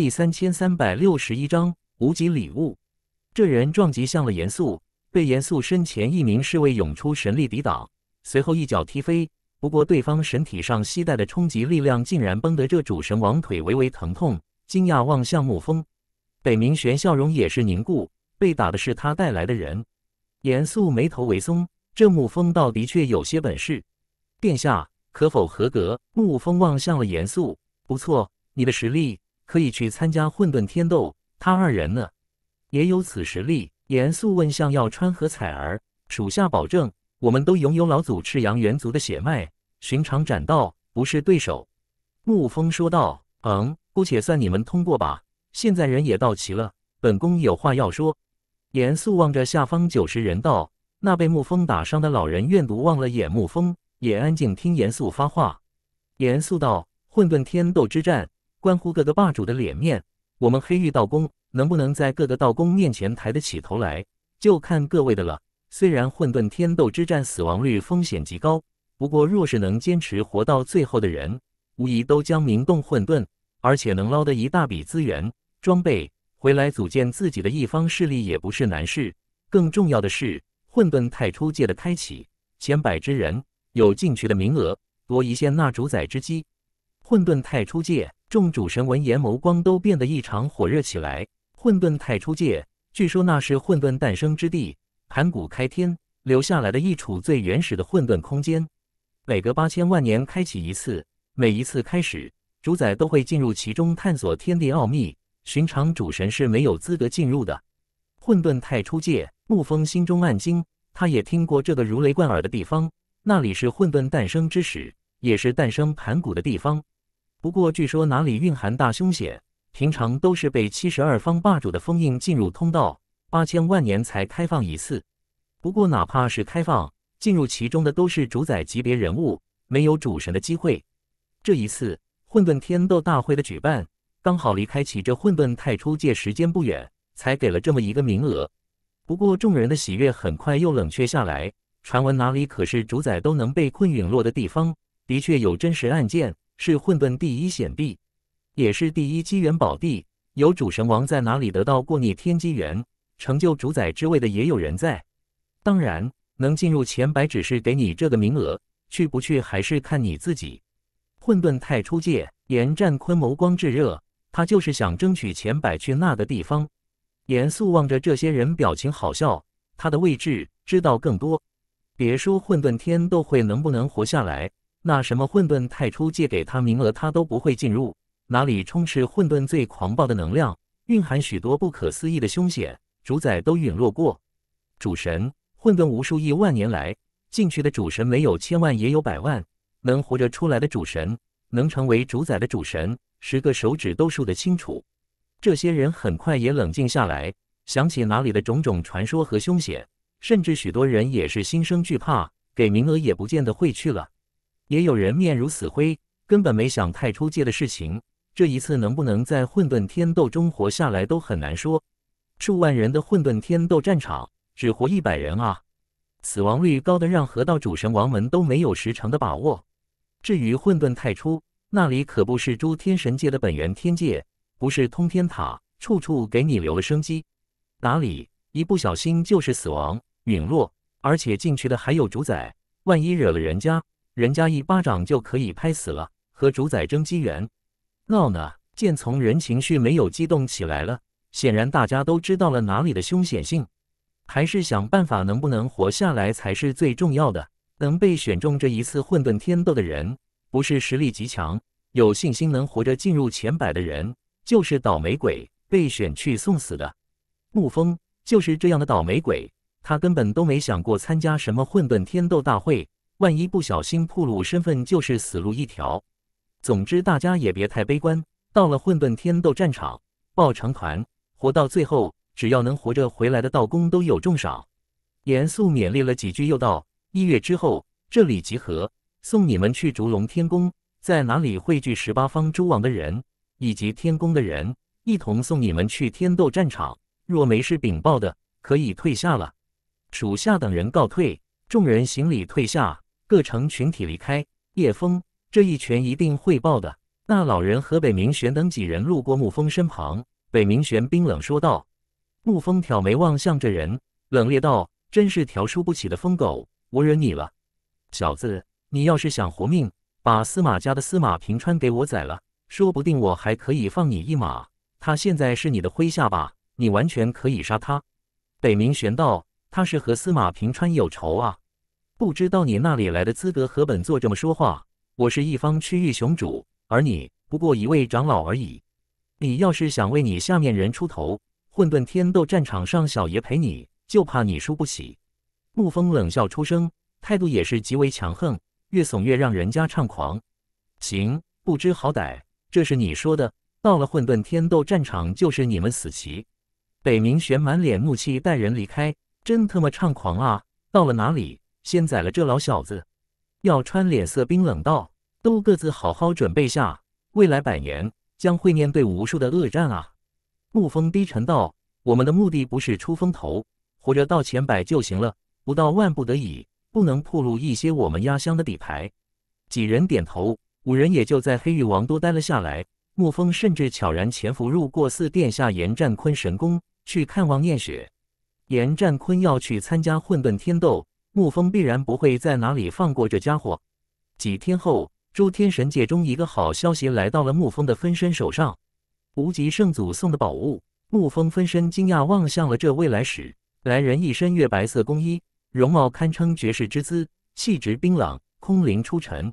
第三千三百六十一章无极礼物。这人撞击向了严肃，被严肃身前一名侍卫涌出神力抵挡，随后一脚踢飞。不过对方神体上携带的冲击力量竟然崩得这主神王腿微微疼痛，惊讶望向沐风。北冥玄笑容也是凝固。被打的是他带来的人。严肃眉头微松，这沐风倒的确有些本事。殿下可否合格？沐风望向了严肃，不错，你的实力。可以去参加混沌天斗，他二人呢也有此实力。严肃问向耀川和彩儿：“属下保证，我们都拥有老祖赤阳猿族的血脉，寻常斩道不是对手。”沐风说道：“嗯，姑且算你们通过吧。现在人也到齐了，本宫有话要说。”严肃望着下方九十人道：“那被沐风打伤的老人，愿毒忘了眼沐风，也安静听严肃发话。”严肃道：“混沌天斗之战。”关乎各个霸主的脸面，我们黑玉道宫能不能在各个道宫面前抬得起头来，就看各位的了。虽然混沌天斗之战死亡率风险极高，不过若是能坚持活到最后的人，无疑都将名动混沌，而且能捞得一大笔资源装备回来，组建自己的一方势力也不是难事。更重要的是，混沌太初界的开启，千百之人有进去的名额，多一线那主宰之机。混沌太初界。众主神闻言，眸光都变得异常火热起来。混沌太初界，据说那是混沌诞生之地，盘古开天留下来的一处最原始的混沌空间，每隔八千万年开启一次。每一次开始，主宰都会进入其中探索天地奥秘。寻常主神是没有资格进入的。混沌太初界，沐风心中暗惊，他也听过这个如雷贯耳的地方，那里是混沌诞生之时，也是诞生盘古的地方。不过，据说哪里蕴含大凶险，平常都是被七十二方霸主的封印进入通道，八千万年才开放一次。不过，哪怕是开放进入其中的，都是主宰级别人物，没有主神的机会。这一次混沌天斗大会的举办，刚好离开启这混沌太初界时间不远，才给了这么一个名额。不过，众人的喜悦很快又冷却下来。传闻哪里可是主宰都能被困陨落的地方，的确有真实案件。是混沌第一险地，也是第一机缘宝地。有主神王在哪里得到过逆天机缘，成就主宰之位的也有人在。当然，能进入前百只是给你这个名额，去不去还是看你自己。混沌太初界，严战坤眸光炙热，他就是想争取前百去那个地方。严肃望着这些人，表情好笑。他的位置知道更多。别说混沌天斗会能不能活下来。那什么混沌太初借给他名额，他都不会进入哪里。充斥混沌最狂暴的能量，蕴含许多不可思议的凶险，主宰都陨落过。主神混沌无数亿万年来进去的主神没有千万也有百万，能活着出来的主神，能成为主宰的主神，十个手指都数得清楚。这些人很快也冷静下来，想起哪里的种种传说和凶险，甚至许多人也是心生惧怕，给名额也不见得会去了。也有人面如死灰，根本没想太初界的事情。这一次能不能在混沌天斗中活下来都很难说。数万人的混沌天斗战场，只活一百人啊！死亡率高的让河道主神王们都没有十成的把握。至于混沌太初，那里可不是诸天神界的本源天界，不是通天塔，处处给你留了生机。哪里一不小心就是死亡陨落，而且进去的还有主宰，万一惹了人家。人家一巴掌就可以拍死了，和主宰争机缘，闹呢？见从人情绪没有激动起来了，显然大家都知道了哪里的凶险性，还是想办法能不能活下来才是最重要的。能被选中这一次混沌天斗的人，不是实力极强、有信心能活着进入前百的人，就是倒霉鬼，被选去送死的。沐风就是这样的倒霉鬼，他根本都没想过参加什么混沌天斗大会。万一不小心暴露身份，就是死路一条。总之，大家也别太悲观。到了混沌天斗战场，抱成团，活到最后，只要能活着回来的道工都有重赏。严肃勉励了几句，又道：一月之后，这里集合，送你们去烛龙天宫，在哪里汇聚十八方诸王的人以及天宫的人，一同送你们去天斗战场。若没事禀报的，可以退下了。属下等人告退。众人行礼退下。各城群体离开。叶枫，这一拳一定会爆的。那老人和北明玄等几人路过沐风身旁，北明玄冰冷说道。沐风挑眉望向这人，冷冽道：“真是条输不起的疯狗，我惹你了。小子，你要是想活命，把司马家的司马平川给我宰了，说不定我还可以放你一马。他现在是你的麾下吧？你完全可以杀他。”北明玄道：“他是和司马平川有仇啊。”不知道你那里来的资格和本座这么说话？我是一方区域雄主，而你不过一位长老而已。你要是想为你下面人出头，混沌天斗战场上小爷陪你就怕你输不起。沐风冷笑出声，态度也是极为强横，越怂越让人家猖狂。行，不知好歹，这是你说的，到了混沌天斗战场就是你们死棋。北冥玄满脸怒气，带人离开，真他妈猖狂啊！到了哪里？先宰了这老小子！耀川脸色冰冷道：“都各自好好准备下，未来百年将会面对无数的恶战啊！”沐风低沉道：“我们的目的不是出风头，活着到前百就行了，不到万不得已，不能暴露一些我们压箱的底牌。”几人点头，五人也就在黑玉王都待了下来。沐风甚至悄然潜伏入过四殿下严战坤神宫，去看望念雪。严战坤要去参加混沌天斗。沐风必然不会在哪里放过这家伙。几天后，诸天神界中一个好消息来到了沐风的分身手上。无极圣祖送的宝物，沐风分身惊讶望向了这位来使。来人一身月白色宫衣，容貌堪称绝世之姿，气质冰冷，空灵出尘。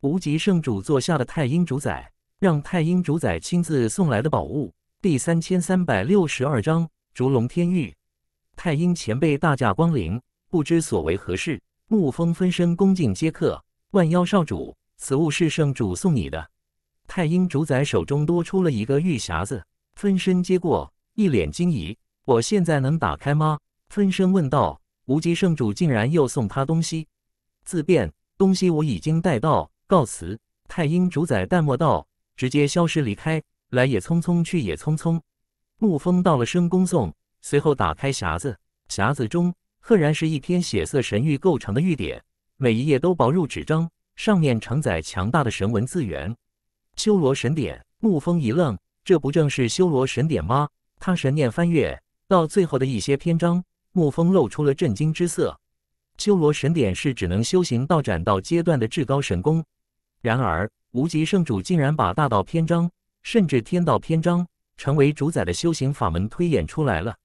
无极圣主座下的太阴主宰，让太阴主宰亲自送来的宝物。第三千三百六十二章：烛龙天域。太阴前辈大驾光临。不知所为何事？沐风分身恭敬接客。万妖少主，此物是圣主送你的。太阴主宰手中多出了一个玉匣子，分身接过，一脸惊疑：“我现在能打开吗？”分身问道。无极圣主竟然又送他东西。自便，东西我已经带到，告辞。太阴主宰淡漠道，直接消失离开。来也匆匆，去也匆匆。沐风道了声恭送，随后打开匣子，匣子中。赫然是一篇血色神谕构成的玉典，每一页都薄如纸张，上面承载强大的神文字源。修罗神典，沐风一愣，这不正是修罗神典吗？他神念翻阅到最后的一些篇章，沐风露出了震惊之色。修罗神典是只能修行道斩道阶段的至高神功，然而无极圣主竟然把大道篇章，甚至天道篇章，成为主宰的修行法门推演出来了。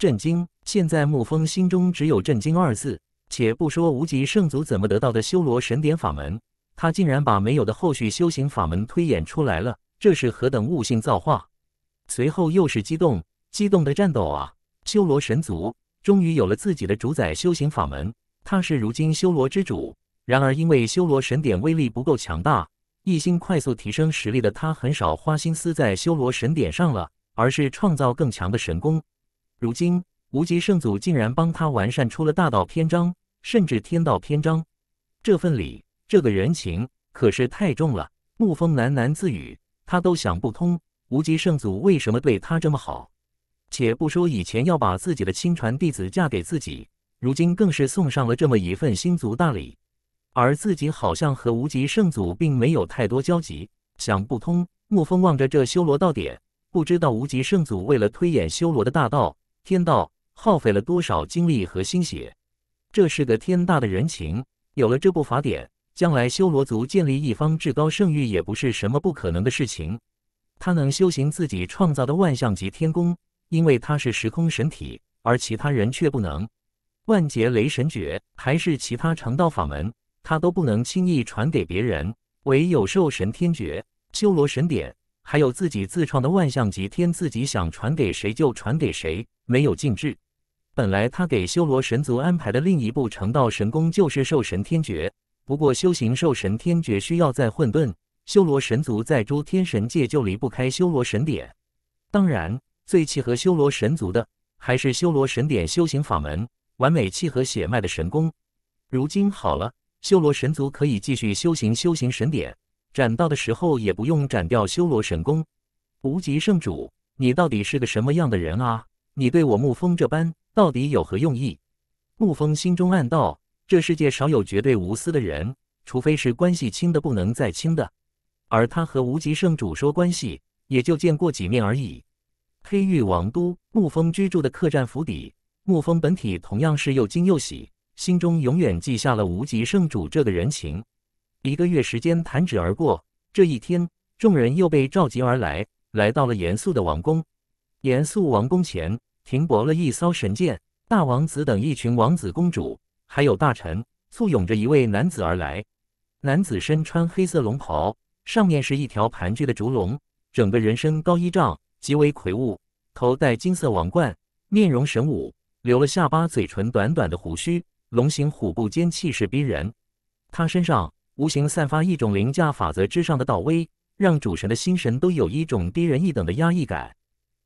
震惊！现在沐风心中只有震惊二字。且不说无极圣祖怎么得到的修罗神典法门，他竟然把没有的后续修行法门推演出来了，这是何等悟性造化！随后又是激动，激动的战斗啊！修罗神族终于有了自己的主宰修行法门，他是如今修罗之主。然而因为修罗神典威力不够强大，一心快速提升实力的他很少花心思在修罗神典上了，而是创造更强的神功。如今，无极圣祖竟然帮他完善出了大道篇章，甚至天道篇章，这份礼，这个人情可是太重了。沐风喃喃自语，他都想不通，无极圣祖为什么对他这么好。且不说以前要把自己的亲传弟子嫁给自己，如今更是送上了这么一份新族大礼，而自己好像和无极圣祖并没有太多交集，想不通。沐风望着这修罗道典，不知道无极圣祖为了推演修罗的大道。天道耗费了多少精力和心血？这是个天大的人情。有了这部法典，将来修罗族建立一方至高圣域也不是什么不可能的事情。他能修行自己创造的万象级天功，因为他是时空神体，而其他人却不能。万劫雷神诀还是其他成道法门，他都不能轻易传给别人。唯有受神天诀，修罗神典。还有自己自创的万象极天，自己想传给谁就传给谁，没有禁制。本来他给修罗神族安排的另一部成道神功就是兽神天诀，不过修行兽神天诀需要在混沌，修罗神族在诸天神界就离不开修罗神典。当然，最契合修罗神族的还是修罗神典修行法门，完美契合血脉的神功。如今好了，修罗神族可以继续修行修行神典。斩到的时候也不用斩掉修罗神功，无极圣主，你到底是个什么样的人啊？你对我沐风这般，到底有何用意？沐风心中暗道：这世界少有绝对无私的人，除非是关系亲的不能再亲的。而他和无极圣主说关系，也就见过几面而已。黑玉王都沐风居住的客栈府邸，沐风本体同样是又惊又喜，心中永远记下了无极圣主这个人情。一个月时间弹指而过，这一天，众人又被召集而来，来到了严肃的王宫。严肃王宫前停泊了一艘神舰，大王子等一群王子公主，还有大臣簇拥着一位男子而来。男子身穿黑色龙袍，上面是一条盘踞的烛龙，整个人身高一丈，极为魁梧，头戴金色王冠，面容神武，留了下巴、嘴唇短短的胡须，龙形虎步间气势逼人。他身上。无形散发一种凌驾法则之上的道威，让主神的心神都有一种低人一等的压抑感。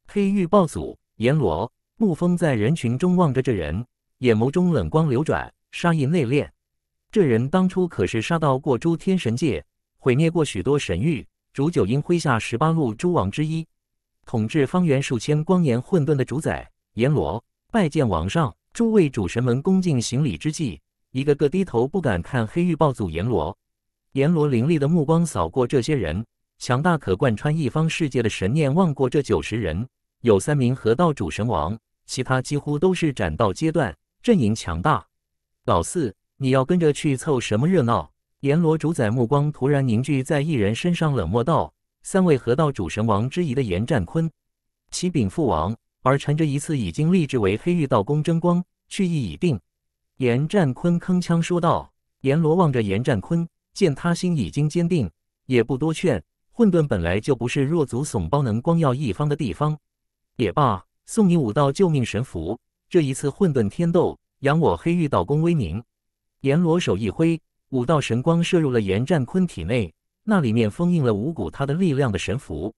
黑狱暴祖阎罗沐风在人群中望着这人，眼眸中冷光流转，杀意内敛。这人当初可是杀到过诸天神界，毁灭过许多神域，主九阴麾下十八路诸王之一，统治方圆数千光年混沌的主宰阎罗。拜见王上，诸位主神们恭敬行礼之际，一个个低头不敢看黑狱暴祖阎罗。阎罗凌厉的目光扫过这些人，强大可贯穿一方世界的神念望过这九十人，有三名河道主神王，其他几乎都是斩道阶段，阵营强大。老四，你要跟着去凑什么热闹？阎罗主宰目光突然凝聚在一人身上，冷漠道：“三位河道主神王之一的严占坤，启禀父王，儿臣这一次已经立志为黑玉道宫争光，去意已定。”严占坤铿锵说道。阎罗望着严占坤。见他心已经坚定，也不多劝。混沌本来就不是弱族怂包能光耀一方的地方，也罢，送你五道救命神符。这一次混沌天斗，扬我黑玉道功威名。阎罗手一挥，五道神光射入了严战坤体内，那里面封印了五股他的力量的神符。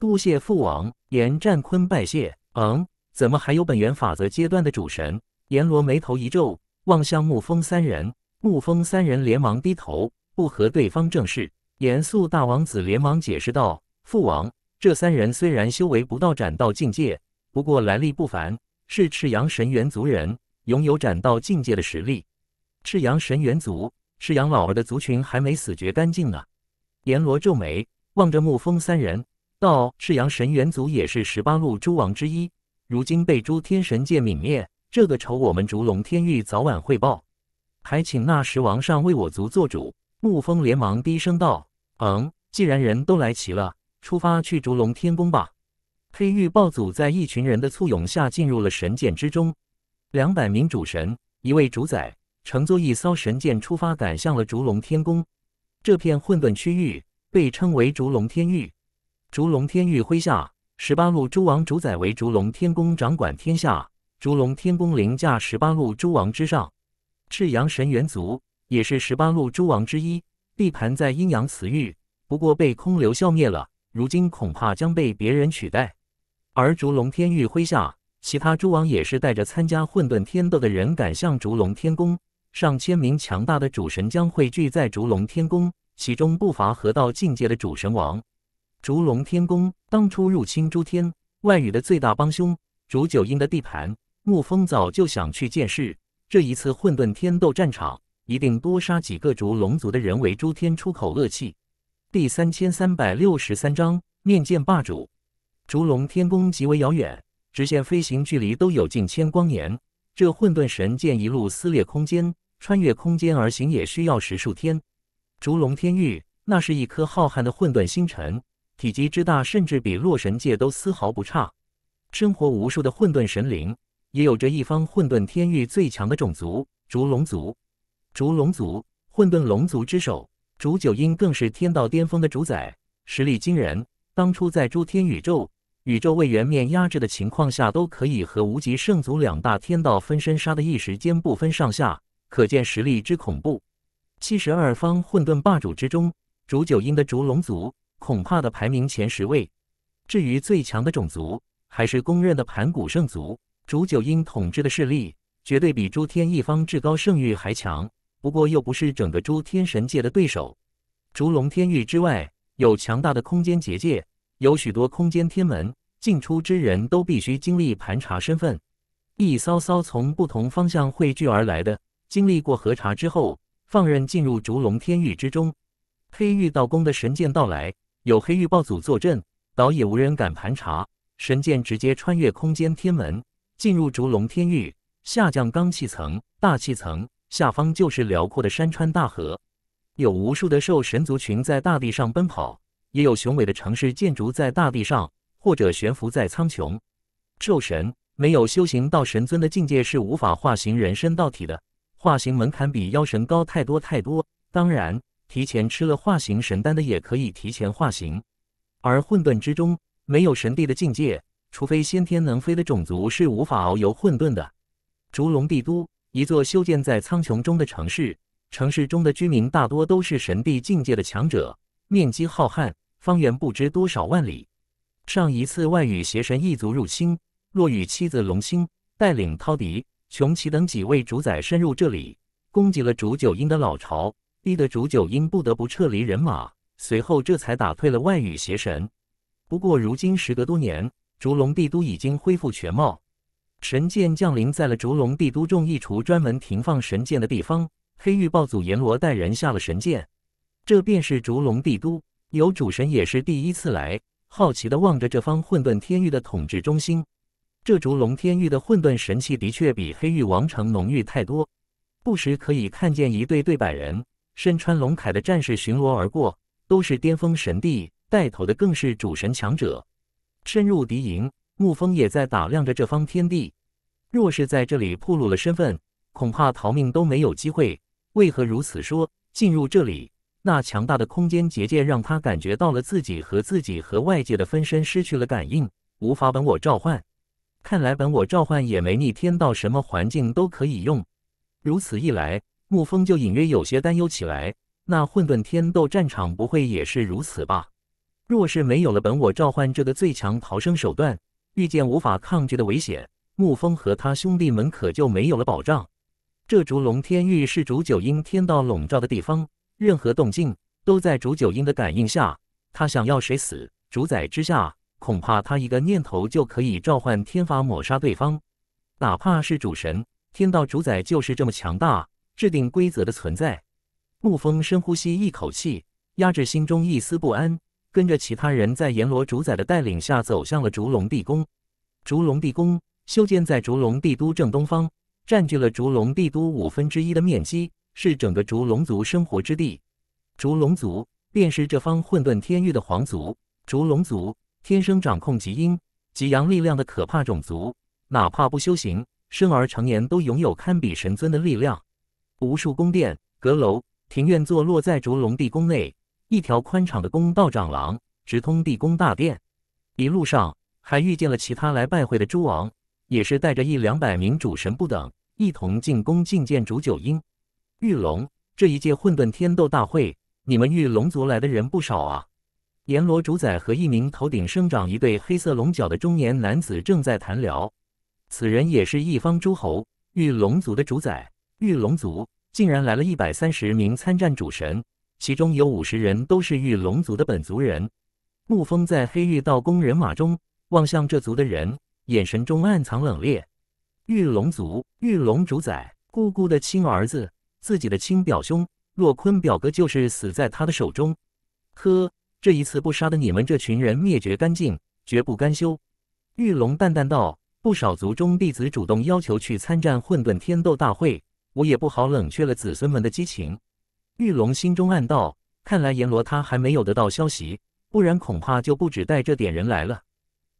多谢父王，严战坤拜谢。嗯，怎么还有本源法则阶段的主神？阎罗眉头一皱，望向沐风三人。沐风三人连忙低头。不和对方正视，严肃大王子连忙解释道：“父王，这三人虽然修为不到斩道境界，不过来历不凡，是赤阳神猿族人，拥有斩道境界的实力。赤阳神猿族，赤阳老儿的族群还没死绝干净呢。”阎罗皱眉，望着沐风三人道：“赤阳神猿族也是十八路诸王之一，如今被诸天神界泯灭，这个仇我们烛龙天域早晚会报，还请那时王上为我族做主。”沐风连忙低声道：“嗯，既然人都来齐了，出发去烛龙天宫吧。”黑玉暴祖在一群人的簇拥下进入了神剑之中。两百名主神，一位主宰，乘坐一艘神剑出发，赶向了烛龙天宫。这片混沌区域被称为烛龙天域。烛龙天域麾下十八路诸王主宰为烛龙天宫掌管天下，烛龙天宫凌驾十八路诸王之上。赤阳神元族。也是十八路诸王之一，地盘在阴阳慈域，不过被空流消灭了。如今恐怕将被别人取代。而烛龙天域麾下，其他诸王也是带着参加混沌天斗的人赶向烛龙天宫。上千名强大的主神将汇聚在烛龙天宫，其中不乏河道境界的主神王。烛龙天宫当初入侵诸天外宇的最大帮凶，烛九阴的地盘。沐风早就想去见识这一次混沌天斗战场。一定多杀几个烛龙族的人，为诸天出口恶气。第三千三百六十三章：面见霸主。烛龙天宫极为遥远，直线飞行距离都有近千光年。这混沌神剑一路撕裂空间，穿越空间而行，也需要十数天。烛龙天域，那是一颗浩瀚的混沌星辰，体积之大，甚至比洛神界都丝毫不差。生活无数的混沌神灵，也有着一方混沌天域最强的种族——烛龙族。烛龙族，混沌龙族之首，烛九阴更是天道巅峰的主宰，实力惊人。当初在诸天宇宙、宇宙位元面压制的情况下，都可以和无极圣族两大天道分身杀的一时间不分上下，可见实力之恐怖。七十二方混沌霸主之中，烛九阴的烛龙族恐怕的排名前十位。至于最强的种族，还是公认的盘古圣族。烛九阴统治的势力，绝对比诸天一方至高圣域还强。不过又不是整个诸天神界的对手。烛龙天域之外有强大的空间结界，有许多空间天门，进出之人都必须经历盘查身份。一骚骚从不同方向汇聚而来的，经历过核查之后，放任进入烛龙天域之中。黑玉道宫的神剑到来，有黑玉暴祖坐镇，倒也无人敢盘查。神剑直接穿越空间天门，进入烛龙天域，下降罡气层、大气层。下方就是辽阔的山川大河，有无数的兽神族群在大地上奔跑，也有雄伟的城市建筑在大地上或者悬浮在苍穹。兽神没有修行到神尊的境界是无法化形人身道体的，化形门槛比妖神高太多太多。当然，提前吃了化形神丹的也可以提前化形。而混沌之中没有神帝的境界，除非先天能飞的种族是无法遨游混沌的。烛龙帝都。一座修建在苍穹中的城市，城市中的居民大多都是神帝境界的强者，面积浩瀚，方圆不知多少万里。上一次外域邪神一族入侵，若与妻子龙星带领饕餮、穷奇等几位主宰深入这里，攻击了烛九阴的老巢，逼得烛九阴不得不撤离人马，随后这才打退了外域邪神。不过如今时隔多年，烛龙帝都已经恢复全貌。神剑降临在了烛龙帝都众一厨专门停放神剑的地方。黑玉暴祖阎罗带人下了神剑。这便是烛龙帝都，有主神也是第一次来，好奇的望着这方混沌天域的统治中心。这烛龙天域的混沌神器的确比黑玉王城浓郁太多。不时可以看见一对对百人身穿龙铠的战士巡逻而过，都是巅峰神帝，带头的更是主神强者。深入敌营。沐风也在打量着这方天地，若是在这里暴露了身份，恐怕逃命都没有机会。为何如此说？进入这里，那强大的空间结界让他感觉到了自己和自己和外界的分身失去了感应，无法本我召唤。看来本我召唤也没逆天到什么环境都可以用。如此一来，沐风就隐约有些担忧起来。那混沌天斗战场不会也是如此吧？若是没有了本我召唤这个最强逃生手段，遇见无法抗拒的危险，沐风和他兄弟们可就没有了保障。这烛龙天域是烛九阴天道笼罩的地方，任何动静都在烛九阴的感应下。他想要谁死，主宰之下，恐怕他一个念头就可以召唤天法抹杀对方。哪怕是主神，天道主宰就是这么强大，制定规则的存在。沐风深呼吸一口气，压制心中一丝不安。跟着其他人在阎罗主宰的带领下走向了烛龙帝宫。烛龙帝宫修建在烛龙帝都正东方，占据了烛龙帝都五分之一的面积，是整个烛龙族生活之地。烛龙族便是这方混沌天域的皇族。烛龙族天生掌控极阴、极阳力量的可怕种族，哪怕不修行，生而成年都拥有堪比神尊的力量。无数宫殿、阁楼、庭院坐落在烛龙帝宫内。一条宽敞的宫道长廊直通地宫大殿，一路上还遇见了其他来拜会的诸王，也是带着一两百名主神不等，一同进宫觐见主九英。玉龙，这一届混沌天斗大会，你们玉龙族来的人不少啊！阎罗主宰和一名头顶生长一对黑色龙角的中年男子正在谈聊，此人也是一方诸侯，玉龙族的主宰。玉龙族竟然来了一百三十名参战主神。其中有五十人都是玉龙族的本族人，沐风在黑狱道宫人马中望向这族的人，眼神中暗藏冷冽。玉龙族，玉龙主宰姑姑的亲儿子，自己的亲表兄洛坤表哥就是死在他的手中。呵，这一次不杀的你们这群人灭绝干净，绝不甘休。玉龙淡淡道：“不少族中弟子主动要求去参战混沌天斗大会，我也不好冷却了子孙们的激情。”玉龙心中暗道：“看来阎罗他还没有得到消息，不然恐怕就不止带这点人来了。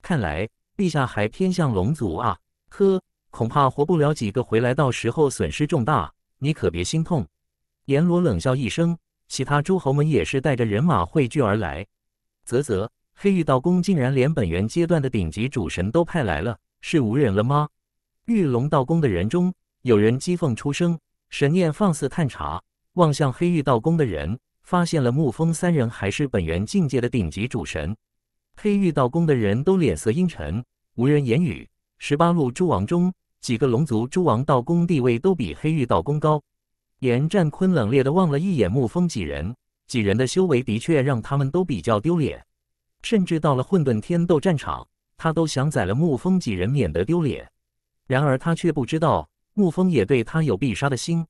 看来陛下还偏向龙族啊！呵，恐怕活不了几个回来，到时候损失重大，你可别心痛。”阎罗冷笑一声，其他诸侯们也是带着人马汇聚而来。啧啧，黑玉道宫竟然连本源阶段的顶级主神都派来了，是无人了吗？玉龙道宫的人中，有人讥讽出声，神念放肆探查。望向黑玉道宫的人，发现了沐风三人还是本源境界的顶级主神。黑玉道宫的人都脸色阴沉，无人言语。十八路诸王中，几个龙族诸王道宫地位都比黑玉道宫高。颜战坤冷冽的望了一眼沐风几人，几人的修为的确让他们都比较丢脸，甚至到了混沌天斗战场，他都想宰了沐风几人，免得丢脸。然而他却不知道，沐风也对他有必杀的心。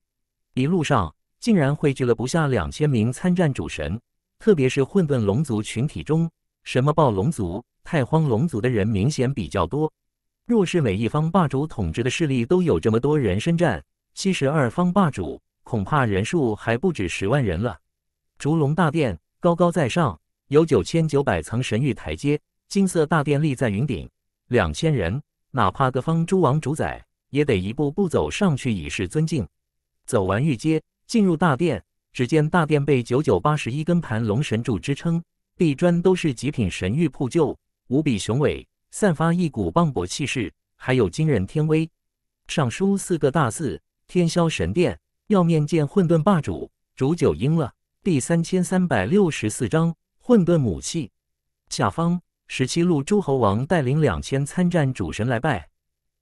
一路上。竟然汇聚了不下两千名参战主神，特别是混沌龙族群体中，什么暴龙族、太荒龙族的人明显比较多。若是每一方霸主统治的势力都有这么多人参战，七十二方霸主恐怕人数还不止十万人了。烛龙大殿高高在上，有九千九百层神域台阶，金色大殿立在云顶，两千人，哪怕各方诸王主宰也得一步步走上去以示尊敬，走完玉阶。进入大殿，只见大殿被九九八十一根盘龙神柱支撑，地砖都是极品神玉铺就，无比雄伟，散发一股磅礴气势，还有惊人天威。上书四个大字，天霄神殿，要面见混沌霸主主九婴了。第三千三百六十四章混沌母器。下方十七路诸侯王带领两千参战主神来拜，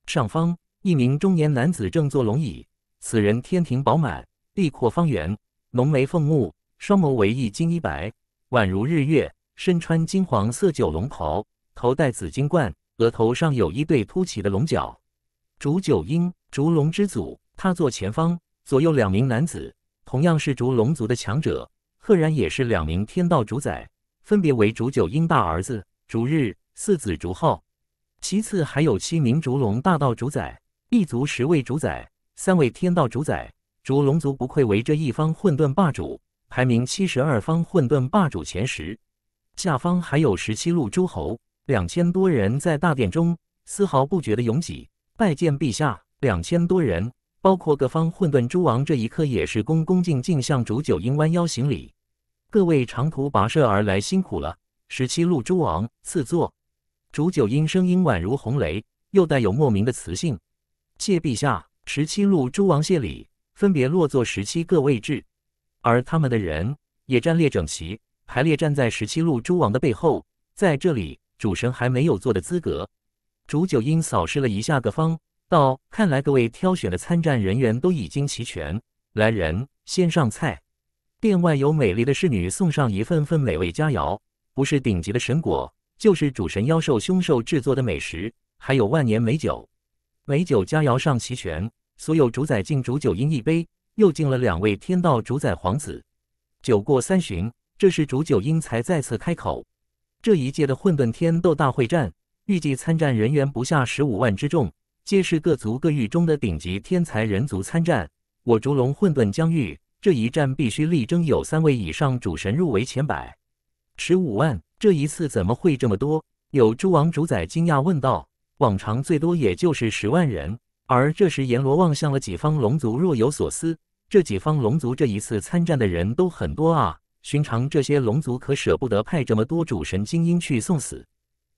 上方一名中年男子正坐龙椅，此人天庭饱满。力阔方圆，浓眉凤目，双眸为一金一白，宛如日月。身穿金黄色九龙袍，头戴紫金冠，额头上有一对凸起的龙角。烛九阴，烛龙之祖，他坐前方，左右两名男子同样是烛龙族的强者，赫然也是两名天道主宰，分别为烛九阴大儿子烛日，四子烛浩。其次还有七名烛龙大道主宰，一族十位主宰，三位天道主宰。烛龙族不愧为这一方混沌霸主，排名七十二方混沌霸主前十。下方还有十七路诸侯，两千多人在大殿中丝毫不觉得拥挤，拜见陛下！两千多人，包括各方混沌诸王，这一刻也是恭恭敬敬向主九英弯腰行礼。各位长途跋涉而来，辛苦了！十七路诸王，赐座。主九英声音宛如洪雷，又带有莫名的磁性。谢陛下！十七路诸王谢礼。分别落座十七个位置，而他们的人也站列整齐，排列站在十七路诸王的背后。在这里，主神还没有坐的资格。主九阴扫视了一下各方，道：“看来各位挑选的参战人员都已经齐全。来人，先上菜。殿外有美丽的侍女送上一份份美味佳肴，不是顶级的神果，就是主神妖兽凶兽制作的美食，还有万年美酒。美酒佳肴上齐全。”所有主宰敬主九阴一杯，又敬了两位天道主宰皇子。酒过三巡，这时主九英才再次开口：“这一届的混沌天斗大会战，预计参战人员不下十五万之众，皆是各族各域中的顶级天才人族参战。我烛龙混沌疆域这一战，必须力争有三位以上主神入围前百。”“十五万，这一次怎么会这么多？”有诸王主宰惊讶问道：“往常最多也就是十万人。”而这时，阎罗望向了几方龙族，若有所思。这几方龙族这一次参战的人都很多啊，寻常这些龙族可舍不得派这么多主神精英去送死。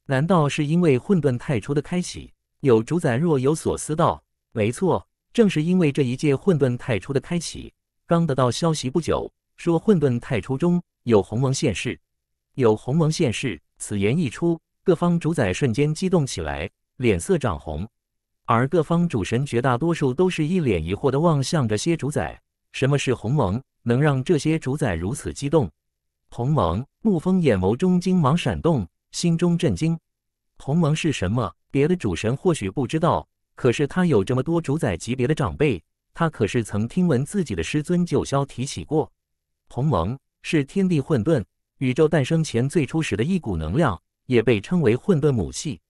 难道是因为混沌太初的开启？有主宰若有所思道：“没错，正是因为这一届混沌太初的开启。”刚得到消息不久，说混沌太初中有鸿蒙现世，有鸿蒙现世。此言一出，各方主宰瞬间激动起来，脸色涨红。而各方主神绝大多数都是一脸疑惑的望向这些主宰，什么是鸿蒙？能让这些主宰如此激动？鸿蒙，沐风眼眸中金芒闪动，心中震惊。鸿蒙是什么？别的主神或许不知道，可是他有这么多主宰级别的长辈，他可是曾听闻自己的师尊九霄提起过。鸿蒙是天地混沌、宇宙诞生前最初始的一股能量，也被称为混沌母系。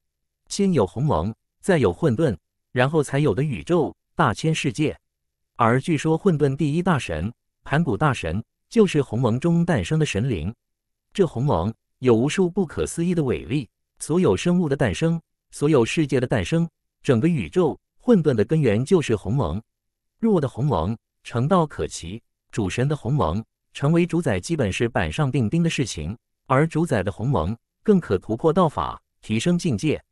先有鸿蒙，再有混沌。然后才有的宇宙大千世界，而据说混沌第一大神盘古大神就是鸿蒙中诞生的神灵。这鸿蒙有无数不可思议的伟力，所有生物的诞生，所有世界的诞生，整个宇宙混沌的根源就是鸿蒙。弱的鸿蒙成道可期，主神的鸿蒙成为主宰基本是板上钉钉的事情，而主宰的鸿蒙更可突破道法，提升境界。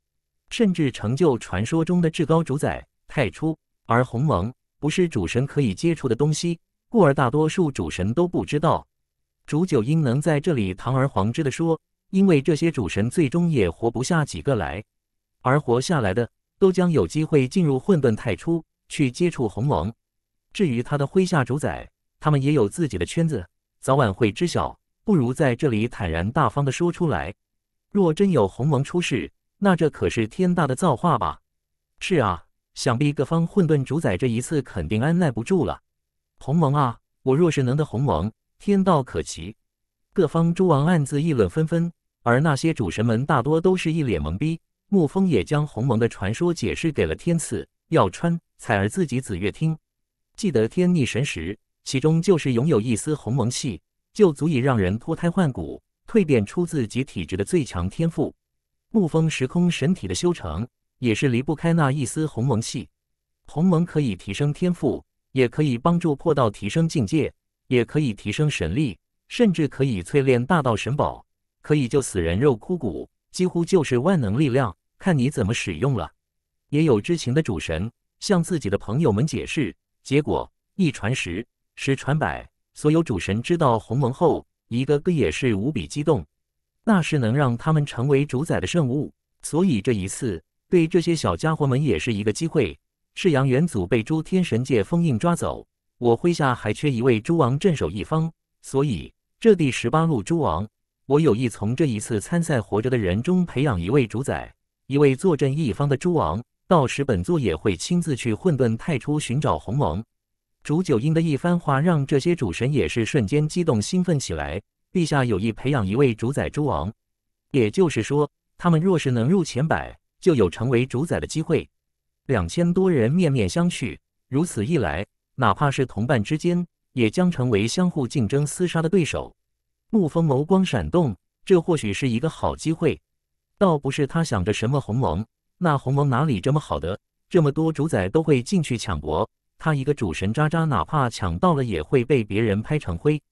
甚至成就传说中的至高主宰太初，而鸿蒙不是主神可以接触的东西，故而大多数主神都不知道。主九阴能在这里堂而皇之的说，因为这些主神最终也活不下几个来，而活下来的都将有机会进入混沌太初去接触鸿蒙。至于他的麾下主宰，他们也有自己的圈子，早晚会知晓，不如在这里坦然大方的说出来。若真有鸿蒙出世。那这可是天大的造化吧？是啊，想必各方混沌主宰这一次肯定按耐不住了。鸿蒙啊，我若是能得鸿蒙，天道可期。各方诸王暗自议论纷纷，而那些主神们大多都是一脸懵逼。沐风也将鸿蒙的传说解释给了天赐、耀川、彩儿自己、紫月听。记得天逆神时，其中就是拥有一丝鸿蒙气，就足以让人脱胎换骨，蜕变出自己体质的最强天赋。沐风时空神体的修成，也是离不开那一丝鸿蒙气。鸿蒙可以提升天赋，也可以帮助破道提升境界，也可以提升神力，甚至可以淬炼大道神宝，可以救死人肉枯骨，几乎就是万能力量，看你怎么使用了。也有知情的主神向自己的朋友们解释，结果一传十，十传百，所有主神知道鸿蒙后，一个个也是无比激动。那是能让他们成为主宰的圣物，所以这一次对这些小家伙们也是一个机会。赤阳元祖被诸天神界封印抓走，我麾下还缺一位诸王镇守一方，所以这第十八路诸王，我有意从这一次参赛活着的人中培养一位主宰，一位坐镇一方的诸王。到时本座也会亲自去混沌太初寻找鸿蒙。烛九英的一番话让这些主神也是瞬间激动兴奋起来。陛下有意培养一位主宰诸王，也就是说，他们若是能入前百，就有成为主宰的机会。两千多人面面相觑，如此一来，哪怕是同伴之间，也将成为相互竞争厮杀的对手。沐风眸光闪动，这或许是一个好机会。倒不是他想着什么鸿蒙，那鸿蒙哪里这么好的？这么多主宰都会进去抢夺，他一个主神渣渣，哪怕抢到了，也会被别人拍成灰。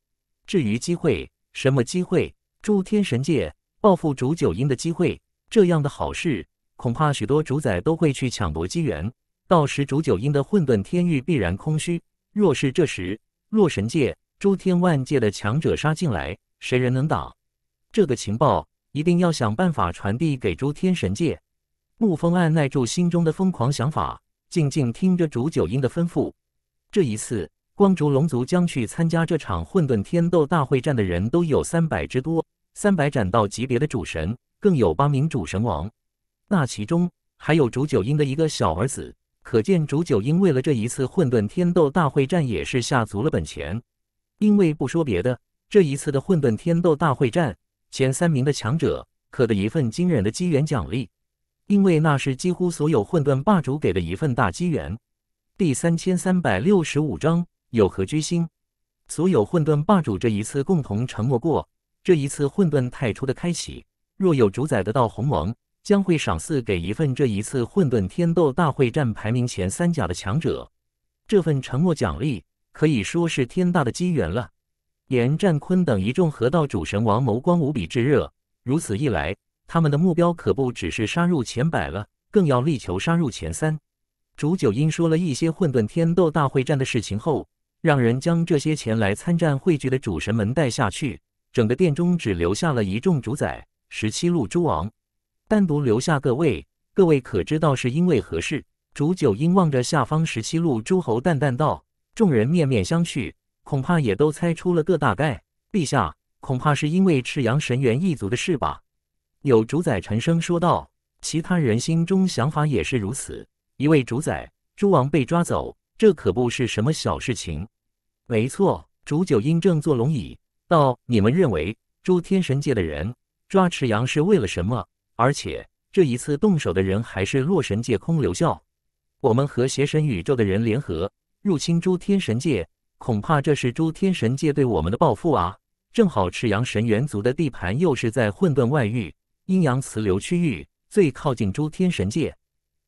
至于机会。什么机会？诸天神界报复主九阴的机会，这样的好事，恐怕许多主宰都会去抢夺机缘。到时，主九阴的混沌天域必然空虚。若是这时，若神界、诸天万界的强者杀进来，谁人能挡？这个情报一定要想办法传递给诸天神界。沐风按耐住心中的疯狂想法，静静听着主九阴的吩咐。这一次。光烛龙族将去参加这场混沌天斗大会战的人，都有三百之多，三百斩道级别的主神，更有八名主神王。那其中还有竹九英的一个小儿子，可见竹九英为了这一次混沌天斗大会战，也是下足了本钱。因为不说别的，这一次的混沌天斗大会战前三名的强者，可得一份惊人的机缘奖励。因为那是几乎所有混沌霸主给的一份大机缘。第三千三百六十五章。有何居心？所有混沌霸主这一次共同承诺过，这一次混沌太初的开启，若有主宰得到鸿蒙，将会赏赐给一份这一次混沌天斗大会战排名前三甲的强者。这份承诺奖励可以说是天大的机缘了。炎战坤等一众河道主神王眸光无比炙热。如此一来，他们的目标可不只是杀入前百了，更要力求杀入前三。主九英说了一些混沌天斗大会战的事情后。让人将这些前来参战汇聚的主神们带下去，整个殿中只留下了一众主宰、十七路诸王，单独留下各位。各位可知道是因为何事？主九英望着下方十七路诸侯，淡淡道：“众人面面相觑，恐怕也都猜出了个大概。陛下，恐怕是因为赤阳神猿一族的事吧？”有主宰沉声说道。其他人心中想法也是如此。一位主宰、诸王被抓走。这可不是什么小事情。没错，主九阴正坐龙椅，道：“你们认为，诸天神界的人抓赤阳是为了什么？而且这一次动手的人还是洛神界空留啸，我们和邪神宇宙的人联合入侵诸天神界，恐怕这是诸天神界对我们的报复啊！正好赤阳神元族的地盘又是在混沌外域阴阳磁流区域，最靠近诸天神界。”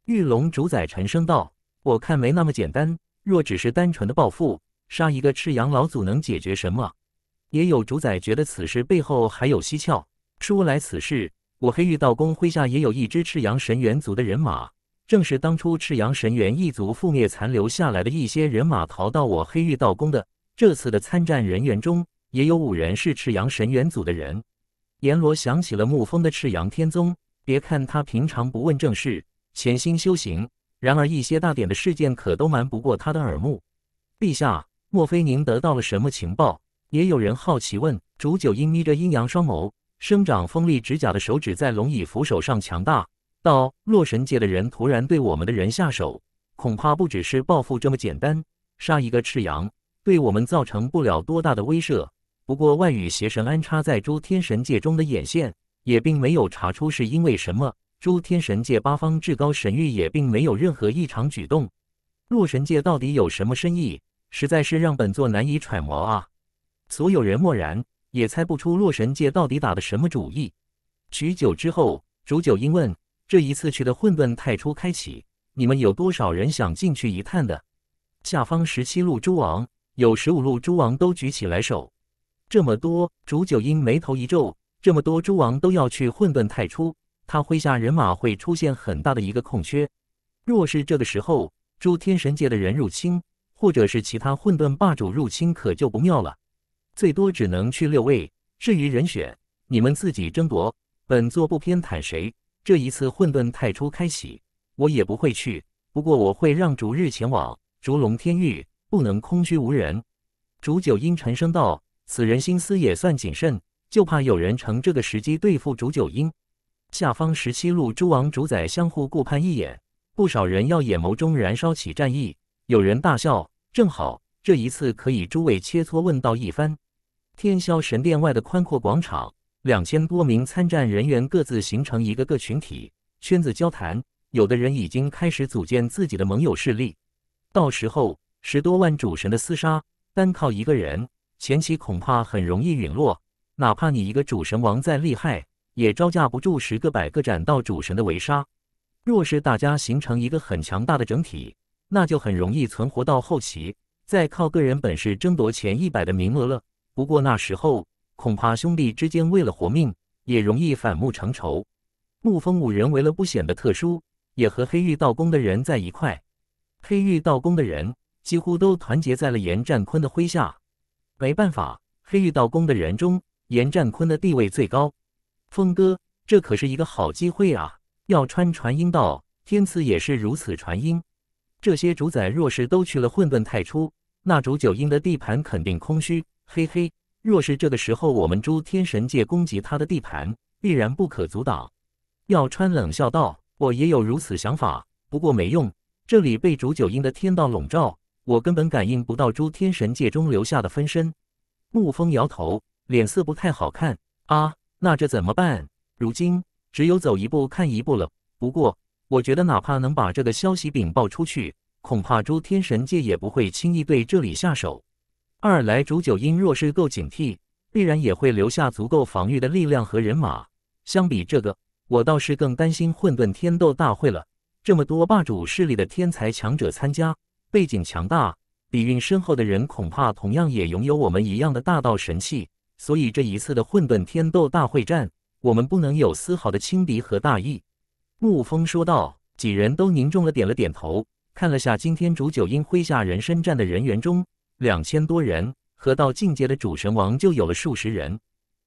玉龙主宰沉声道。我看没那么简单。若只是单纯的报复，杀一个赤阳老祖能解决什么？也有主宰觉得此事背后还有蹊跷。说来此事，我黑玉道公麾下也有一支赤阳神猿族的人马，正是当初赤阳神猿一族覆灭残留下来的一些人马逃到我黑玉道宫的。这次的参战人员中，也有五人是赤阳神猿族的人。阎罗想起了沐风的赤阳天宗，别看他平常不问正事，潜心修行。然而，一些大点的事件可都瞒不过他的耳目。陛下，莫非您得到了什么情报？也有人好奇问。竹九阴眯着阴阳双眸，生长锋利指甲的手指在龙椅扶手上，强大道：“洛神界的人突然对我们的人下手，恐怕不只是报复这么简单。杀一个赤阳，对我们造成不了多大的威慑。不过，外域邪神安插在诸天神界中的眼线，也并没有查出是因为什么。”诸天神界八方至高神域也并没有任何异常举动，洛神界到底有什么深意，实在是让本座难以揣摩啊！所有人默然，也猜不出洛神界到底打的什么主意。许久之后，竹九英问：“这一次去的混沌太初开启，你们有多少人想进去一探的？”下方十七路诸王，有十五路诸王都举起来手。这么多，竹九英眉头一皱：“这么多诸王都要去混沌太初？”他麾下人马会出现很大的一个空缺，若是这个时候诸天神界的人入侵，或者是其他混沌霸主入侵，可就不妙了。最多只能去六位，至于人选，你们自己争夺，本座不偏袒谁。这一次混沌太初开启，我也不会去，不过我会让逐日前往逐龙天域，不能空虚无人。烛九阴沉声道：“此人心思也算谨慎，就怕有人乘这个时机对付烛九阴。”下方十七路诸王主宰相互顾盼一眼，不少人要眼眸中燃烧起战意。有人大笑：“正好，这一次可以诸位切磋问道一番。”天霄神殿外的宽阔广场，两千多名参战人员各自形成一个个群体圈子交谈。有的人已经开始组建自己的盟友势力。到时候，十多万主神的厮杀，单靠一个人，前期恐怕很容易陨落。哪怕你一个主神王再厉害。也招架不住十个百个斩道主神的围杀。若是大家形成一个很强大的整体，那就很容易存活到后期，再靠个人本事争夺前一百的名额了。不过那时候恐怕兄弟之间为了活命，也容易反目成仇。沐风五人为了不显得特殊，也和黑玉道宫的人在一块。黑玉道宫的人几乎都团结在了严占坤的麾下。没办法，黑玉道宫的人中，严占坤的地位最高。峰哥，这可是一个好机会啊！要穿传音道，天赐也是如此传音。这些主宰若是都去了混沌太初，那主九阴的地盘肯定空虚。嘿嘿，若是这个时候我们诸天神界攻击他的地盘，必然不可阻挡。要穿冷笑道：“我也有如此想法，不过没用，这里被主九阴的天道笼罩，我根本感应不到诸天神界中留下的分身。”沐风摇头，脸色不太好看。啊！那这怎么办？如今只有走一步看一步了。不过，我觉得哪怕能把这个消息禀报出去，恐怕诸天神界也不会轻易对这里下手。二来，主九阴若是够警惕，必然也会留下足够防御的力量和人马。相比这个，我倒是更担心混沌天斗大会了。这么多霸主势力的天才强者参加，背景强大、底蕴深厚的人，恐怕同样也拥有我们一样的大道神器。所以这一次的混沌天斗大会战，我们不能有丝毫的轻敌和大意。”沐风说道。几人都凝重了，点了点头，看了下今天主九阴麾下人参战的人员中，两千多人，河道境界的主神王就有了数十人，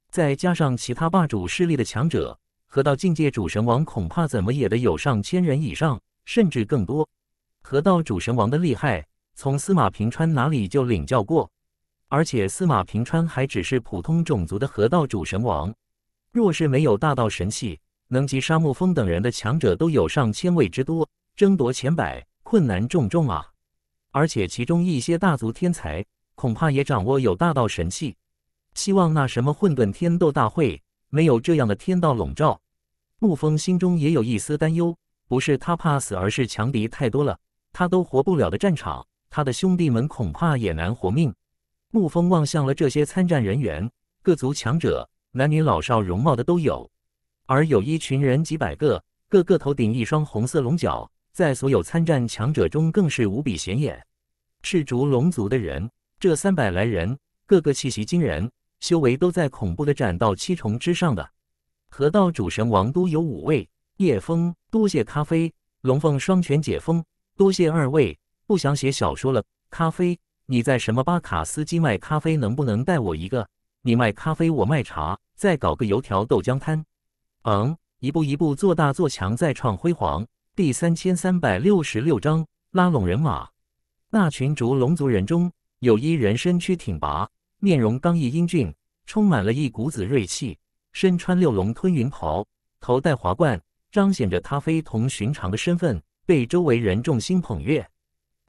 再加上其他霸主势力的强者，河道境界主神王恐怕怎么也得有上千人以上，甚至更多。河道主神王的厉害，从司马平川哪里就领教过。而且司马平川还只是普通种族的河道主神王，若是没有大道神器，能及沙漠风等人的强者都有上千位之多，争夺前百困难重重啊！而且其中一些大族天才，恐怕也掌握有大道神器。希望那什么混沌天斗大会没有这样的天道笼罩。沐风心中也有一丝担忧，不是他怕死，而是强敌太多了，他都活不了的战场，他的兄弟们恐怕也难活命。沐风望向了这些参战人员，各族强者，男女老少，容貌的都有。而有一群人，几百个，个个头顶一双红色龙角，在所有参战强者中更是无比显眼。赤竹龙族的人，这三百来人，个个气息惊人，修为都在恐怖的斩道七重之上的。河道主神王都有五位。叶枫，多谢咖啡。龙凤双拳解封，多谢二位。不想写小说了，咖啡。你在什么巴卡斯基卖咖啡？能不能带我一个？你卖咖啡，我卖茶，再搞个油条豆浆摊。嗯，一步一步做大做强，再创辉煌。第三千三百六十六章拉拢人马。那群逐龙族人中，有一人身躯挺拔，面容刚毅英俊，充满了一股子锐气，身穿六龙吞云袍，头戴华冠，彰显着他非同寻常的身份，被周围人众星捧月。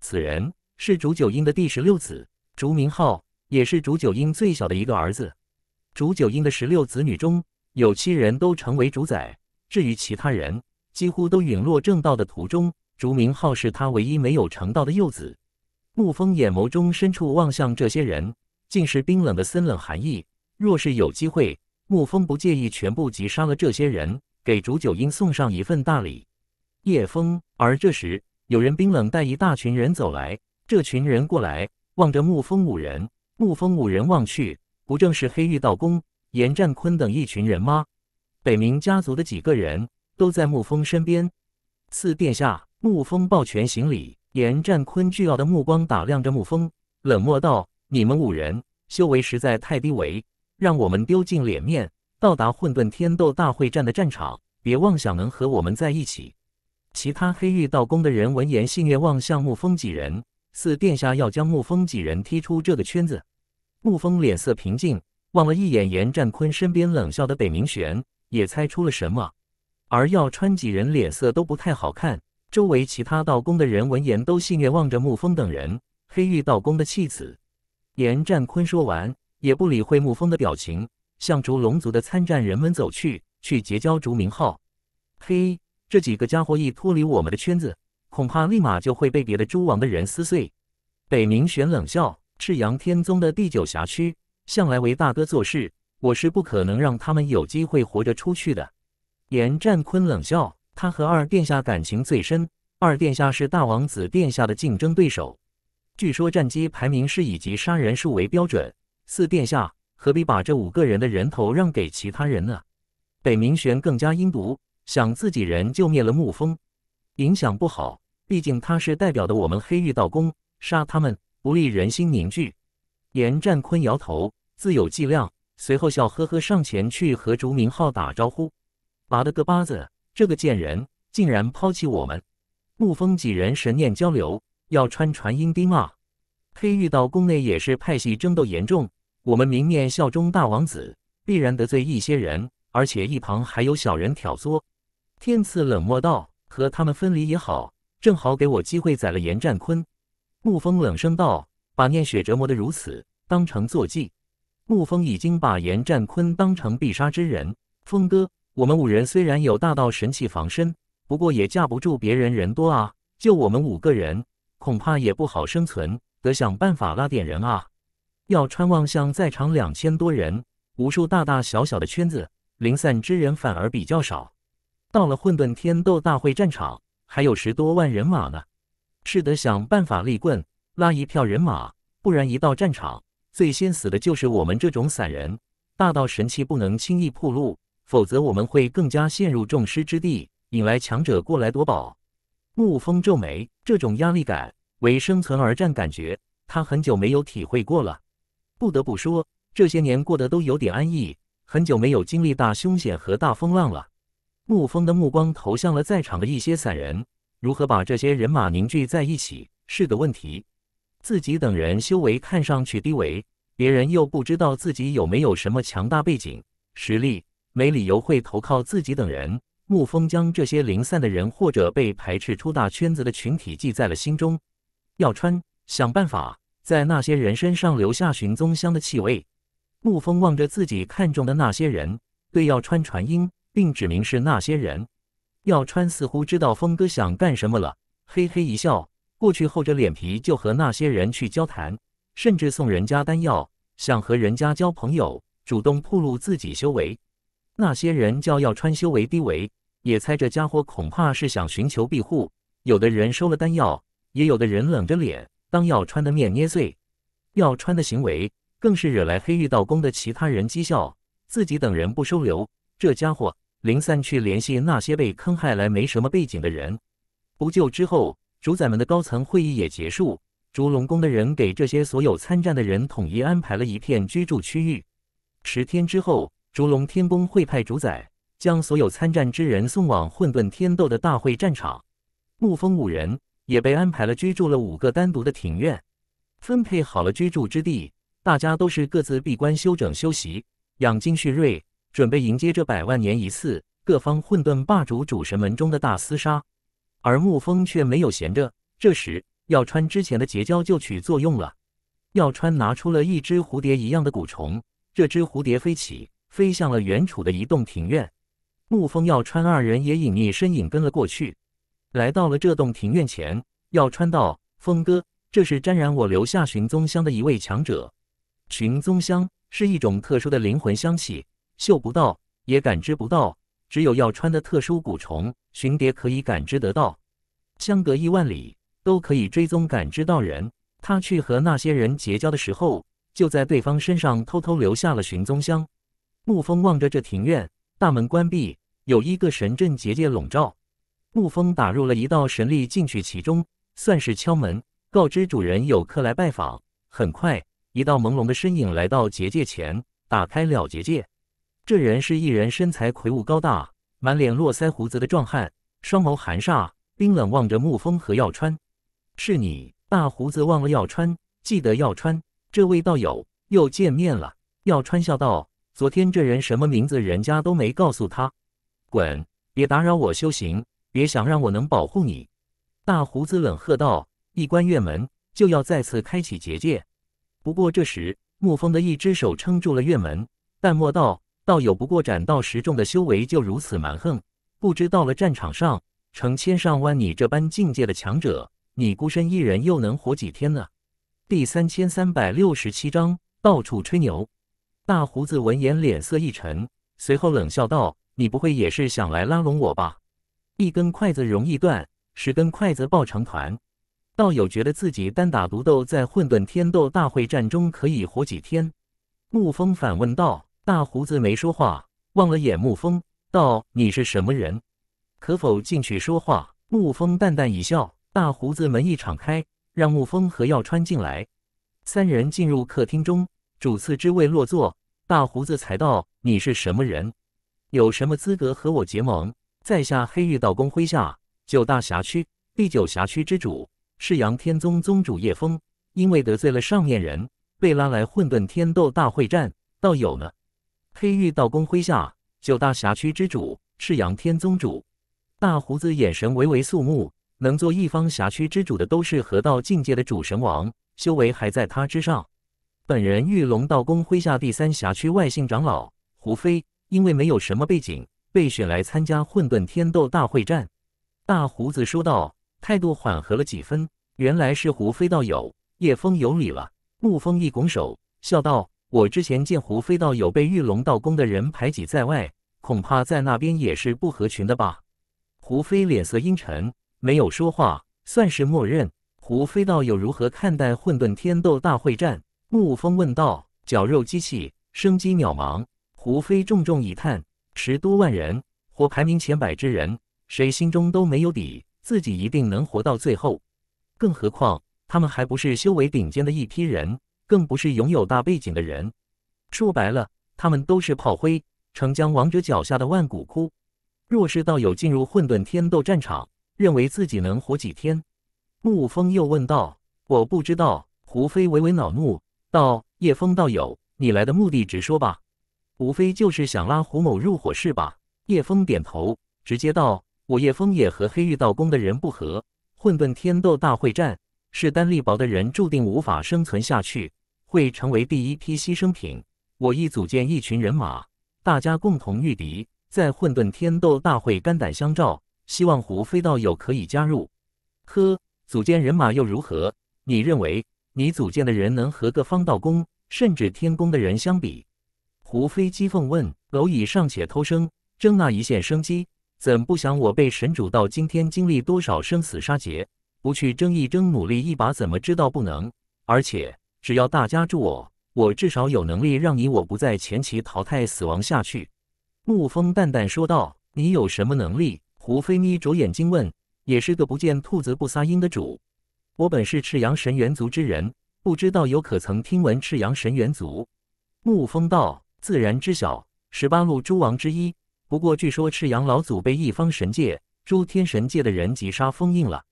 此人。是竹九英的第十六子，竹明浩也是竹九英最小的一个儿子。竹九英的十六子女中有七人都成为主宰，至于其他人几乎都陨落正道的途中。竹明浩是他唯一没有成道的幼子。沐风眼眸中深处望向这些人，竟是冰冷的森冷寒意。若是有机会，沐风不介意全部击杀了这些人，给竹九英送上一份大礼。叶风，而这时有人冰冷带一大群人走来。这群人过来，望着沐风五人，沐风五人望去，不正是黑玉道公严占坤等一群人吗？北冥家族的几个人都在沐风身边。四殿下，沐风抱拳行礼。严占坤倨傲的目光打量着沐风，冷漠道：“你们五人修为实在太低微，让我们丢尽脸面，到达混沌天斗大会战的战场，别妄想能和我们在一起。”其他黑玉道宫的人闻言，信愿望向沐风几人。四殿下要将沐风几人踢出这个圈子，沐风脸色平静，望了一眼严占坤身边冷笑的北冥玄，也猜出了什么。而耀川几人脸色都不太好看，周围其他道宫的人闻言都戏谑望着沐风等人。黑玉道宫的弃子，严占坤说完，也不理会沐风的表情，向逐龙族的参战人们走去，去结交竹明浩。嘿，这几个家伙一脱离我们的圈子。恐怕立马就会被别的诸王的人撕碎。北明玄冷笑：“赤阳天宗的第九辖区向来为大哥做事，我是不可能让他们有机会活着出去的。”严战坤冷笑：“他和二殿下感情最深，二殿下是大王子殿下的竞争对手。据说战机排名是以及杀人数为标准。四殿下何必把这五个人的人头让给其他人呢？”北冥玄更加阴毒，想自己人就灭了沐风，影响不好。毕竟他是代表的我们黑玉道宫，杀他们不利人心凝聚。严战坤摇头，自有计量。随后笑呵呵上前去和竹明浩打招呼。妈的个巴子，这个贱人竟然抛弃我们！沐风几人神念交流，要穿传音兵啊！黑玉道宫内也是派系争斗严重，我们明面效忠大王子，必然得罪一些人，而且一旁还有小人挑唆。天赐冷漠道：“和他们分离也好。”正好给我机会宰了严占坤，沐风冷声道：“把念雪折磨得如此，当成坐骑。”沐风已经把严占坤当成必杀之人。风哥，我们五人虽然有大道神器防身，不过也架不住别人人多啊！就我们五个人，恐怕也不好生存，得想办法拉点人啊！要穿望向在场两千多人，无数大大小小的圈子，零散之人反而比较少。到了混沌天斗大会战场。还有十多万人马呢，是得想办法立棍拉一票人马，不然一到战场，最先死的就是我们这种散人。大道神器不能轻易铺路，否则我们会更加陷入众矢之的，引来强者过来夺宝。沐风皱眉，这种压力感、为生存而战感觉，他很久没有体会过了。不得不说，这些年过得都有点安逸，很久没有经历大凶险和大风浪了。沐风的目光投向了在场的一些散人，如何把这些人马凝聚在一起是个问题。自己等人修为看上去低微，别人又不知道自己有没有什么强大背景实力，没理由会投靠自己等人。沐风将这些零散的人或者被排斥出大圈子的群体记在了心中。耀川想办法在那些人身上留下寻踪香的气味。沐风望着自己看中的那些人，对耀川传音。并指明是那些人，耀川似乎知道峰哥想干什么了，嘿嘿一笑，过去厚着脸皮就和那些人去交谈，甚至送人家丹药，想和人家交朋友，主动暴露自己修为。那些人叫耀川修为低微，也猜这家伙恐怕是想寻求庇护。有的人收了丹药，也有的人冷着脸，当耀川的面捏碎。耀川的行为更是惹来黑玉道宫的其他人讥笑，自己等人不收留这家伙。零散去联系那些被坑害来没什么背景的人。不久之后，主宰们的高层会议也结束。烛龙宫的人给这些所有参战的人统一安排了一片居住区域。十天之后，烛龙天宫会派主宰将所有参战之人送往混沌天斗的大会战场。沐风五人也被安排了居住了五个单独的庭院，分配好了居住之地。大家都是各自闭关休整、休息，养精蓄锐。准备迎接这百万年一次各方混沌霸主主神门中的大厮杀，而沐风却没有闲着。这时，耀川之前的结交就起作用了。耀川拿出了一只蝴蝶一样的蛊虫，这只蝴蝶飞起，飞向了远处的一栋庭院。沐风、耀川二人也隐匿身影跟了过去，来到了这栋庭院前。耀川道：“风哥，这是沾染我留下寻踪香的一位强者。寻踪香是一种特殊的灵魂香气。”嗅不到，也感知不到，只有要穿的特殊蛊虫寻蝶可以感知得到。相隔亿万里都可以追踪感知到人。他去和那些人结交的时候，就在对方身上偷偷留下了寻踪香。沐风望着这庭院大门关闭，有一个神阵结界笼罩。沐风打入了一道神力进去其中，算是敲门，告知主人有客来拜访。很快，一道朦胧的身影来到结界前，打开了结界。这人是一人，身材魁梧高大，满脸络腮胡子的壮汉，双眸含煞，冰冷望着沐风和药川。是你，大胡子忘了药川，记得药川。这位道友又见面了。药川笑道：“昨天这人什么名字，人家都没告诉他。”滚！别打扰我修行，别想让我能保护你。”大胡子冷喝道。一关院门，就要再次开启结界。不过这时，沐风的一只手撑住了院门，淡漠道。道友，不过斩道十重的修为就如此蛮横？不知到了战场上，成千上万你这般境界的强者，你孤身一人又能活几天呢？第三千三百六十七章到处吹牛。大胡子闻言脸色一沉，随后冷笑道：“你不会也是想来拉拢我吧？一根筷子容易断，十根筷子抱成团。道友觉得自己单打独斗在混沌天斗大会战中可以活几天？”沐风反问道。大胡子没说话，望了眼沐风，道：“你是什么人？可否进去说话？”沐风淡淡一笑。大胡子门一敞开，让沐风和耀川进来。三人进入客厅中，主次之位落座。大胡子才道：“你是什么人？有什么资格和我结盟？”在下黑玉道公麾下，九大辖区第九辖区之主是阳天宗宗主叶枫，因为得罪了上面人，被拉来混沌天斗大会战。道友呢？黑玉道公麾下九大辖区之主赤阳天宗主，大胡子眼神微微肃穆。能做一方辖区之主的，都是河道境界的主神王，修为还在他之上。本人玉龙道公麾下第三辖区外姓长老胡飞，因为没有什么背景，被选来参加混沌天斗大会战。大胡子说道，态度缓和了几分。原来是胡飞道友，叶峰有礼了。沐风一拱手，笑道。我之前见胡飞道友被玉龙道宫的人排挤在外，恐怕在那边也是不合群的吧？胡飞脸色阴沉，没有说话，算是默认。胡飞道友如何看待混沌天斗大会战？沐风问道。绞肉机器，生机渺茫。胡飞重重一叹，十多万人，或排名前百之人，谁心中都没有底，自己一定能活到最后。更何况，他们还不是修为顶尖的一批人。更不是拥有大背景的人，说白了，他们都是炮灰。成江王者脚下的万古枯。若是道友进入混沌天斗战场，认为自己能活几天？沐风又问道：“我不知道。”胡飞微微恼怒道：“叶风道友，你来的目的直说吧，无非就是想拉胡某入伙是吧？”叶风点头，直接道：“我叶风也和黑玉道宫的人不和。混沌天斗大会战，势单力薄的人注定无法生存下去。”会成为第一批牺牲品。我亦组建一群人马，大家共同御敌，在混沌天斗大会肝胆相照。希望胡飞道友可以加入。呵，组建人马又如何？你认为你组建的人能和个方道宫甚至天宫的人相比？胡飞讥讽问：“蝼蚁尚且偷生，争那一线生机？怎不想我被神主到今天经历多少生死杀劫？不去争一争，努力一把，怎么知道不能？而且。”只要大家助我，我至少有能力让你我不在前期淘汰死亡下去。”沐风淡淡说道。“你有什么能力？”胡飞眯着眼睛问。“也是个不见兔子不撒鹰的主。”我本是赤阳神猿族之人，不知道有可曾听闻赤阳神猿族？”沐风道，“自然知晓，十八路诸王之一。不过据说赤阳老祖被一方神界、诸天神界的人击杀封印了。”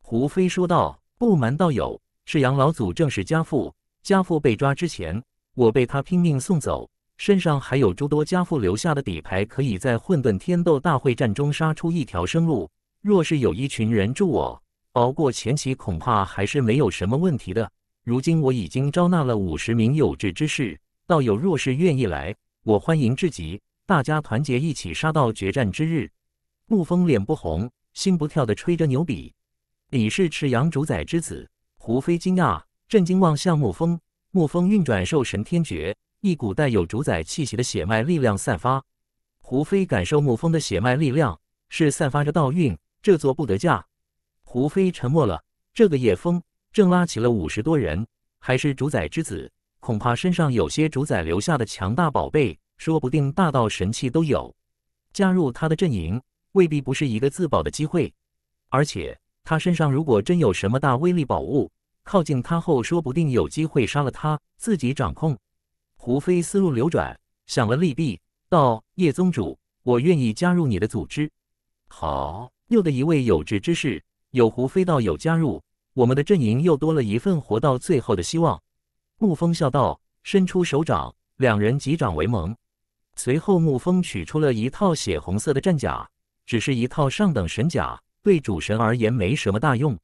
胡飞说道，“不瞒道友。”赤阳老祖正是家父，家父被抓之前，我被他拼命送走，身上还有诸多家父留下的底牌，可以在混沌天斗大会战中杀出一条生路。若是有一群人助我，熬过前期，恐怕还是没有什么问题的。如今我已经招纳了五十名有志之士，道友若是愿意来，我欢迎至极。大家团结一起，杀到决战之日。沐风脸不红心不跳的吹着牛逼，你是赤阳主宰之子。胡飞惊讶、震惊，望向沐风。沐风运转兽神天诀，一股带有主宰气息的血脉力量散发。胡飞感受沐风的血脉力量，是散发着道韵，这座不得驾。胡飞沉默了。这个叶风正拉起了五十多人，还是主宰之子，恐怕身上有些主宰留下的强大宝贝，说不定大道神器都有。加入他的阵营，未必不是一个自保的机会，而且。他身上如果真有什么大威力宝物，靠近他后，说不定有机会杀了他自己掌控。胡飞思路流转，想了利弊，道：“叶宗主，我愿意加入你的组织。”好，又的一位有志之士，有胡飞道友加入我们的阵营，又多了一份活到最后的希望。沐风笑道，伸出手掌，两人击掌为盟。随后，沐风取出了一套血红色的战甲，只是一套上等神甲。对主神而言没什么大用，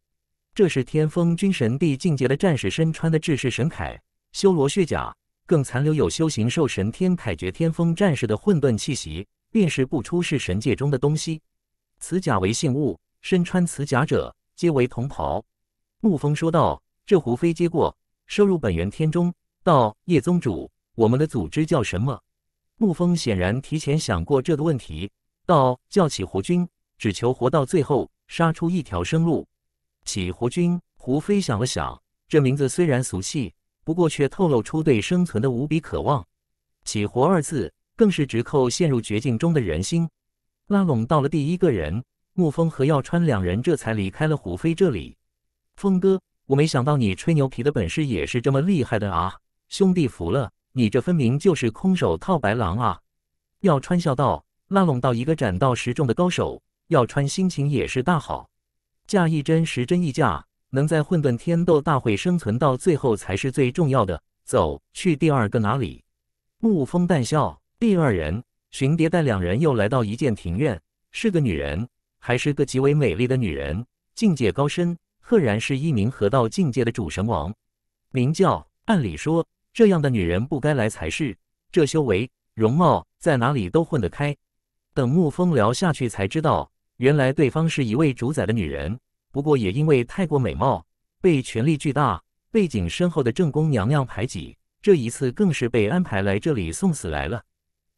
这是天风军神帝境界的战士身穿的制式神铠——修罗血甲，更残留有修行兽神天铠绝天风战士的混沌气息，辨识不出是神界中的东西。此甲为信物，身穿此甲者皆为同袍。沐风说道：“这胡飞接过，收入本源天中。”道：“叶宗主，我们的组织叫什么？”沐风显然提前想过这个问题，道：“叫起胡军。”只求活到最后，杀出一条生路。起活君，胡飞想了想，这名字虽然俗气，不过却透露出对生存的无比渴望。起活二字，更是直扣陷入绝境中的人心。拉拢到了第一个人，沐风和耀川两人这才离开了胡飞这里。峰哥，我没想到你吹牛皮的本事也是这么厉害的啊，兄弟服了，你这分明就是空手套白狼啊！耀川笑道：“拉拢到一个斩到十重的高手。”要穿，心情也是大好。价一真，时真一价，能在混沌天斗大会生存到最后才是最重要的。走去第二个哪里？沐风淡笑。第二人，寻蝶带两人又来到一间庭院，是个女人，还是个极为美丽的女人，境界高深，赫然是一名河道境界的主神王。名叫。按理说，这样的女人不该来才是。这修为、容貌，在哪里都混得开。等沐风聊下去，才知道。原来对方是一位主宰的女人，不过也因为太过美貌，被权力巨大、背景深厚的正宫娘娘排挤。这一次更是被安排来这里送死来了。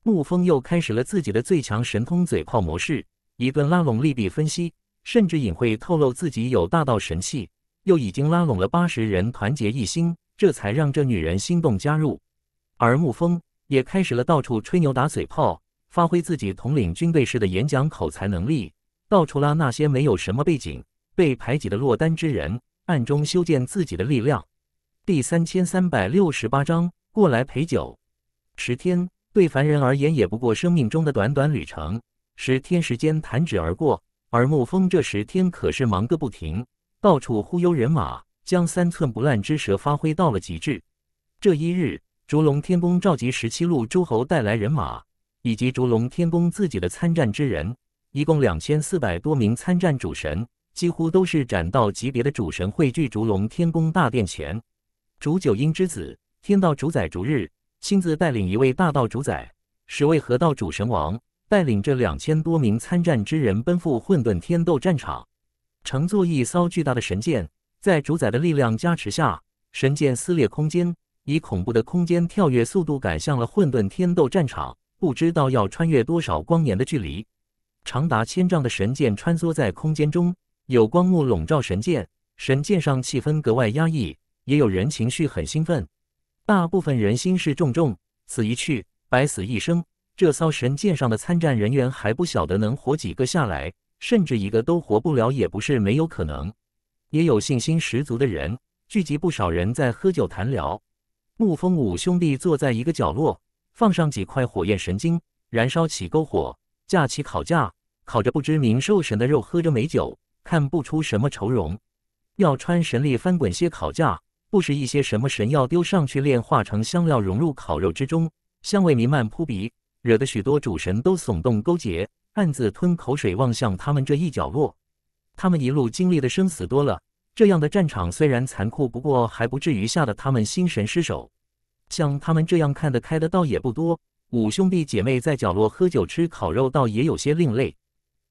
沐风又开始了自己的最强神通嘴炮模式，一顿拉拢利弊分析，甚至隐晦透露自己有大道神器，又已经拉拢了八十人团结一心，这才让这女人心动加入。而沐风也开始了到处吹牛打嘴炮，发挥自己统领军队时的演讲口才能力。道出了那些没有什么背景、被排挤的落单之人，暗中修建自己的力量。第三千三百六十八章，过来陪酒。十天对凡人而言，也不过生命中的短短旅程。十天时间弹指而过，而沐风这十天可是忙个不停，到处忽悠人马，将三寸不烂之舌发挥到了极致。这一日，烛龙天宫召集十七路诸侯带来人马，以及烛龙天宫自己的参战之人。一共两千四百多名参战主神，几乎都是斩道级别的主神汇聚烛龙天宫大殿前。烛九阴之子天道主宰逐日亲自带领一位大道主宰、十位河道主神王带领着两千多名参战之人奔赴混沌天斗战场。乘坐一艘巨大的神剑，在主宰的力量加持下，神剑撕裂空间，以恐怖的空间跳跃速度赶向了混沌天斗战场。不知道要穿越多少光年的距离。长达千丈的神剑穿梭在空间中，有光幕笼罩神剑，神剑上气氛格外压抑。也有人情绪很兴奋，大部分人心事重重，此一去百死一生。这艘神剑上的参战人员还不晓得能活几个下来，甚至一个都活不了也不是没有可能。也有信心十足的人聚集，不少人在喝酒谈聊。沐风五兄弟坐在一个角落，放上几块火焰神经，燃烧起篝火。架起烤架，烤着不知名兽神的肉，喝着美酒，看不出什么愁容。要穿神力翻滚些烤架，不时一些什么神药丢上去炼化成香料，融入烤肉之中，香味弥漫扑鼻，惹得许多主神都耸动勾结，暗自吞口水望向他们这一角落。他们一路经历的生死多了，这样的战场虽然残酷，不过还不至于吓得他们心神失守。像他们这样看得开的倒也不多。五兄弟姐妹在角落喝酒吃烤肉，倒也有些另类。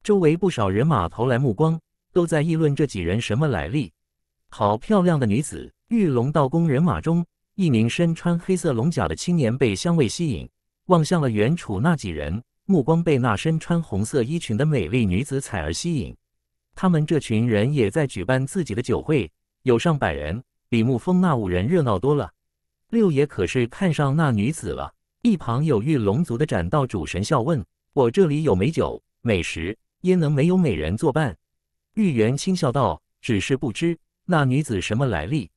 周围不少人马投来目光，都在议论这几人什么来历。好漂亮的女子！玉龙道宫人马中，一名身穿黑色龙甲的青年被香味吸引，望向了远处那几人，目光被那身穿红色衣裙的美丽女子彩儿吸引。他们这群人也在举办自己的酒会，有上百人，比沐风那五人热闹多了。六爷可是看上那女子了。一旁有玉龙族的斩道主神笑问：“我这里有美酒美食，焉能没有美人作伴？”玉元清笑道：“只是不知那女子什么来历。”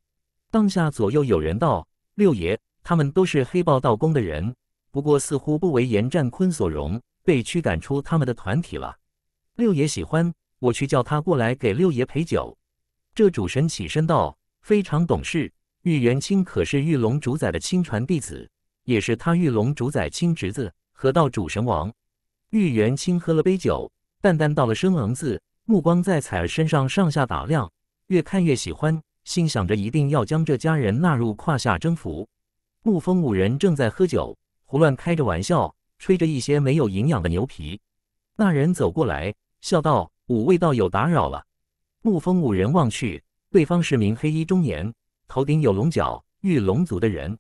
当下左右有人道：“六爷，他们都是黑豹道宫的人，不过似乎不为严战坤所容，被驱赶出他们的团体了。”六爷喜欢，我去叫他过来给六爷陪酒。这主神起身道：“非常懂事，玉元清可是玉龙主宰的亲传弟子。”也是他玉龙主宰亲侄子和道主神王玉元清喝了杯酒，淡淡道了声“嗯字，目光在彩儿身上上下打量，越看越喜欢，心想着一定要将这家人纳入胯下征服。沐风五人正在喝酒，胡乱开着玩笑，吹着一些没有营养的牛皮。那人走过来，笑道：“五位道友打扰了。”沐风五人望去，对方是名黑衣中年，头顶有龙角，玉龙族的人。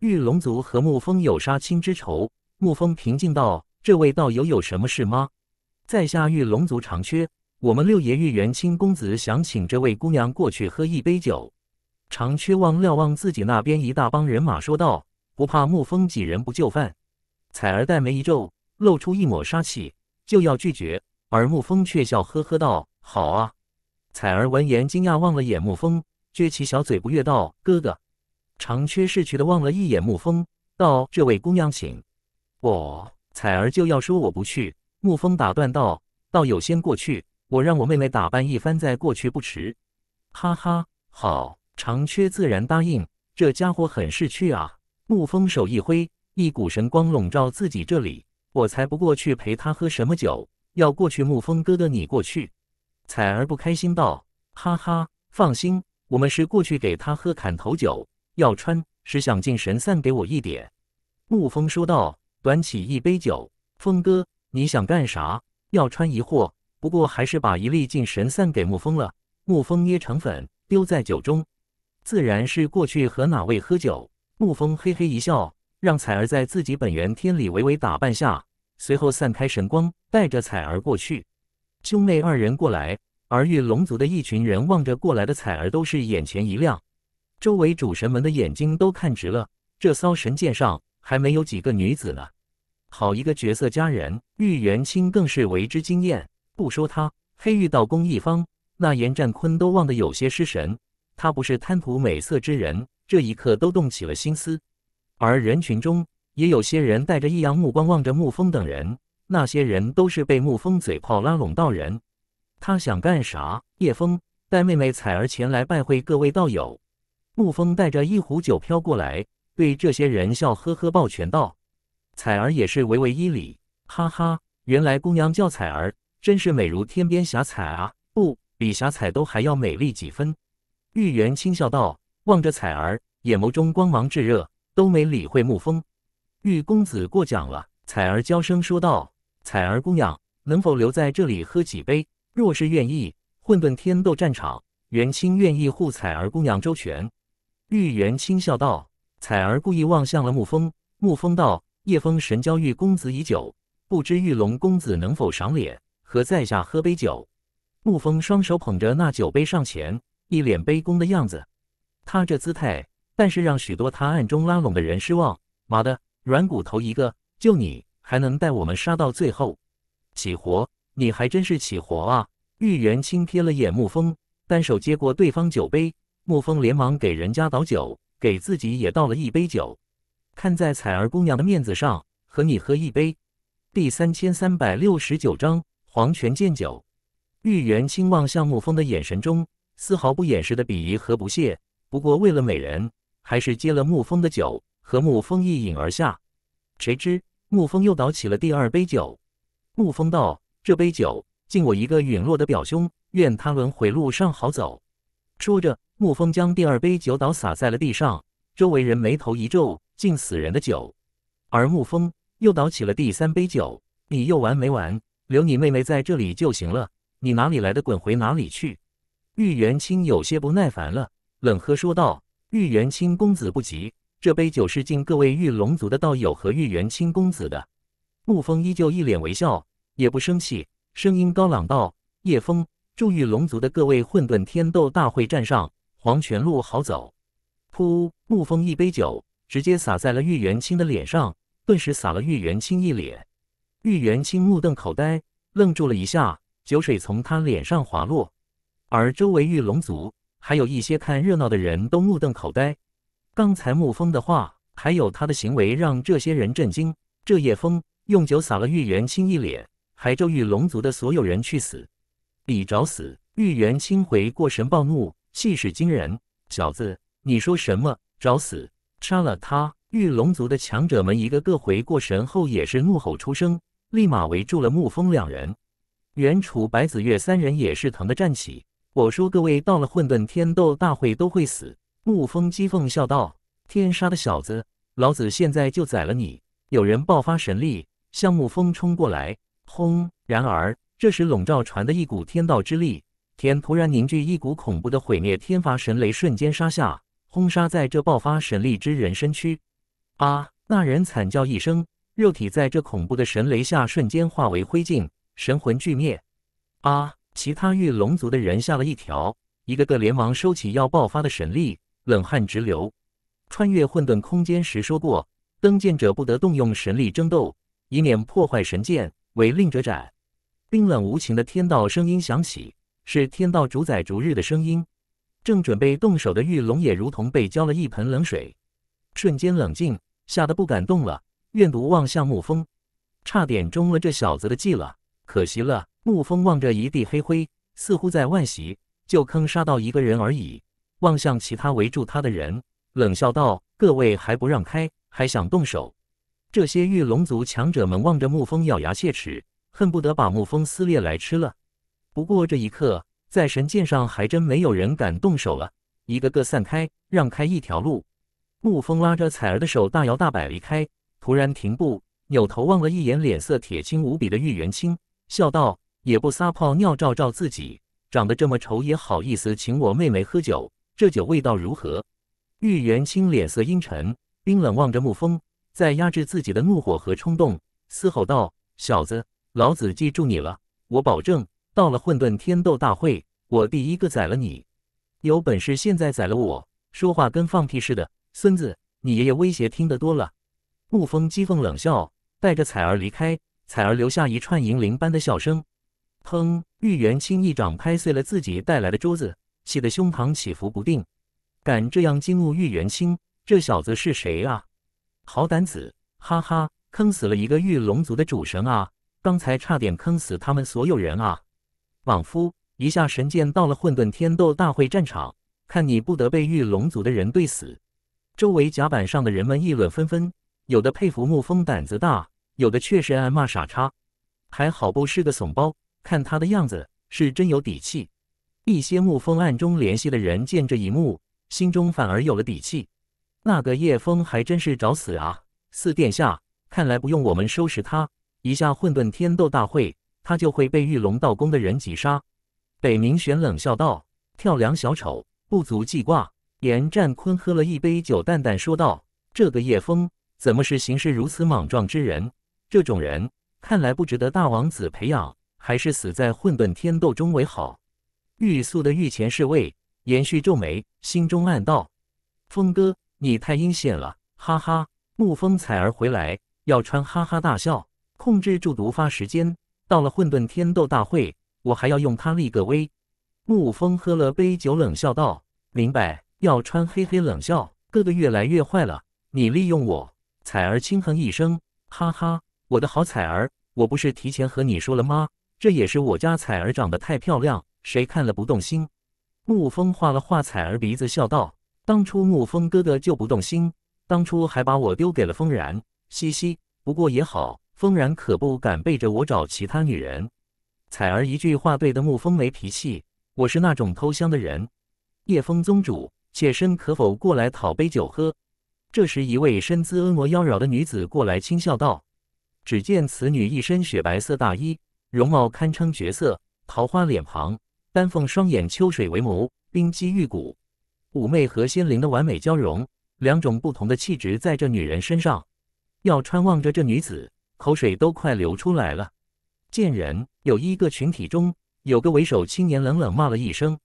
玉龙族和沐风有杀亲之仇。沐风平静道：“这位道友有什么事吗？”在下玉龙族常缺，我们六爷玉元清公子想请这位姑娘过去喝一杯酒。常缺望瞭望自己那边一大帮人马，说道：“不怕沐风几人不就范。”采儿黛眉一皱，露出一抹杀气，就要拒绝，而沐风却笑呵呵道：“好啊。”采儿闻言惊讶望了眼沐风，撅起小嘴不悦道：“哥哥。”长缺逝去的望了一眼沐风，道：“这位姑娘，请我彩儿就要说我不去。”沐风打断道：“道友先过去，我让我妹妹打扮一番再过去不迟。”哈哈，好，长缺自然答应。这家伙很是趣啊！沐风手一挥，一股神光笼罩自己这里。我才不过去陪他喝什么酒？要过去，沐风哥哥你过去。彩儿不开心道：“哈哈，放心，我们是过去给他喝砍头酒。”要川是想进神散给我一点，沐风说道，端起一杯酒。风哥，你想干啥？要川疑惑，不过还是把一粒进神散给沐风了。沐风捏成粉，丢在酒中，自然是过去和哪位喝酒。沐风嘿嘿一笑，让彩儿在自己本源天里微微打扮下，随后散开神光，带着彩儿过去。兄妹二人过来，而玉龙族的一群人望着过来的彩儿，都是眼前一亮。周围主神们的眼睛都看直了，这骚神剑上还没有几个女子呢，好一个绝色佳人，玉元清更是为之惊艳。不说他，黑玉道宫一方，那严占坤都望得有些失神。他不是贪图美色之人，这一刻都动起了心思。而人群中也有些人带着异样目光望着沐风等人。那些人都是被沐风嘴炮拉拢到人。他想干啥？叶枫带妹妹采儿前来拜会各位道友。沐风带着一壶酒飘过来，对这些人笑呵呵抱拳道：“彩儿也是唯唯一礼，哈哈，原来姑娘叫彩儿，真是美如天边霞彩啊，不比霞彩都还要美丽几分。”玉元轻笑道，望着彩儿，眼眸中光芒炙热，都没理会沐风。玉公子过奖了，彩儿娇声说道：“彩儿姑娘能否留在这里喝几杯？若是愿意，混沌天斗战场，元清愿意护彩儿姑娘周全。”玉元轻笑道：“彩儿故意望向了沐风。”沐风道：“叶枫神交玉公子已久，不知玉龙公子能否赏脸，和在下喝杯酒？”沐风双手捧着那酒杯上前，一脸卑躬的样子。他这姿态，但是让许多他暗中拉拢的人失望。妈的，软骨头一个，就你还能带我们杀到最后？起活，你还真是起活啊！玉元轻瞥了眼沐风，单手接过对方酒杯。沐风连忙给人家倒酒，给自己也倒了一杯酒。看在彩儿姑娘的面子上，和你喝一杯。第三千三百六十九章黄泉见酒。玉元清望向沐风的眼神中，丝毫不掩饰的鄙夷和不屑。不过为了美人，还是接了沐风的酒，和沐风一饮而下。谁知沐风又倒起了第二杯酒。沐风道：“这杯酒，敬我一个陨落的表兄，愿他轮回路上好走。”说着。沐风将第二杯酒倒洒在了地上，周围人眉头一皱，敬死人的酒。而沐风又倒起了第三杯酒，你有完没完？留你妹妹在这里就行了，你哪里来的，滚回哪里去！玉元清有些不耐烦了，冷喝说道：“玉元清公子不急，这杯酒是敬各位玉龙族的道友和玉元清公子的。”沐风依旧一脸微笑，也不生气，声音高朗道：“叶风，祝玉龙族的各位混沌天斗大会战上。”黄泉路好走，噗！沐风一杯酒直接洒在了玉元清的脸上，顿时洒了玉元清一脸。玉元清目瞪口呆，愣住了一下，酒水从他脸上滑落。而周围玉龙族还有一些看热闹的人都目瞪口呆。刚才沐风的话，还有他的行为，让这些人震惊。这叶枫用酒洒了玉元清一脸，还咒玉龙族的所有人去死，李找死！玉元清回过神，暴怒。气势惊人，小子，你说什么？找死！杀了他！玉龙族的强者们一个个回过神后，也是怒吼出声，立马围住了沐风两人。原楚、白子月三人也是疼得站起。我说各位，到了混沌天斗大会都会死。沐风讥讽笑道：“天杀的小子，老子现在就宰了你！”有人爆发神力，向沐风冲过来，轰！然而这时笼罩船的一股天道之力。天突然凝聚一股恐怖的毁灭天罚神雷，瞬间杀下，轰杀在这爆发神力之人身躯。啊！那人惨叫一声，肉体在这恐怖的神雷下瞬间化为灰烬，神魂俱灭。啊！其他御龙族的人吓了一跳，一个个连忙收起要爆发的神力，冷汗直流。穿越混沌空间时说过，登剑者不得动用神力争斗，以免破坏神剑，违令者斩。冰冷无情的天道声音响起。是天道主宰逐日的声音，正准备动手的玉龙也如同被浇了一盆冷水，瞬间冷静，吓得不敢动了，怨毒望向沐风，差点中了这小子的计了。可惜了，沐风望着一地黑灰，似乎在万喜就坑杀到一个人而已。望向其他围住他的人，冷笑道：“各位还不让开，还想动手？”这些玉龙族强者们望着沐风，咬牙切齿，恨不得把沐风撕裂来吃了。不过这一刻，在神剑上还真没有人敢动手了，一个个散开，让开一条路。沐风拉着彩儿的手，大摇大摆离开，突然停步，扭头望了一眼脸色铁青无比的玉元清，笑道：“也不撒泡尿照照自己，长得这么丑也好意思请我妹妹喝酒？这酒味道如何？”玉元清脸色阴沉，冰冷望着沐风，在压制自己的怒火和冲动，嘶吼道：“小子，老子记住你了！我保证。”到了混沌天斗大会，我第一个宰了你！有本事现在宰了我！说话跟放屁似的，孙子！你爷爷威胁听得多了。沐风讥讽冷笑，带着彩儿离开，彩儿留下一串银铃般的笑声。砰！玉元清一掌拍碎了自己带来的桌子，气得胸膛起伏不定。敢这样惊怒玉元清，这小子是谁啊？好胆子！哈哈，坑死了一个玉龙族的主神啊！刚才差点坑死他们所有人啊！仿佛一下神剑到了混沌天斗大会战场，看你不得被御龙族的人怼死。周围甲板上的人们议论纷纷，有的佩服沐风胆子大，有的却是暗骂傻叉。还好不是个怂包，看他的样子是真有底气。一些沐风暗中联系的人见这一幕，心中反而有了底气。那个叶枫还真是找死啊！四殿下，看来不用我们收拾他，一下混沌天斗大会。他就会被玉龙道宫的人击杀。”北冥玄冷笑道。“跳梁小丑，不足记挂。”严战坤喝了一杯酒，淡淡说道：“这个叶枫，怎么是行事如此莽撞之人？这种人，看来不值得大王子培养，还是死在混沌天斗中为好。”玉素的御前侍卫延续皱眉，心中暗道：“峰哥，你太阴险了！”哈哈，沐风采儿回来，要穿哈哈大笑，控制住毒发时间。到了混沌天斗大会，我还要用它立个威。沐风喝了杯酒，冷笑道：“明白。”要穿嘿嘿冷笑：“哥哥越来越坏了，你利用我。”彩儿轻哼一声：“哈哈，我的好彩儿，我不是提前和你说了吗？这也是我家彩儿长得太漂亮，谁看了不动心？”沐风画了画彩儿鼻子，笑道：“当初沐风哥哥就不动心，当初还把我丢给了风然，嘻嘻，不过也好。”风然可不敢背着我找其他女人，彩儿一句话怼得沐风没脾气。我是那种偷香的人。夜风宗主，妾身可否过来讨杯酒喝？这时，一位身姿婀娜妖娆的女子过来，轻笑道。只见此女一身雪白色大衣，容貌堪称绝色，桃花脸庞，丹凤双眼，秋水为眸，冰肌玉骨，妩媚和仙灵的完美交融，两种不同的气质在这女人身上。要穿望着这女子。口水都快流出来了！贱人，有一个群体中有个为首青年冷冷骂了一声：“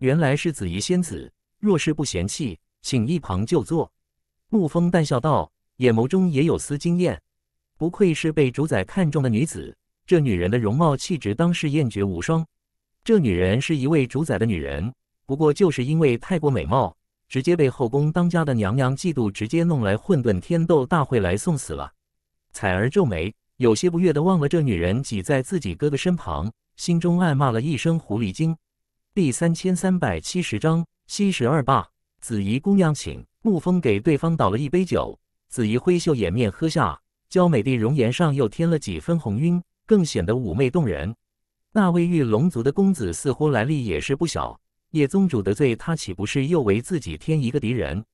原来是紫衣仙子，若是不嫌弃，请一旁就坐。”沐风淡笑道，眼眸中也有丝惊艳。不愧是被主宰看中的女子，这女人的容貌气质当世艳绝无双。这女人是一位主宰的女人，不过就是因为太过美貌，直接被后宫当家的娘娘嫉妒，直接弄来混沌天斗大会来送死了。采儿皱眉，有些不悦地望了这女人挤在自己哥哥身旁，心中暗骂了一声“狐狸精”。第三千三百七十章七十二霸。紫怡姑娘，请。沐风给对方倒了一杯酒，紫怡挥袖掩面喝下，娇美的容颜上又添了几分红晕，更显得妩媚动人。那位玉龙族的公子似乎来历也是不小，叶宗主的罪，他岂不是又为自己添一个敌人？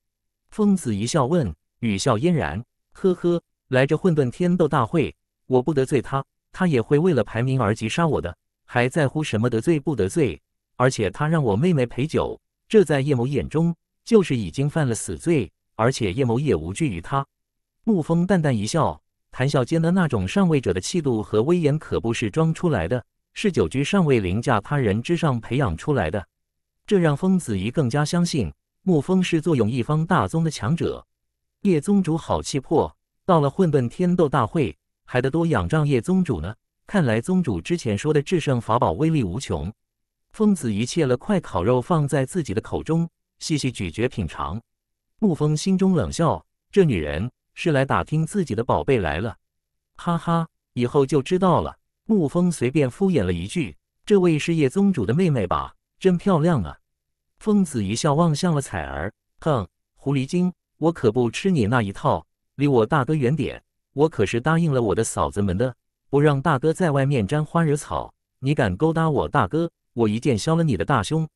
风子一笑问，语笑嫣然，呵呵。来这混沌天斗大会，我不得罪他，他也会为了排名而击杀我的。还在乎什么得罪不得罪？而且他让我妹妹陪酒，这在叶某眼中就是已经犯了死罪。而且叶某也无惧于他。沐风淡淡一笑，谈笑间的那种上位者的气度和威严，可不是装出来的，是久居上位，凌驾他人之上培养出来的。这让风子怡更加相信沐风是坐拥一方大宗的强者。叶宗主，好气魄！到了混沌天斗大会，还得多仰仗叶宗主呢。看来宗主之前说的制胜法宝威力无穷。疯子一切了块烤肉，放在自己的口中，细细咀嚼品尝。沐风心中冷笑：这女人是来打听自己的宝贝来了。哈哈，以后就知道了。沐风随便敷衍了一句：“这位是叶宗主的妹妹吧？真漂亮啊！”疯子一笑，望向了彩儿：“哼，狐狸精，我可不吃你那一套。”离我大哥远点！我可是答应了我的嫂子们的，不让大哥在外面沾花惹草。你敢勾搭我大哥，我一剑削了你的大胸！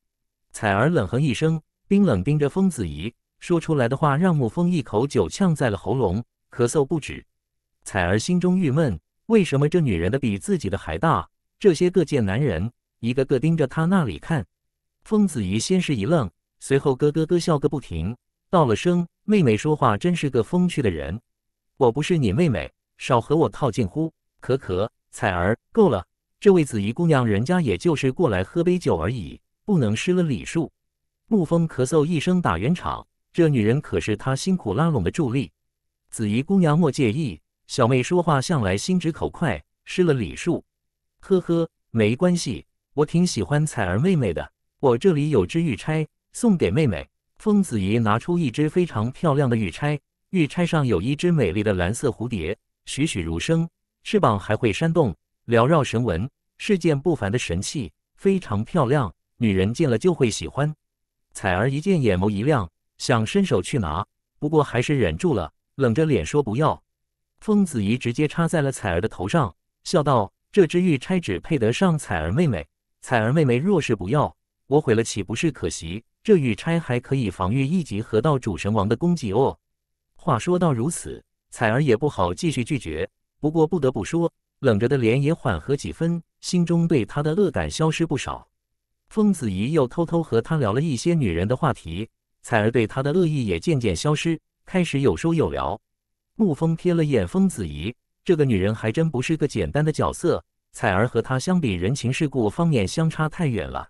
彩儿冷哼一声，冰冷盯着风子怡，说出来的话让沐风一口酒呛在了喉咙，咳嗽不止。彩儿心中郁闷，为什么这女人的比自己的还大？这些个贱男人，一个个盯着她那里看。风子怡先是一愣，随后咯咯咯笑个不停。道了声：“妹妹说话真是个风趣的人。”我不是你妹妹，少和我套近乎。可可，彩儿，够了！这位紫衣姑娘，人家也就是过来喝杯酒而已，不能失了礼数。沐风咳嗽一声，打圆场：“这女人可是他辛苦拉拢的助力。紫衣姑娘莫介意，小妹说话向来心直口快，失了礼数。呵呵，没关系，我挺喜欢彩儿妹妹的。我这里有支玉钗，送给妹妹。”丰子怡拿出一只非常漂亮的玉钗，玉钗上有一只美丽的蓝色蝴蝶，栩栩如生，翅膀还会扇动，缭绕神纹，是件不凡的神器，非常漂亮，女人见了就会喜欢。彩儿一见，眼眸一亮，想伸手去拿，不过还是忍住了，冷着脸说：“不要。”丰子怡直接插在了彩儿的头上，笑道：“这只玉钗只配得上彩儿妹妹，彩儿妹妹若是不要，我毁了岂不是可惜？”这玉钗还可以防御一级河道主神王的攻击哦。话说到如此，彩儿也不好继续拒绝。不过不得不说，冷着的脸也缓和几分，心中对她的恶感消失不少。风子怡又偷偷和他聊了一些女人的话题，彩儿对她的恶意也渐渐消失，开始有说有聊。沐风瞥了眼风子怡，这个女人还真不是个简单的角色。彩儿和她相比，人情世故方面相差太远了。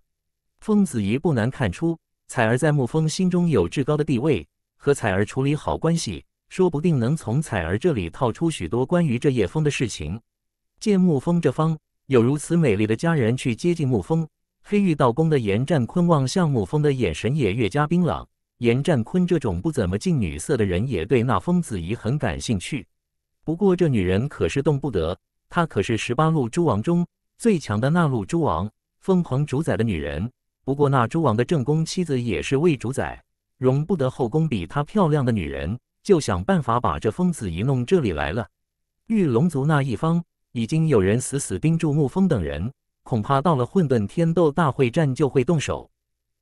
风子怡不难看出。彩儿在沐风心中有至高的地位，和彩儿处理好关系，说不定能从彩儿这里套出许多关于这叶枫的事情。见沐风这方有如此美丽的佳人去接近沐风，黑玉道宫的严战坤望向沐风的眼神也越加冰冷。严战坤这种不怎么近女色的人也对那风子怡很感兴趣，不过这女人可是动不得，她可是十八路诸王中最强的那路诸王，疯狂主宰的女人。不过，那诸王的正宫妻子也是魏主宰，容不得后宫比她漂亮的女人，就想办法把这疯子一弄这里来了。玉龙族那一方已经有人死死盯住沐风等人，恐怕到了混沌天斗大会战就会动手。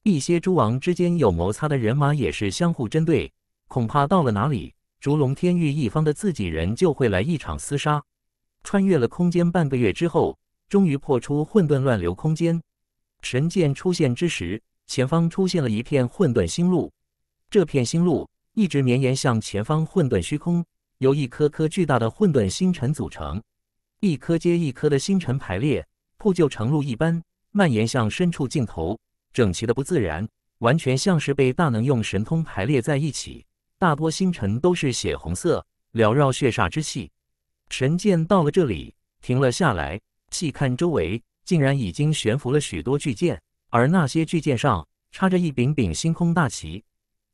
一些诸王之间有摩擦的人马也是相互针对，恐怕到了哪里，烛龙天域一方的自己人就会来一场厮杀。穿越了空间半个月之后，终于破出混沌乱流空间。神剑出现之时，前方出现了一片混沌星路。这片星路一直绵延向前方混沌虚空，由一颗颗巨大的混沌星辰组成，一颗接一颗的星辰排列，铺就成路一般，蔓延向深处尽头，整齐的不自然，完全像是被大能用神通排列在一起。大多星辰都是血红色，缭绕血煞之气。神剑到了这里，停了下来，细看周围。竟然已经悬浮了许多巨剑，而那些巨剑上插着一柄柄星空大旗：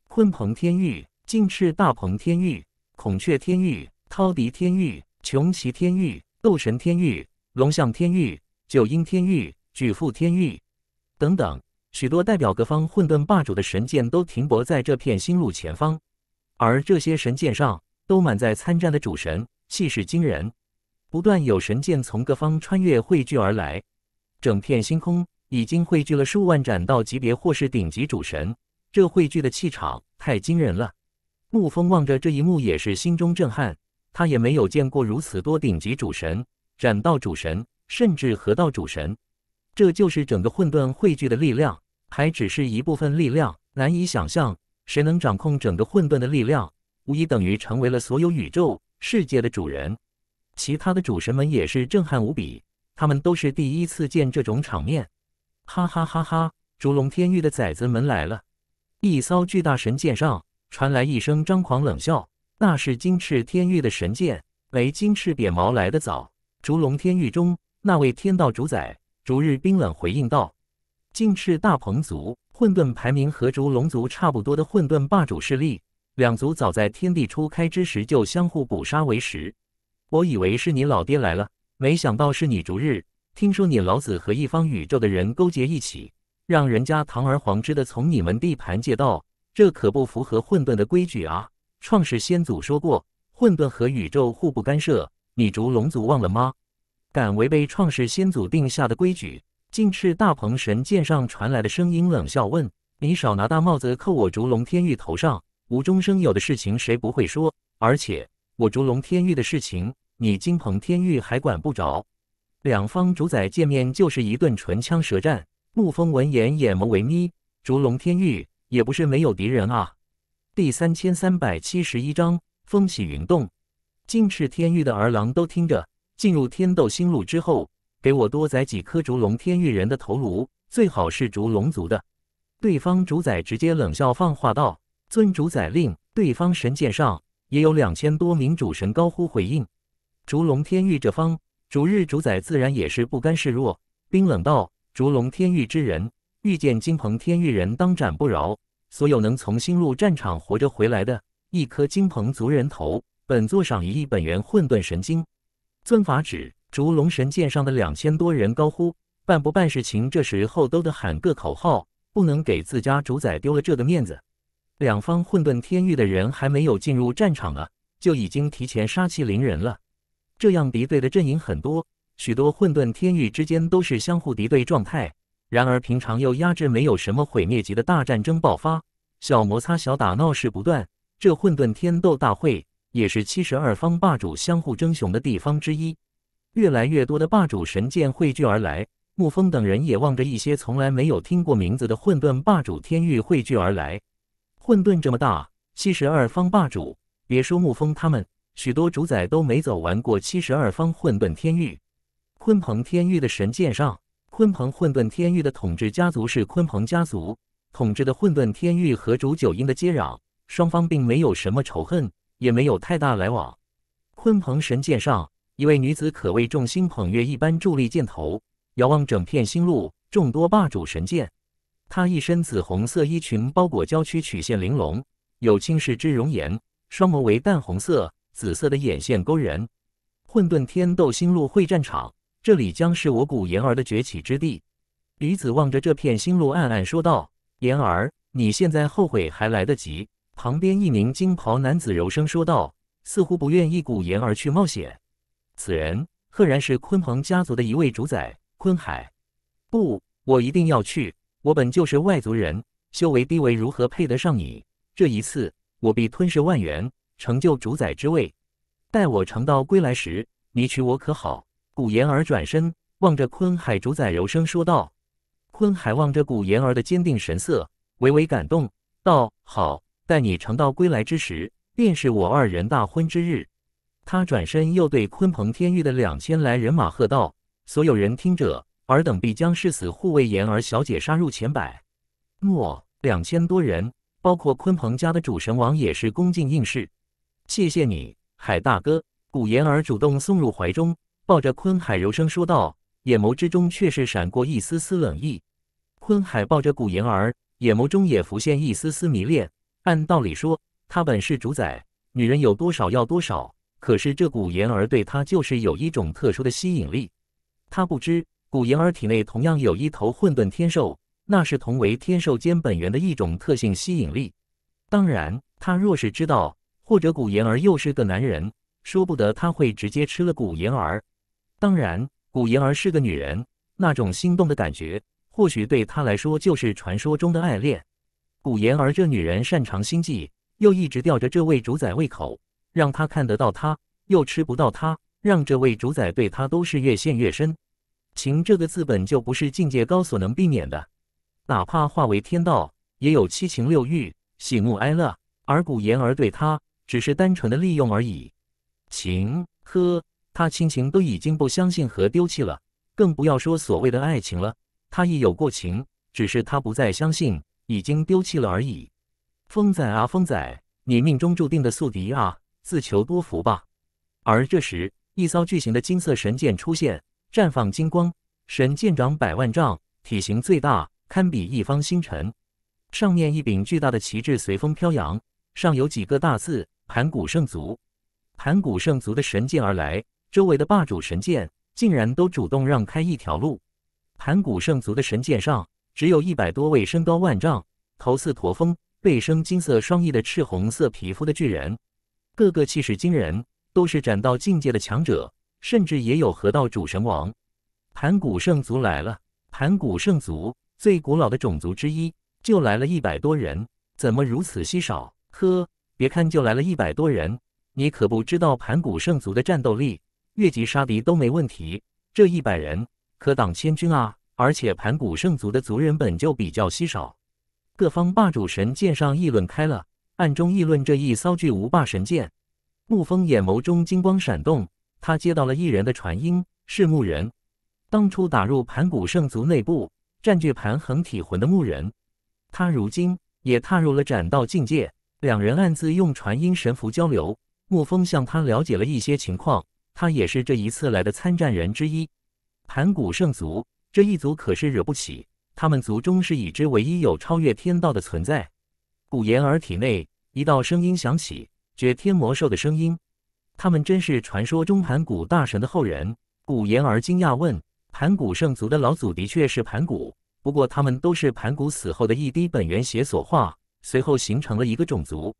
鲲鹏天域、金翅大鹏天域、孔雀天域、饕餮天域、穷奇天域、斗神天域、龙象天域、九阴天域、巨富天域，等等，许多代表各方混沌霸主的神剑都停泊在这片星路前方，而这些神剑上都满载参战的主神，气势惊人，不断有神剑从各方穿越汇聚而来。整片星空已经汇聚了数万斩道级别或是顶级主神，这汇聚的气场太惊人了。沐风望着这一幕也是心中震撼，他也没有见过如此多顶级主神、斩道主神，甚至河道主神。这就是整个混沌汇聚的力量，还只是一部分力量，难以想象谁能掌控整个混沌的力量，无疑等于成为了所有宇宙世界的主人。其他的主神们也是震撼无比。他们都是第一次见这种场面，哈哈哈哈！烛龙天域的崽子们来了！一艘巨大神舰上传来一声张狂冷笑，那是金翅天域的神舰。没金翅扁毛来的早，烛龙天域中那位天道主宰逐日冰冷回应道：“金翅大鹏族，混沌排名和烛龙族差不多的混沌霸主势力，两族早在天地初开之时就相互捕杀为食。我以为是你老爹来了。”没想到是你逐日，听说你老子和一方宇宙的人勾结一起，让人家堂而皇之的从你们地盘借道，这可不符合混沌的规矩啊！创世先祖说过，混沌和宇宙互不干涉，你逐龙族忘了吗？敢违背创世先祖定下的规矩！金翅大鹏神剑上传来的声音冷笑问：“你少拿大帽子扣我逐龙天域头上，无中生有的事情谁不会说？而且我逐龙天域的事情。”你金鹏天域还管不着？两方主宰见面就是一顿唇枪舌战。沐风闻言，眼眸微眯。烛龙天域也不是没有敌人啊。第三千三百七十一章风起云动。金翅天域的儿郎都听着，进入天斗星路之后，给我多宰几颗烛龙天域人的头颅，最好是烛龙族的。对方主宰直接冷笑放话道：“遵主宰令。”对方神剑上也有两千多名主神高呼回应。烛龙天域这方逐日主宰自然也是不甘示弱，冰冷道：“烛龙天域之人遇见金鹏天域人，当斩不饶。所有能从星路战场活着回来的，一颗金鹏族人头，本座赏一亿本源混沌神经。”尊法旨，烛龙神剑上的两千多人高呼：“办不办事情，这时候都得喊个口号，不能给自家主宰丢了这个面子。”两方混沌天域的人还没有进入战场啊，就已经提前杀气凌人了。这样敌对的阵营很多，许多混沌天域之间都是相互敌对状态。然而平常又压制，没有什么毁灭级的大战争爆发，小摩擦、小打闹事不断。这混沌天斗大会也是七十二方霸主相互争雄的地方之一。越来越多的霸主神剑汇聚而来，沐风等人也望着一些从来没有听过名字的混沌霸主天域汇聚而来。混沌这么大，七十二方霸主，别说沐风他们。许多主宰都没走完过七十二方混沌天域，鲲鹏天域的神剑上，鲲鹏混沌天域的统治家族是鲲鹏家族统治的混沌天域和主九阴的接壤，双方并没有什么仇恨，也没有太大来往。鲲鹏神剑上，一位女子可谓众星捧月一般伫立箭头，遥望整片星路，众多霸主神剑。她一身紫红色衣裙包裹娇躯，曲线玲珑，有轻视之容颜，双眸为淡红色。紫色的眼线勾人，混沌天斗星路会战场，这里将是我古言儿的崛起之地。李子望着这片星路，暗暗说道：“言儿，你现在后悔还来得及。”旁边一名金袍男子柔声说道，似乎不愿意古言儿去冒险。此人赫然是鲲鹏家族的一位主宰，鲲海。不，我一定要去。我本就是外族人，修为低微，如何配得上你？这一次，我必吞噬万元，成就主宰之位，待我成道归来时，你娶我可好？古言儿转身望着坤海主宰，柔声说道。坤海望着古言儿的坚定神色，微微感动，道：“好，待你成道归来之时，便是我二人大婚之日。”他转身又对鲲鹏天域的两千来人马喝道：“所有人听着，尔等必将誓死护卫言儿小姐，杀入前百。”诺，两千多人，包括鲲鹏家的主神王，也是恭敬应是。谢谢你，海大哥。古言儿主动送入怀中，抱着坤海，柔声说道，眼眸之中却是闪过一丝丝冷意。坤海抱着古言儿，眼眸中也浮现一丝丝迷恋。按道理说，他本是主宰，女人有多少要多少。可是这古言儿对他就是有一种特殊的吸引力。他不知，古言儿体内同样有一头混沌天兽，那是同为天兽兼本源的一种特性吸引力。当然，他若是知道。或者古言儿又是个男人，说不得他会直接吃了古言儿。当然，古言儿是个女人，那种心动的感觉，或许对他来说就是传说中的爱恋。古言儿这女人擅长心计，又一直吊着这位主宰胃口，让他看得到她，又吃不到她，让这位主宰对她都是越陷越深。情这个字本就不是境界高所能避免的，哪怕化为天道，也有七情六欲、喜怒哀乐。而古言儿对他。只是单纯的利用而已，情呵，他亲情都已经不相信和丢弃了，更不要说所谓的爱情了。他亦有过情，只是他不再相信，已经丢弃了而已。风仔啊，风仔，你命中注定的宿敌啊，自求多福吧。而这时，一艘巨型的金色神剑出现，绽放金光，神剑长百万丈，体型最大，堪比一方星辰。上面一柄巨大的旗帜随风飘扬，上有几个大字。盘古圣族，盘古圣族的神剑而来，周围的霸主神剑竟然都主动让开一条路。盘古圣族的神剑上，只有一百多位身高万丈、头似驼峰、背生金色双翼的赤红色皮肤的巨人，个个气势惊人，都是斩道境界的强者，甚至也有河道主神王。盘古圣族来了，盘古圣族最古老的种族之一，就来了一百多人，怎么如此稀少？呵。别看就来了一百多人，你可不知道盘古圣族的战斗力，越级杀敌都没问题。这一百人可挡千军啊！而且盘古圣族的族人本就比较稀少，各方霸主神剑上议论开了，暗中议论这一骚巨无霸神剑。沐风眼眸中金光闪动，他接到了一人的传音，是牧人。当初打入盘古圣族内部，占据盘恒体魂的牧人，他如今也踏入了斩道境界。两人暗自用传音神符交流，沐风向他了解了一些情况。他也是这一次来的参战人之一。盘古圣族这一族可是惹不起，他们族中是已知唯一有超越天道的存在。古言儿体内一道声音响起，绝天魔兽的声音。他们真是传说中盘古大神的后人。古言儿惊讶问：“盘古圣族的老祖的确是盘古，不过他们都是盘古死后的一滴本源血所化。”随后形成了一个种族，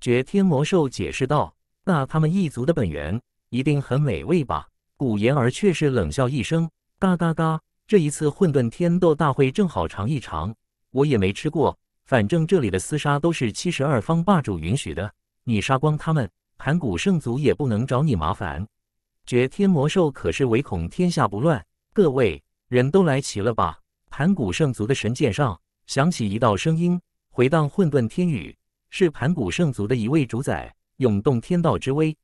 绝天魔兽解释道：“那他们一族的本源一定很美味吧？”古言儿却是冷笑一声：“嘎嘎嘎！这一次混沌天斗大会正好尝一尝，我也没吃过。反正这里的厮杀都是七十二方霸主允许的，你杀光他们，盘古圣族也不能找你麻烦。”绝天魔兽可是唯恐天下不乱，各位人都来齐了吧？盘古圣族的神剑上响起一道声音。回荡混沌天宇，是盘古圣族的一位主宰，涌动天道之威。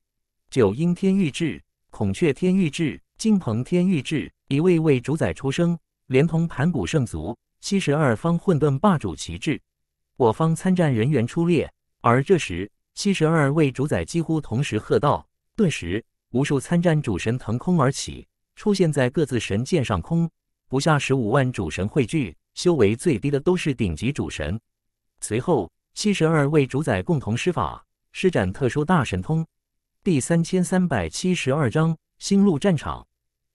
九阴天御制、孔雀天御制、金鹏天御制，一位位主宰出生，连同盘古圣族七十二方混沌霸主旗帜，我方参战人员出列。而这时，七十二位主宰几乎同时喝道，顿时无数参战主神腾空而起，出现在各自神剑上空，不下十五万主神汇聚，修为最低的都是顶级主神。随后，七十二位主宰共同施法，施展特殊大神通。第三千三百七十二章星路战场，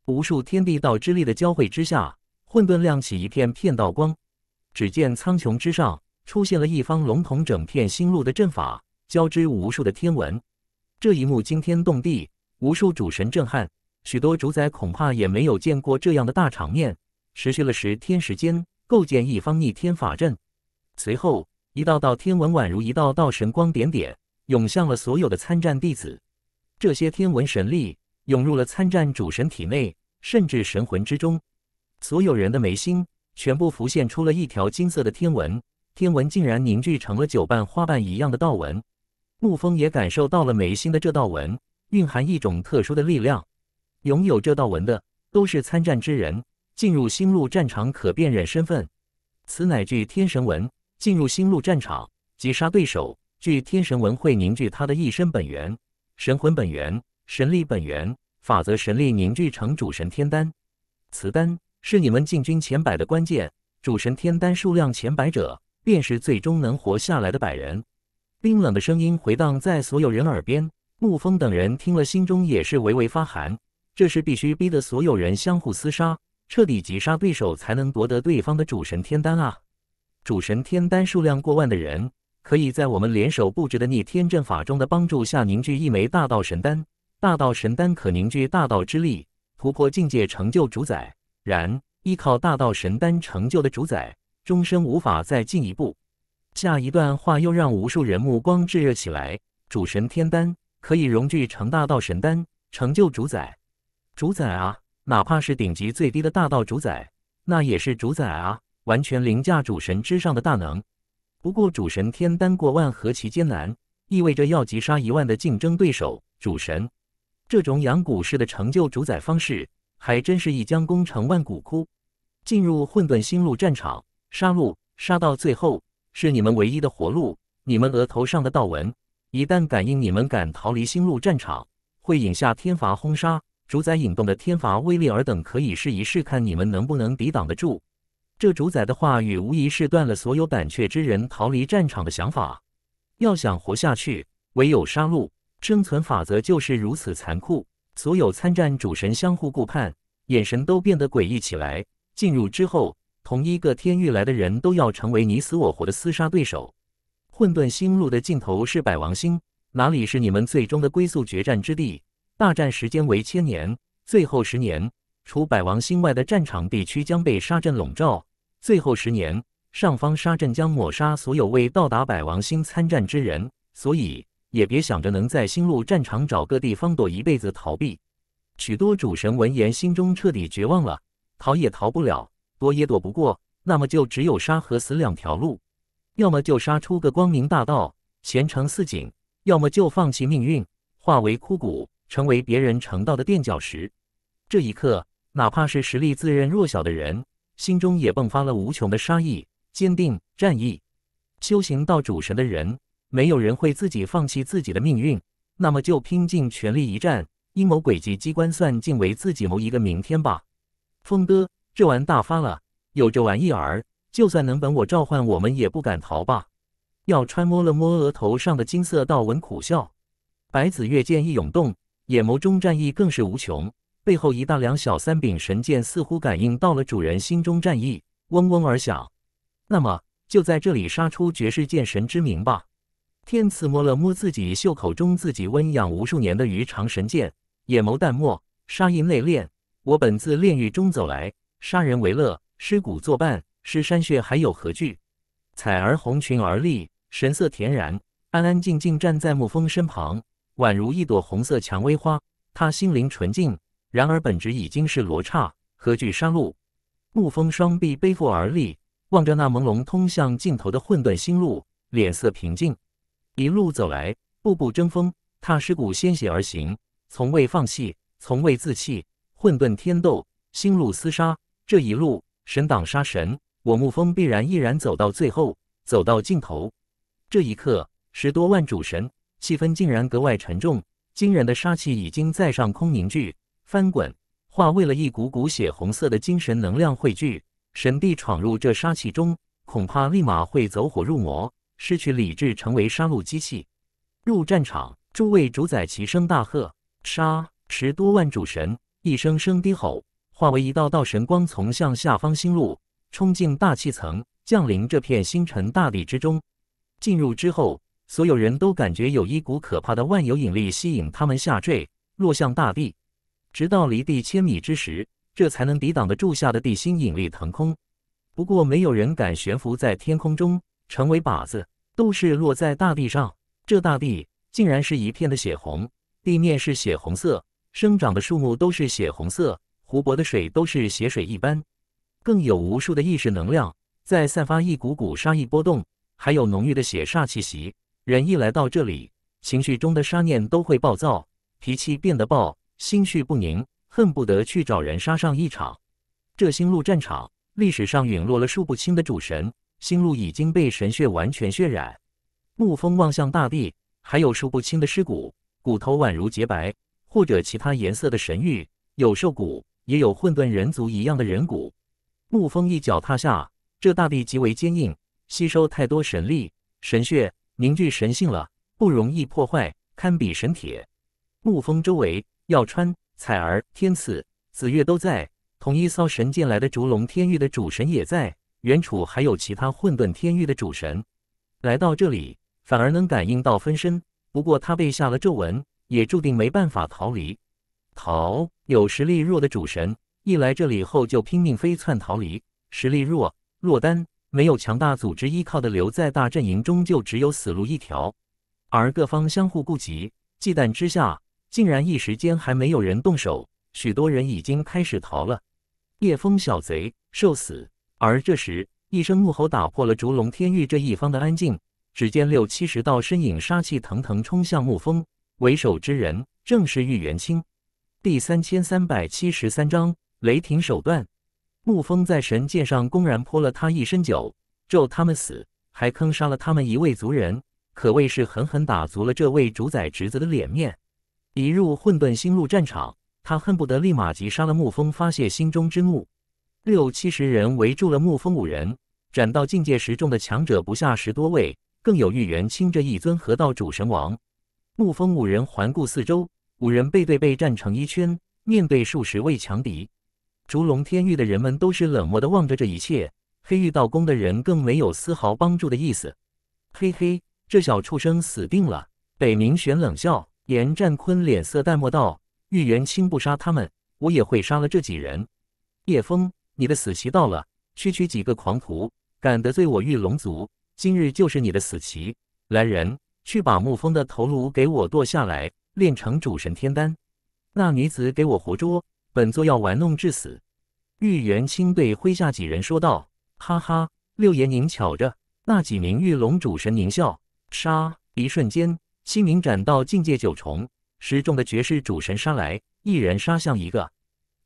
无数天地道之力的交汇之下，混沌亮起一片片道光。只见苍穹之上出现了一方笼统整片星路的阵法，交织无数的天文。这一幕惊天动地，无数主神震撼，许多主宰恐怕也没有见过这样的大场面。持续了十天时间，构建一方逆天法阵，随后。一道道天文宛如一道道神光点点，涌向了所有的参战弟子。这些天文神力涌入了参战主神体内，甚至神魂之中。所有人的眉心全部浮现出了一条金色的天文，天文竟然凝聚成了九瓣花瓣一样的道纹。沐风也感受到了眉心的这道纹，蕴含一种特殊的力量。拥有这道纹的都是参战之人，进入星路战场可辨认身份。此乃具天神纹。进入星路战场，击杀对手，聚天神文会凝聚他的一身本源、神魂本源、神力本源、法则神力，凝聚成主神天丹。此丹是你们进军前百的关键。主神天丹数量前百者，便是最终能活下来的百人。冰冷的声音回荡在所有人耳边，沐风等人听了，心中也是微微发寒。这是必须逼得所有人相互厮杀，彻底击杀对手，才能夺得对方的主神天丹啊！主神天丹数量过万的人，可以在我们联手布置的逆天阵法中的帮助下凝聚一枚大道神丹。大道神丹可凝聚大道之力，突破境界，成就主宰。然，依靠大道神丹成就的主宰，终身无法再进一步。下一段话又让无数人目光炽热起来。主神天丹可以融聚成大道神丹，成就主宰。主宰啊，哪怕是顶级最低的大道主宰，那也是主宰啊。完全凌驾主神之上的大能，不过主神天丹过万何其艰难，意味着要击杀一万的竞争对手。主神这种养蛊式的成就主宰方式，还真是一将功成万骨枯。进入混沌星路战场，杀戮杀到最后是你们唯一的活路。你们额头上的道纹，一旦感应，你们敢逃离星路战场，会引下天罚轰杀。主宰引动的天罚威力，尔等可以试一试看，你们能不能抵挡得住。这主宰的话语，无疑是断了所有胆怯之人逃离战场的想法。要想活下去，唯有杀戮。生存法则就是如此残酷。所有参战主神相互顾盼，眼神都变得诡异起来。进入之后，同一个天域来的人都要成为你死我活的厮杀对手。混沌星路的尽头是百王星，哪里是你们最终的归宿？决战之地，大战时间为千年，最后十年。除百王星外的战场地区将被沙阵笼罩，最后十年，上方沙阵将抹杀所有未到达百王星参战之人，所以也别想着能在星路战场找个地方躲一辈子逃避。许多主神闻言，心中彻底绝望了，逃也逃不了，躲也躲不过，那么就只有杀和死两条路，要么就杀出个光明大道，前程似锦，要么就放弃命运，化为枯骨，成为别人成道的垫脚石。这一刻。哪怕是实力自认弱小的人，心中也迸发了无穷的杀意、坚定战意。修行到主神的人，没有人会自己放弃自己的命运，那么就拼尽全力一战，阴谋诡计、机关算尽，为自己谋一个明天吧。风哥，这玩大发了，有这玩意儿，就算能本我召唤，我们也不敢逃吧？要川摸了摸额头上的金色道纹，苦笑。白子月剑意涌动，眼眸中战意更是无穷。背后一大两小三柄神剑似乎感应到了主人心中战意，嗡嗡而响。那么就在这里杀出绝世剑神之名吧！天赐摸了摸自己袖口中自己温养无数年的鱼肠神剑，眼眸淡漠，杀意内敛。我本自炼狱中走来，杀人为乐，尸骨作伴，尸山血还有何惧？彩儿红裙而立，神色恬然，安安静静站在沐风身旁，宛如一朵红色蔷薇花。她心灵纯净。然而本职已经是罗刹，何惧山路？沐风双臂背负而立，望着那朦胧通向尽头的混沌星路，脸色平静。一路走来，步步争锋，踏尸骨鲜血而行，从未放弃，从未自弃。混沌天斗，星路厮杀，这一路神挡杀神，我沐风必然毅然走到最后，走到尽头。这一刻，十多万主神，气氛竟然格外沉重，惊人的杀气已经在上空凝聚。翻滚化为了一股股血红色的精神能量汇聚，神帝闯入这杀气中，恐怕立马会走火入魔，失去理智，成为杀戮机器。入战场，诸位主宰齐声大喝：“杀！”十多万主神一声声低吼，化为一道道神光，从向下方星路冲进大气层，降临这片星辰大地之中。进入之后，所有人都感觉有一股可怕的万有引力吸引他们下坠，落向大地。直到离地千米之时，这才能抵挡得住下的地心引力腾空。不过没有人敢悬浮在天空中，成为靶子，都是落在大地上。这大地竟然是一片的血红，地面是血红色，生长的树木都是血红色，湖泊的水都是血水一般。更有无数的意识能量在散发一股股杀意波动，还有浓郁的血煞气息。人一来到这里，情绪中的杀念都会暴躁，脾气变得暴。心绪不宁，恨不得去找人杀上一场。这星路战场历史上陨落了数不清的主神，星路已经被神血完全血染。沐风望向大地，还有数不清的尸骨，骨头宛如洁白或者其他颜色的神玉，有兽骨，也有混沌人族一样的人骨。沐风一脚踏下，这大地极为坚硬，吸收太多神力、神血，凝聚神性了，不容易破坏，堪比神铁。沐风周围。药川、彩儿、天赐、紫月都在，同一艘神进来的烛龙天域的主神也在。原楚还有其他混沌天域的主神来到这里，反而能感应到分身。不过他被下了咒文，也注定没办法逃离。逃，有实力弱的主神一来这里后就拼命飞窜逃离。实力弱、落单、没有强大组织依靠的留在大阵营中，就只有死路一条。而各方相互顾及、忌惮之下。竟然一时间还没有人动手，许多人已经开始逃了。叶风小贼，受死！而这时，一声怒吼打破了烛龙天域这一方的安静。只见六七十道身影杀气腾腾冲向沐风，为首之人正是玉元清。第三千三百七十三章雷霆手段。沐风在神界上公然泼了他一身酒，咒他们死，还坑杀了他们一位族人，可谓是狠狠打足了这位主宰侄子的脸面。一入混沌星路战场，他恨不得立马击杀了沐风，发泄心中之怒。六七十人围住了沐风五人，斩到境界十重的强者不下十多位，更有玉元清这一尊河道主神王。沐风五人环顾四周，五人背对背站成一圈，面对数十位强敌。烛龙天域的人们都是冷漠的望着这一切，黑玉道宫的人更没有丝毫帮助的意思。嘿嘿，这小畜生死定了！北冥玄冷笑。严占坤脸色淡漠道：“玉元清不杀他们，我也会杀了这几人。叶枫，你的死期到了。区区几个狂徒，敢得罪我玉龙族，今日就是你的死期！来人，去把沐风的头颅给我剁下来，炼成主神天丹。那女子给我活捉，本座要玩弄致死。”玉元清对麾下几人说道：“哈哈，六爷您瞧着。”那几名玉龙主神狞笑，杀！一瞬间。七名斩道境界九重，十重的绝世主神杀来，一人杀向一个。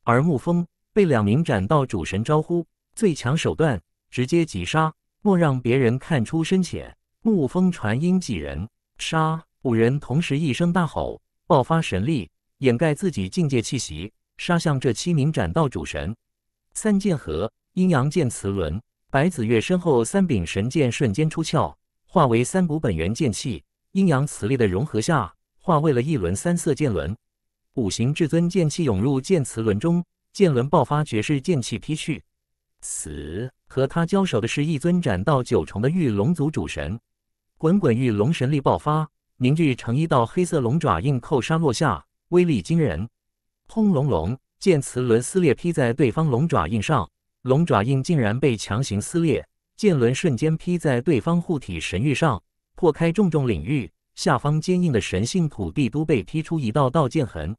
而沐风被两名斩道主神招呼，最强手段直接击杀，莫让别人看出深浅。沐风传音几人杀，五人同时一声大吼，爆发神力，掩盖自己境界气息，杀向这七名斩道主神。三剑合，阴阳剑、辞轮、白子月身后三柄神剑瞬间出鞘，化为三股本源剑气。阴阳磁力的融合下，化为了一轮三色剑轮。五行至尊剑气涌入剑磁轮中，剑轮爆发绝世剑气劈去。此和他交手的是一尊斩道九重的玉龙族主神。滚滚玉龙神力爆发，凝聚成一道黑色龙爪印扣杀落下，威力惊人。轰隆隆，剑磁轮撕裂劈在对方龙爪印上，龙爪印竟然被强行撕裂。剑轮瞬间劈在对方护体神域上。破开重重领域，下方坚硬的神性土地都被劈出一道道剑痕。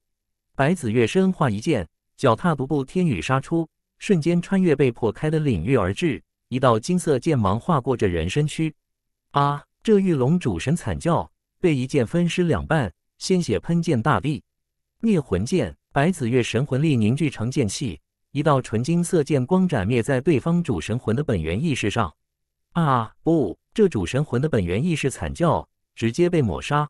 白子月身化一剑，脚踏独步天宇杀出，瞬间穿越被破开的领域而至。一道金色剑芒划过这人身躯。啊！这玉龙主神惨叫，被一剑分尸两半，鲜血喷溅大地。灭魂剑，白子月神魂力凝聚成剑气，一道纯金色剑光斩灭在对方主神魂的本源意识上。啊不！这主神魂的本源意识惨叫，直接被抹杀。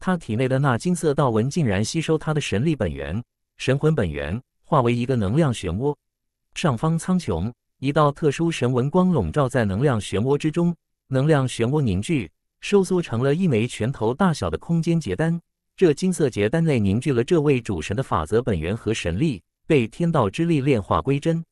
他体内的那金色道纹竟然吸收他的神力本源、神魂本源，化为一个能量漩涡。上方苍穹，一道特殊神纹光笼罩在能量漩涡之中。能量漩涡凝聚、收缩成了一枚拳头大小的空间结丹。这金色结丹内凝聚了这位主神的法则本源和神力，被天道之力炼化归真。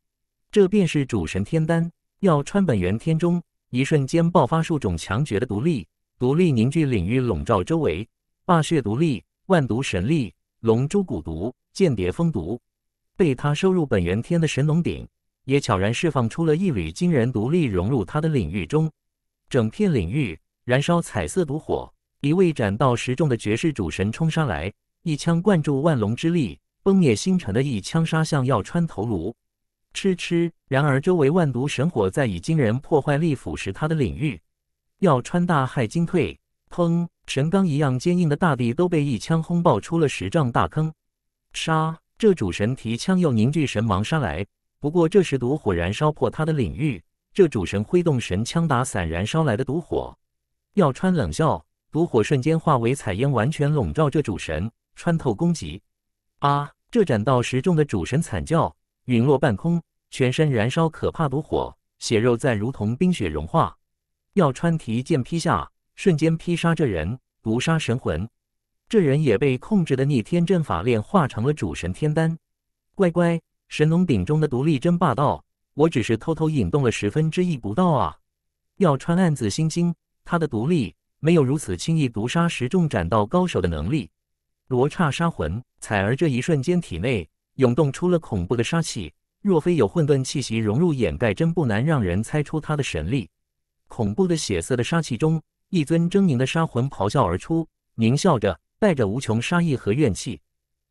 这便是主神天丹，要穿本源天中。一瞬间爆发数种强绝的毒力，毒力凝聚领域笼罩周围。霸血毒力、万毒神力、龙珠古毒、间谍风毒，被他收入本源天的神龙鼎，也悄然释放出了一缕惊人毒力，融入他的领域中。整片领域燃烧彩色毒火。一位斩道十重的绝世主神冲杀来，一枪灌注万龙之力，崩灭星辰的一枪杀向要穿头颅。吃吃！然而周围万毒神火在以惊人破坏力腐蚀他的领域，要穿大害惊退。砰！神钢一样坚硬的大地都被一枪轰爆出了十丈大坑。杀！这主神提枪又凝聚神芒杀来。不过这时毒火燃烧破他的领域，这主神挥动神枪打散燃烧来的毒火。要穿冷笑，毒火瞬间化为彩烟，完全笼罩这主神，穿透攻击。啊！这斩到十中的主神惨叫。陨落半空，全身燃烧可怕毒火，血肉在如同冰雪融化。药川提剑劈下，瞬间劈杀这人，毒杀神魂。这人也被控制的逆天阵法炼化成了主神天丹。乖乖，神龙鼎中的毒力真霸道，我只是偷偷引动了十分之一不到啊！药川暗自心惊，他的毒力没有如此轻易毒杀十重斩道高手的能力。罗刹杀魂，彩儿这一瞬间体内。涌动出了恐怖的杀气，若非有混沌气息融入掩盖，真不难让人猜出他的神力。恐怖的血色的杀气中，一尊狰狞的杀魂咆哮而出，狞笑着，带着无穷杀意和怨气。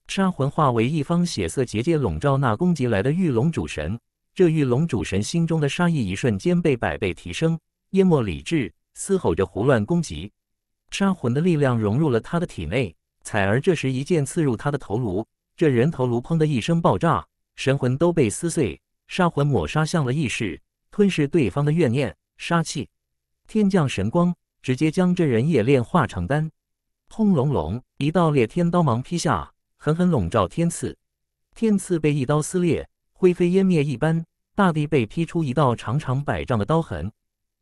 杀魂化为一方血色结界，笼罩那攻击来的玉龙主神。这玉龙主神心中的杀意一瞬间被百倍提升，淹没理智，嘶吼着胡乱攻击。杀魂的力量融入了他的体内。采儿这时一剑刺入他的头颅。这人头颅砰的一声爆炸，神魂都被撕碎，杀魂抹杀向了意识，吞噬对方的怨念杀气。天降神光，直接将这人也炼化成丹。轰隆隆，一道裂天刀芒劈下，狠狠笼罩天赐。天赐被一刀撕裂，灰飞烟灭一般。大地被劈出一道长长百丈的刀痕。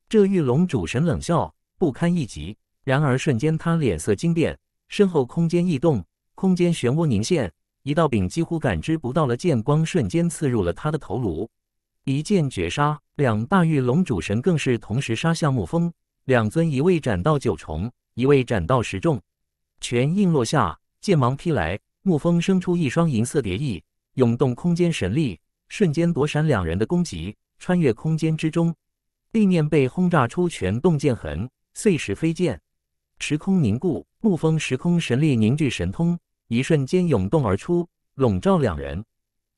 这玉龙主神冷笑，不堪一击。然而瞬间，他脸色惊变，身后空间异动，空间漩涡凝现。一道柄几乎感知不到了，剑光瞬间刺入了他的头颅，一剑绝杀。两大玉龙主神更是同时杀向沐风，两尊一位斩到九重，一位斩到十重，全印落下，剑芒劈来。沐风生出一双银色蝶翼，涌动空间神力，瞬间躲闪两人的攻击，穿越空间之中，地面被轰炸出全洞剑痕，碎石飞溅，时空凝固。沐风时空神力凝聚神通。一瞬间涌动而出，笼罩两人。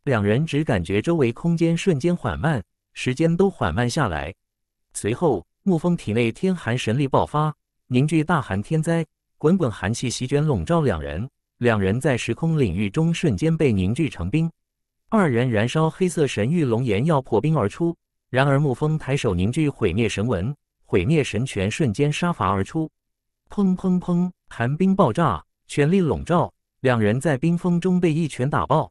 两人只感觉周围空间瞬间缓慢，时间都缓慢下来。随后，沐风体内天寒神力爆发，凝聚大寒天灾，滚滚寒气席卷，笼罩两人。两人在时空领域中瞬间被凝聚成冰。二人燃烧黑色神域龙炎，要破冰而出。然而，沐风抬手凝聚毁灭神纹，毁灭神拳瞬间杀伐而出。砰砰砰！寒冰爆炸，全力笼罩。两人在冰封中被一拳打爆，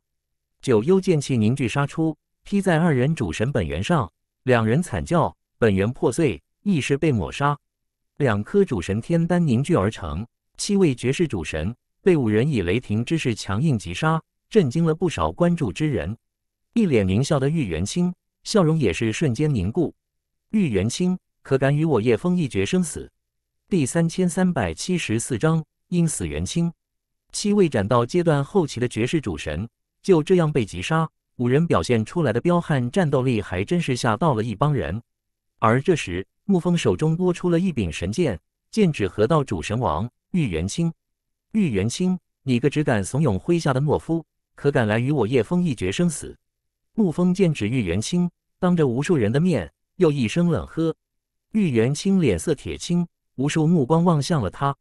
九幽剑气凝聚杀出，劈在二人主神本源上，两人惨叫，本源破碎，意识被抹杀。两颗主神天丹凝聚而成，七位绝世主神被五人以雷霆之势强硬击杀，震惊了不少关注之人。一脸狞笑的玉元清，笑容也是瞬间凝固。玉元清，可敢与我叶风一决生死？第三千三百七十四章：因死元清。七位斩道阶段后期的绝世主神就这样被击杀，五人表现出来的彪悍战斗力还真是吓到了一帮人。而这时，沐风手中摸出了一柄神剑，剑指河道主神王玉元清。玉元清，你个只敢怂恿麾下的懦夫，可敢来与我叶风一决生死？沐风剑指玉元清，当着无数人的面，又一声冷喝。玉元清脸色铁青，无数目光望向了他。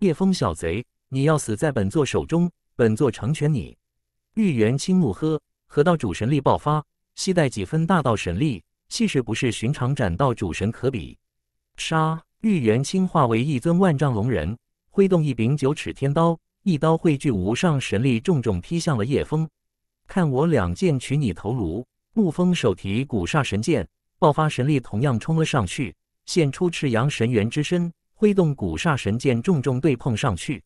叶枫小贼！你要死在本座手中，本座成全你。玉元清怒喝，河道主神力爆发，携带几分大道神力，气势不是寻常斩道主神可比。杀！玉元清化为一尊万丈龙人，挥动一柄九尺天刀，一刀汇聚无上神力，重重劈向了叶风。看我两剑取你头颅！沐风手提古煞神剑，爆发神力，同样冲了上去，现出赤阳神猿之身，挥动古煞神剑，重重对碰上去。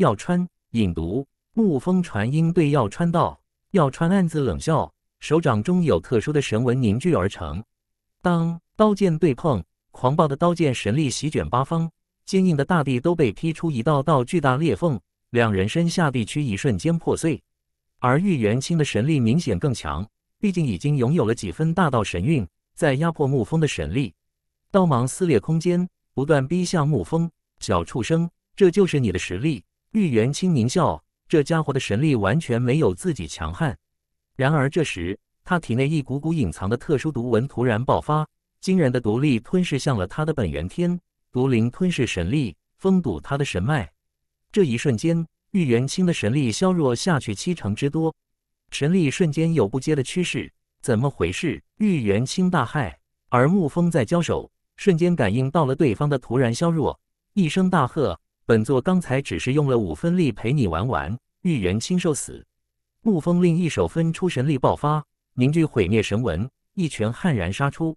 药川引毒，沐风传音对药川道：“药川暗自冷笑，手掌中有特殊的神纹凝聚而成。当刀剑对碰，狂暴的刀剑神力席卷八方，坚硬的大地都被劈出一道道巨大裂缝。两人身下地区一瞬间破碎。而玉元清的神力明显更强，毕竟已经拥有了几分大道神韵，在压迫沐风的神力，刀芒撕裂空间，不断逼向沐风。小畜生，这就是你的实力。”玉元清狞笑，这家伙的神力完全没有自己强悍。然而这时，他体内一股股隐藏的特殊毒纹突然爆发，惊人的毒力吞噬向了他的本源天毒灵，吞噬神力，封堵他的神脉。这一瞬间，玉元清的神力削弱下去七成之多，神力瞬间有不接的趋势。怎么回事？玉元清大骇。而沐风在交手，瞬间感应到了对方的突然削弱，一声大喝。本座刚才只是用了五分力陪你玩玩，玉元清受死！沐风令一手分出神力爆发，凝聚毁灭神纹，一拳悍然杀出，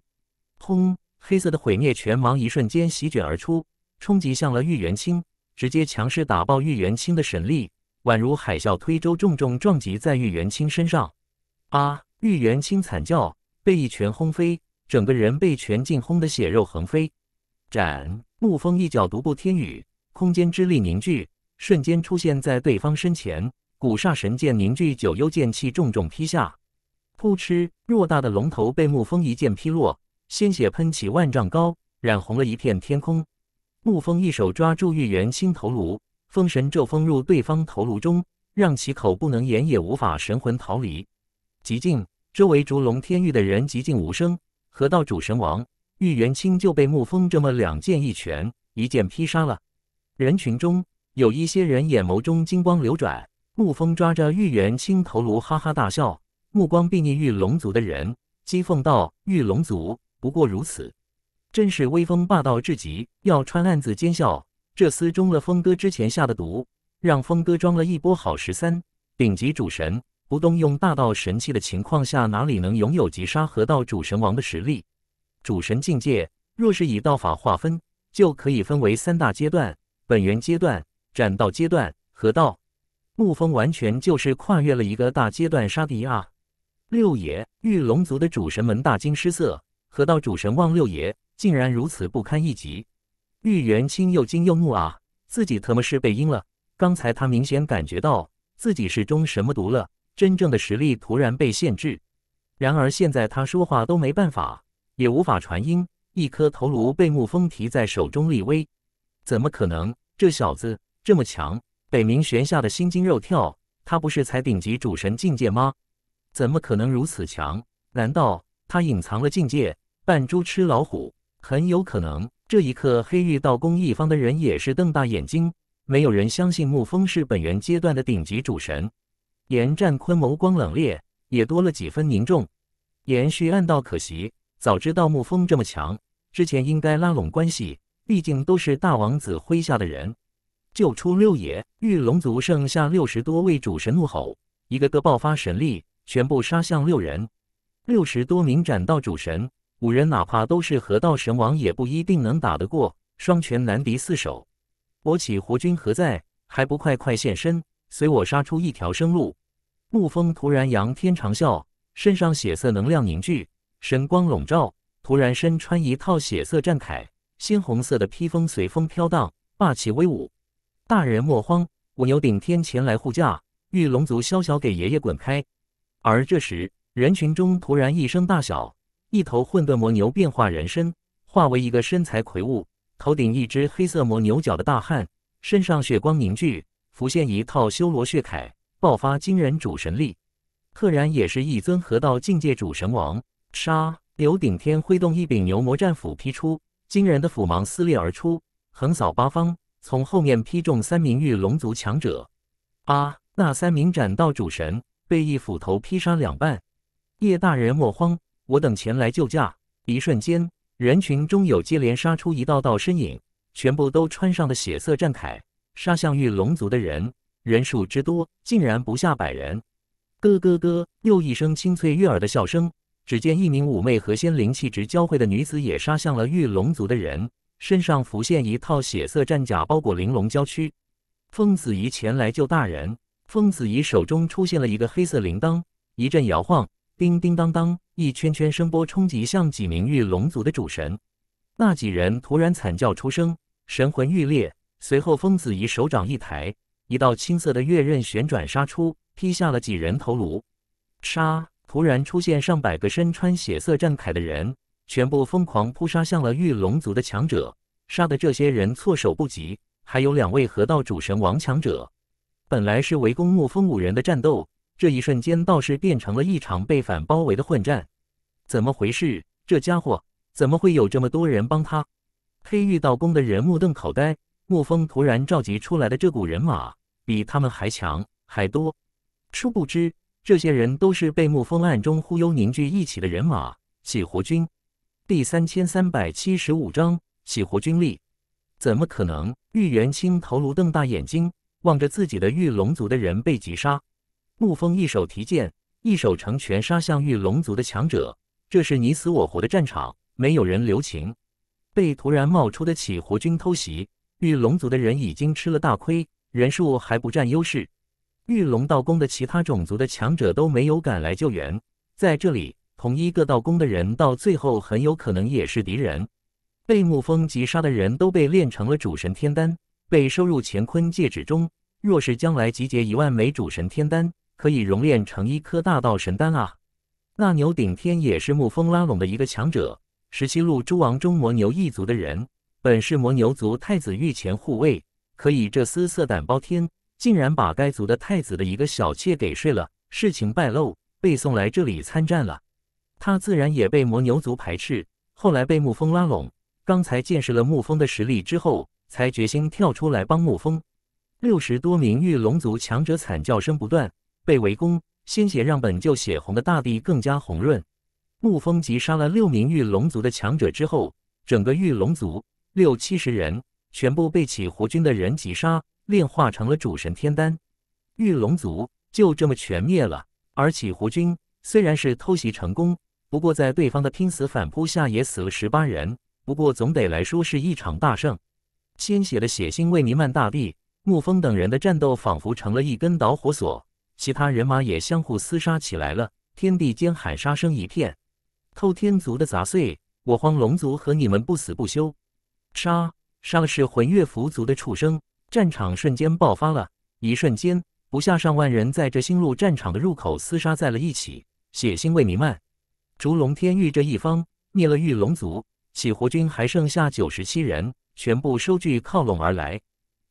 轰！黑色的毁灭拳芒一瞬间席卷而出，冲击向了玉元清，直接强势打爆玉元清的神力，宛如海啸推舟，重重撞击在玉元清身上。啊！玉元清惨叫，被一拳轰飞，整个人被拳劲轰得血肉横飞。斩！沐风一脚独步天宇。空间之力凝聚，瞬间出现在对方身前。古煞神剑凝聚九幽剑气，重重劈下。扑哧，偌大的龙头被沐风一剑劈落，鲜血喷起万丈高，染红了一片天空。沐风一手抓住玉元清头颅，封神咒封入对方头颅中，让其口不能言，也无法神魂逃离。极静，周围烛龙天域的人寂静无声。河道主神王玉元清就被沐风这么两剑一拳，一剑劈杀了。人群中有一些人眼眸中金光流转，沐风抓着玉元青头颅哈哈大笑，目光睥睨玉龙族的人，讥讽道：“玉龙族不过如此，真是威风霸道至极。”要穿暗自奸笑，这厮中了峰哥之前下的毒，让峰哥装了一波好十三。顶级主神，不动用大道神器的情况下，哪里能拥有击杀河道主神王的实力？主神境界，若是以道法划分，就可以分为三大阶段。本源阶段、斩道阶段、河道，沐风完全就是跨越了一个大阶段杀敌啊！六爷，玉龙族的主神们大惊失色，河道主神望六爷竟然如此不堪一击！玉元清又惊又怒啊，自己特么是被阴了！刚才他明显感觉到自己是中什么毒了，真正的实力突然被限制。然而现在他说话都没办法，也无法传音，一颗头颅被沐风提在手中立威。怎么可能？这小子这么强！北冥玄吓得心惊肉跳。他不是才顶级主神境界吗？怎么可能如此强？难道他隐藏了境界，扮猪吃老虎？很有可能。这一刻，黑玉道宫一方的人也是瞪大眼睛。没有人相信沐风是本源阶段的顶级主神。严战坤眸光冷冽，也多了几分凝重。严旭暗道可惜，早知道沐风这么强，之前应该拉拢关系。毕竟都是大王子麾下的人，救出六爷！玉龙族剩下六十多位主神怒吼，一个个爆发神力，全部杀向六人。六十多名斩道主神，五人哪怕都是河道神王，也不一定能打得过，双拳难敌四手。我起胡军何在？还不快快现身，随我杀出一条生路！沐风突然仰天长啸，身上血色能量凝聚，神光笼罩，突然身穿一套血色战铠。鲜红色的披风随风飘荡，霸气威武。大人莫慌，我牛顶天前来护驾。玉龙族萧小，给爷爷滚开！而这时，人群中突然一声大笑，一头混沌魔牛变化人身，化为一个身材魁梧、头顶一只黑色魔牛角的大汉，身上血光凝聚，浮现一套修罗血铠，爆发惊人主神力，赫然也是一尊河道境界主神王。杀！牛顶天挥动一柄牛魔战斧劈出。惊人的斧芒撕裂而出，横扫八方，从后面劈中三名御龙族强者。啊！那三名斩道主神被一斧头劈杀两半。叶大人莫慌，我等前来救驾。一瞬间，人群中有接连杀出一道道身影，全部都穿上了血色战铠，杀向御龙族的人。人数之多，竟然不下百人。咯咯咯！又一声清脆悦耳的笑声。只见一名妩媚和仙灵气值交汇的女子也杀向了玉龙族的人，身上浮现一套血色战甲，包裹玲珑娇躯。疯子怡前来救大人。疯子怡手中出现了一个黑色铃铛，一阵摇晃，叮叮当当，一圈圈声波冲击向几名玉龙族的主神。那几人突然惨叫出声，神魂欲裂。随后疯子怡手掌一抬，一道青色的月刃旋转杀出，劈下了几人头颅。杀！突然出现上百个身穿血色战铠的人，全部疯狂扑杀向了御龙族的强者，杀的这些人措手不及。还有两位河道主神王强者，本来是围攻沐风五人的战斗，这一瞬间倒是变成了一场被反包围的混战。怎么回事？这家伙怎么会有这么多人帮他？黑玉道宫的人目瞪口呆。沐风突然召集出来的这股人马，比他们还强，还多。殊不知。这些人都是被沐风暗中忽悠凝聚一起的人马，起火军。第三千三百七十五章：起火军力怎么可能？玉元清头颅瞪大眼睛，望着自己的玉龙族的人被击杀。沐风一手提剑，一手成拳，杀向玉龙族的强者。这是你死我活的战场，没有人留情。被突然冒出的起火军偷袭，玉龙族的人已经吃了大亏，人数还不占优势。御龙道宫的其他种族的强者都没有赶来救援，在这里，同一个道宫的人到最后很有可能也是敌人。被沐风击杀的人都被炼成了主神天丹，被收入乾坤戒指中。若是将来集结一万枚主神天丹，可以熔炼成一颗大道神丹啊！那牛顶天也是沐风拉拢的一个强者，十七路诸王中魔牛一族的人，本是魔牛族太子御前护卫，可以这厮色胆包天。竟然把该族的太子的一个小妾给睡了，事情败露，被送来这里参战了。他自然也被魔牛族排斥，后来被沐风拉拢。刚才见识了沐风的实力之后，才决心跳出来帮沐风。六十多名御龙族强者惨叫声不断，被围攻，鲜血让本就血红的大地更加红润。沐风击杀了六名御龙族的强者之后，整个御龙族六七十人全部被起胡军的人击杀。炼化成了主神天丹，玉龙族就这么全灭了。而起湖军虽然是偷袭成功，不过在对方的拼死反扑下也死了十八人。不过总得来说是一场大胜。鲜血的血腥味弥漫大地，沐风等人的战斗仿佛成了一根导火索，其他人马也相互厮杀起来了。天地间喊杀声一片。偷天族的杂碎，我荒龙族和你们不死不休！杀！杀！是魂月符族的畜生！战场瞬间爆发了，一瞬间，不下上万人在这星路战场的入口厮杀在了一起，血腥味弥漫。烛龙天域这一方灭了玉龙族，起湖军还剩下九十七人，全部收据靠拢而来。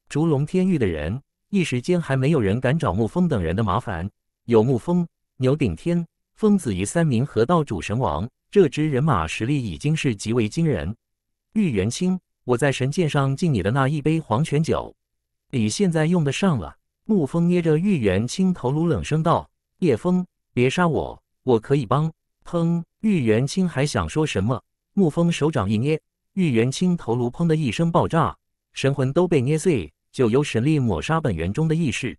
烛龙天域的人一时间还没有人敢找沐风等人的麻烦，有沐风、牛顶天、疯子鱼三名河道主神王，这支人马实力已经是极为惊人。玉元清，我在神剑上敬你的那一杯黄泉酒。你现在用得上了。沐风捏着玉元清头颅，冷声道：“叶枫，别杀我，我可以帮。”砰！玉元清还想说什么，沐风手掌一捏，玉元清头颅砰的一声爆炸，神魂都被捏碎，就由神力抹杀本源中的意识。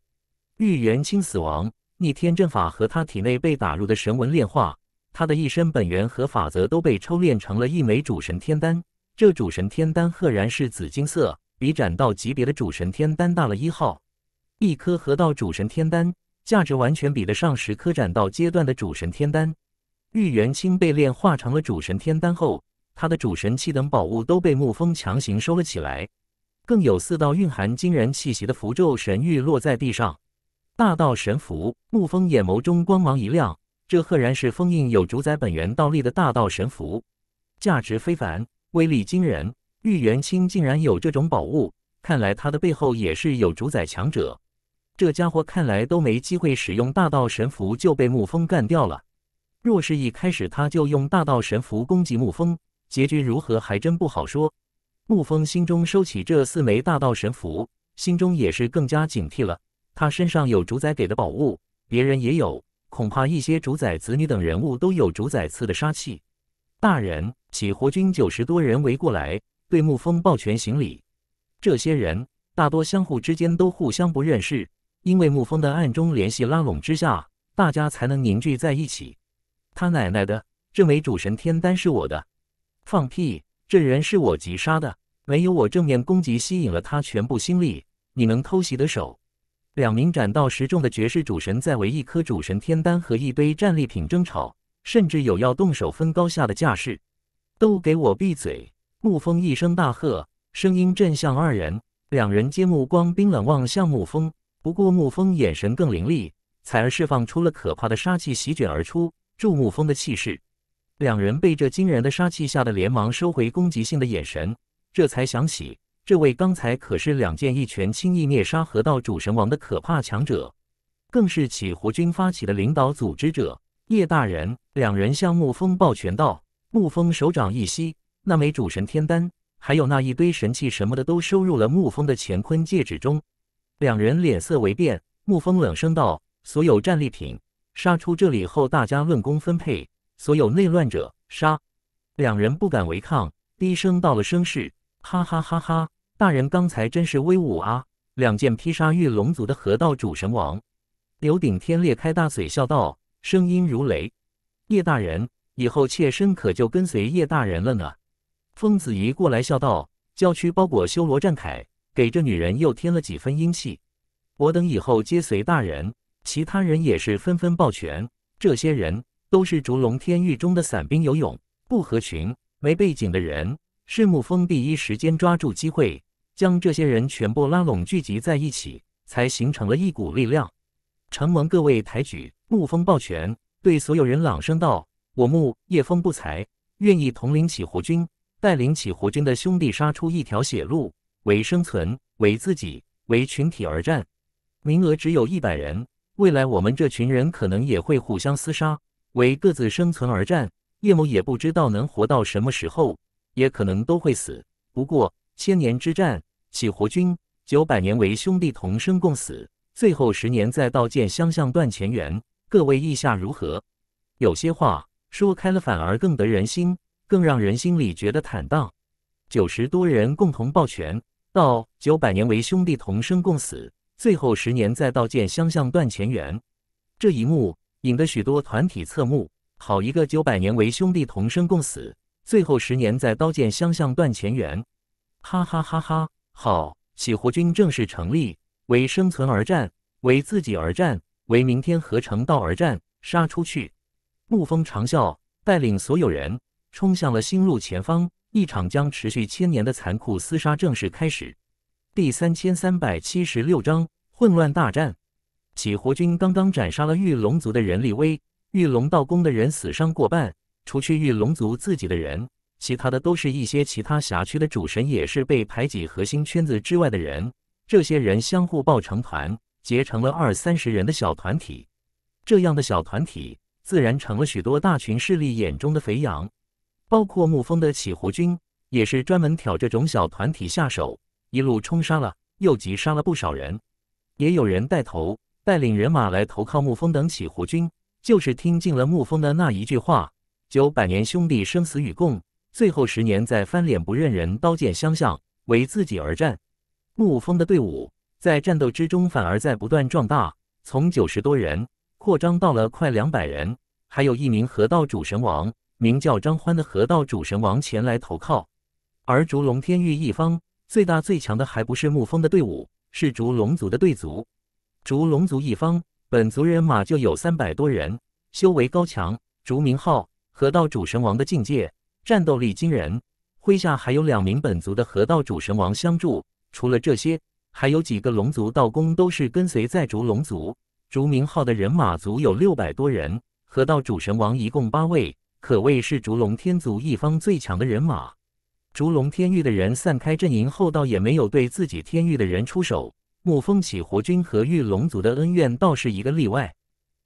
玉元清死亡，逆天阵法和他体内被打入的神纹炼化，他的一身本源和法则都被抽炼成了一枚主神天丹。这主神天丹赫然是紫金色。比斩道级别的主神天丹大了一号，一颗河道主神天丹价值完全比得上十颗斩道阶段的主神天丹。玉元清被炼化成了主神天丹后，他的主神器等宝物都被沐风强行收了起来。更有四道蕴含惊人气息的符咒神玉落在地上，大道神符。沐风眼眸中光芒一亮，这赫然是封印有主宰本源道力的大道神符，价值非凡，威力惊人。玉元清竟然有这种宝物，看来他的背后也是有主宰强者。这家伙看来都没机会使用大道神符就被沐风干掉了。若是一开始他就用大道神符攻击沐风，结局如何还真不好说。沐风心中收起这四枚大道神符，心中也是更加警惕了。他身上有主宰给的宝物，别人也有，恐怕一些主宰子女等人物都有主宰赐的杀气。大人，起活军九十多人围过来。对沐风抱拳行礼，这些人大多相互之间都互相不认识，因为沐风的暗中联系拉拢之下，大家才能凝聚在一起。他奶奶的，认为主神天丹是我的？放屁！这人是我击杀的，没有我正面攻击吸引了他全部心力，你能偷袭得手？两名斩道十重的绝世主神在为一颗主神天丹和一堆战利品争吵，甚至有要动手分高下的架势。都给我闭嘴！沐风一声大喝，声音震向二人，两人皆目光冰冷望向沐风。不过沐风眼神更凌厉，采儿释放出了可怕的杀气，席卷而出，助沐风的气势。两人被这惊人的杀气吓得连忙收回攻击性的眼神，这才想起，这位刚才可是两剑一拳轻易灭杀河道主神王的可怕强者，更是起胡军发起的领导组织者叶大人。两人向沐风抱拳道，沐风手掌一吸。那枚主神天丹，还有那一堆神器什么的，都收入了沐风的乾坤戒指中。两人脸色微变，沐风冷声道：“所有战利品，杀出这里后，大家论功分配。所有内乱者，杀！”两人不敢违抗，低声道了声“是”。哈哈哈哈！大人刚才真是威武啊！两剑劈杀玉龙族的河道主神王，刘顶天裂开大嘴笑道，声音如雷：“叶大人，以后妾身可就跟随叶大人了呢。”凤子怡过来笑道：“郊区包裹修罗战铠，给这女人又添了几分英气。”我等以后皆随大人，其他人也是纷纷抱拳。这些人都是烛龙天域中的散兵游勇，不合群、没背景的人。是沐风第一时间抓住机会，将这些人全部拉拢聚集在一起，才形成了一股力量。承蒙各位抬举，沐风抱拳对所有人朗声道：“我沐叶枫不才，愿意统领起湖军。”带领起胡军的兄弟杀出一条血路，为生存、为自己、为群体而战。名额只有一百人，未来我们这群人可能也会互相厮杀，为各自生存而战。叶某也不知道能活到什么时候，也可能都会死。不过千年之战，起胡军九百年为兄弟同生共死，最后十年在刀剑相向断前缘。各位意下如何？有些话说开了反而更得人心。更让人心里觉得坦荡。九十多人共同抱拳，到九百年为兄弟同生共死，最后十年再刀剑相向断前缘。这一幕引得许多团体侧目。好一个九百年为兄弟同生共死，最后十年在刀剑相向断前缘。哈哈哈哈！好，喜活军正式成立，为生存而战，为自己而战，为明天和成道而战，杀出去！沐风长啸，带领所有人。冲向了星路前方，一场将持续千年的残酷厮杀正式开始。第三千三百七十六章混乱大战。起火军刚刚斩杀了御龙族的人，立威、御龙道宫的人死伤过半，除去御龙族自己的人，其他的都是一些其他辖区的主神，也是被排挤核心圈子之外的人。这些人相互抱成团，结成了二三十人的小团体。这样的小团体，自然成了许多大群势力眼中的肥羊。包括沐风的起湖军也是专门挑这种小团体下手，一路冲杀了，又击杀了不少人。也有人带头带领人马来投靠沐风等起湖军，就是听进了沐风的那一句话：“九百年兄弟生死与共。”最后十年再翻脸不认人，刀剑相向，为自己而战。沐风的队伍在战斗之中反而在不断壮大，从九十多人扩张到了快两百人，还有一名河道主神王。名叫张欢的河道主神王前来投靠，而烛龙天域一方最大最强的还不是沐风的队伍，是烛龙族的队族。烛龙族一方本族人马就有三百多人，修为高强，烛明号河道主神王的境界，战斗力惊人。麾下还有两名本族的河道主神王相助。除了这些，还有几个龙族道公都是跟随在烛龙族。烛明号的人马足有六百多人，河道主神王一共八位。可谓是烛龙天族一方最强的人马，烛龙天域的人散开阵营后，倒也没有对自己天域的人出手。沐风起、活军和玉龙族的恩怨倒是一个例外。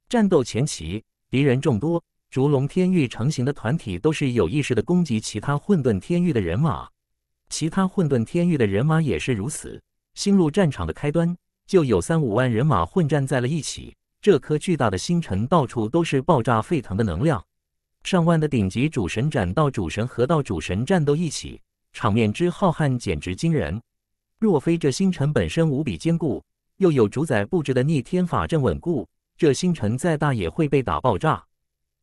战斗前期敌人众多，烛龙天域成型的团体都是有意识的攻击其他混沌天域的人马，其他混沌天域的人马也是如此。星路战场的开端就有三五万人马混战在了一起，这颗巨大的星辰到处都是爆炸沸腾的能量。上万的顶级主神斩道主神和道主神战斗一起，场面之浩瀚简直惊人。若非这星辰本身无比坚固，又有主宰布置的逆天法阵稳固，这星辰再大也会被打爆炸。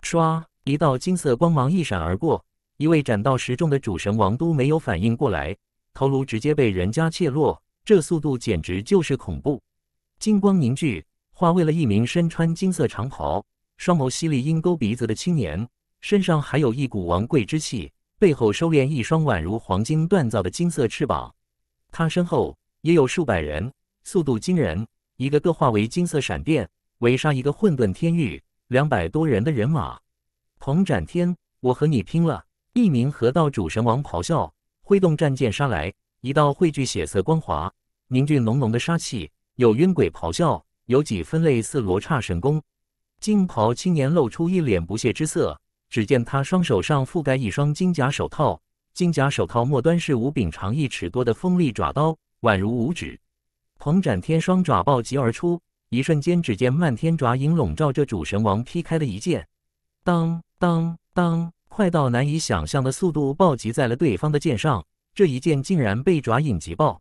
唰，一道金色光芒一闪而过，一位斩道十重的主神王都没有反应过来，头颅直接被人家切落。这速度简直就是恐怖。金光凝聚，化为了一名身穿金色长袍、双眸犀利、鹰钩鼻子的青年。身上还有一股王贵之气，背后收敛一双宛如黄金锻造的金色翅膀。他身后也有数百人，速度惊人，一个个化为金色闪电，围杀一个混沌天域两百多人的人马。彭展天，我和你拼了！一名河道主神王咆哮，挥动战剑杀来，一道汇聚血色光华，凝聚浓浓的杀气。有冤鬼咆哮，有几分类似罗刹神功。金袍青年露出一脸不屑之色。只见他双手上覆盖一双金甲手套，金甲手套末端是五柄长一尺多的锋利爪刀，宛如五指，狂斩天双爪暴击而出。一瞬间，只见漫天爪影笼罩着主神王劈开的一剑，当当当，快到难以想象的速度暴击在了对方的剑上。这一剑竟然被爪影击爆，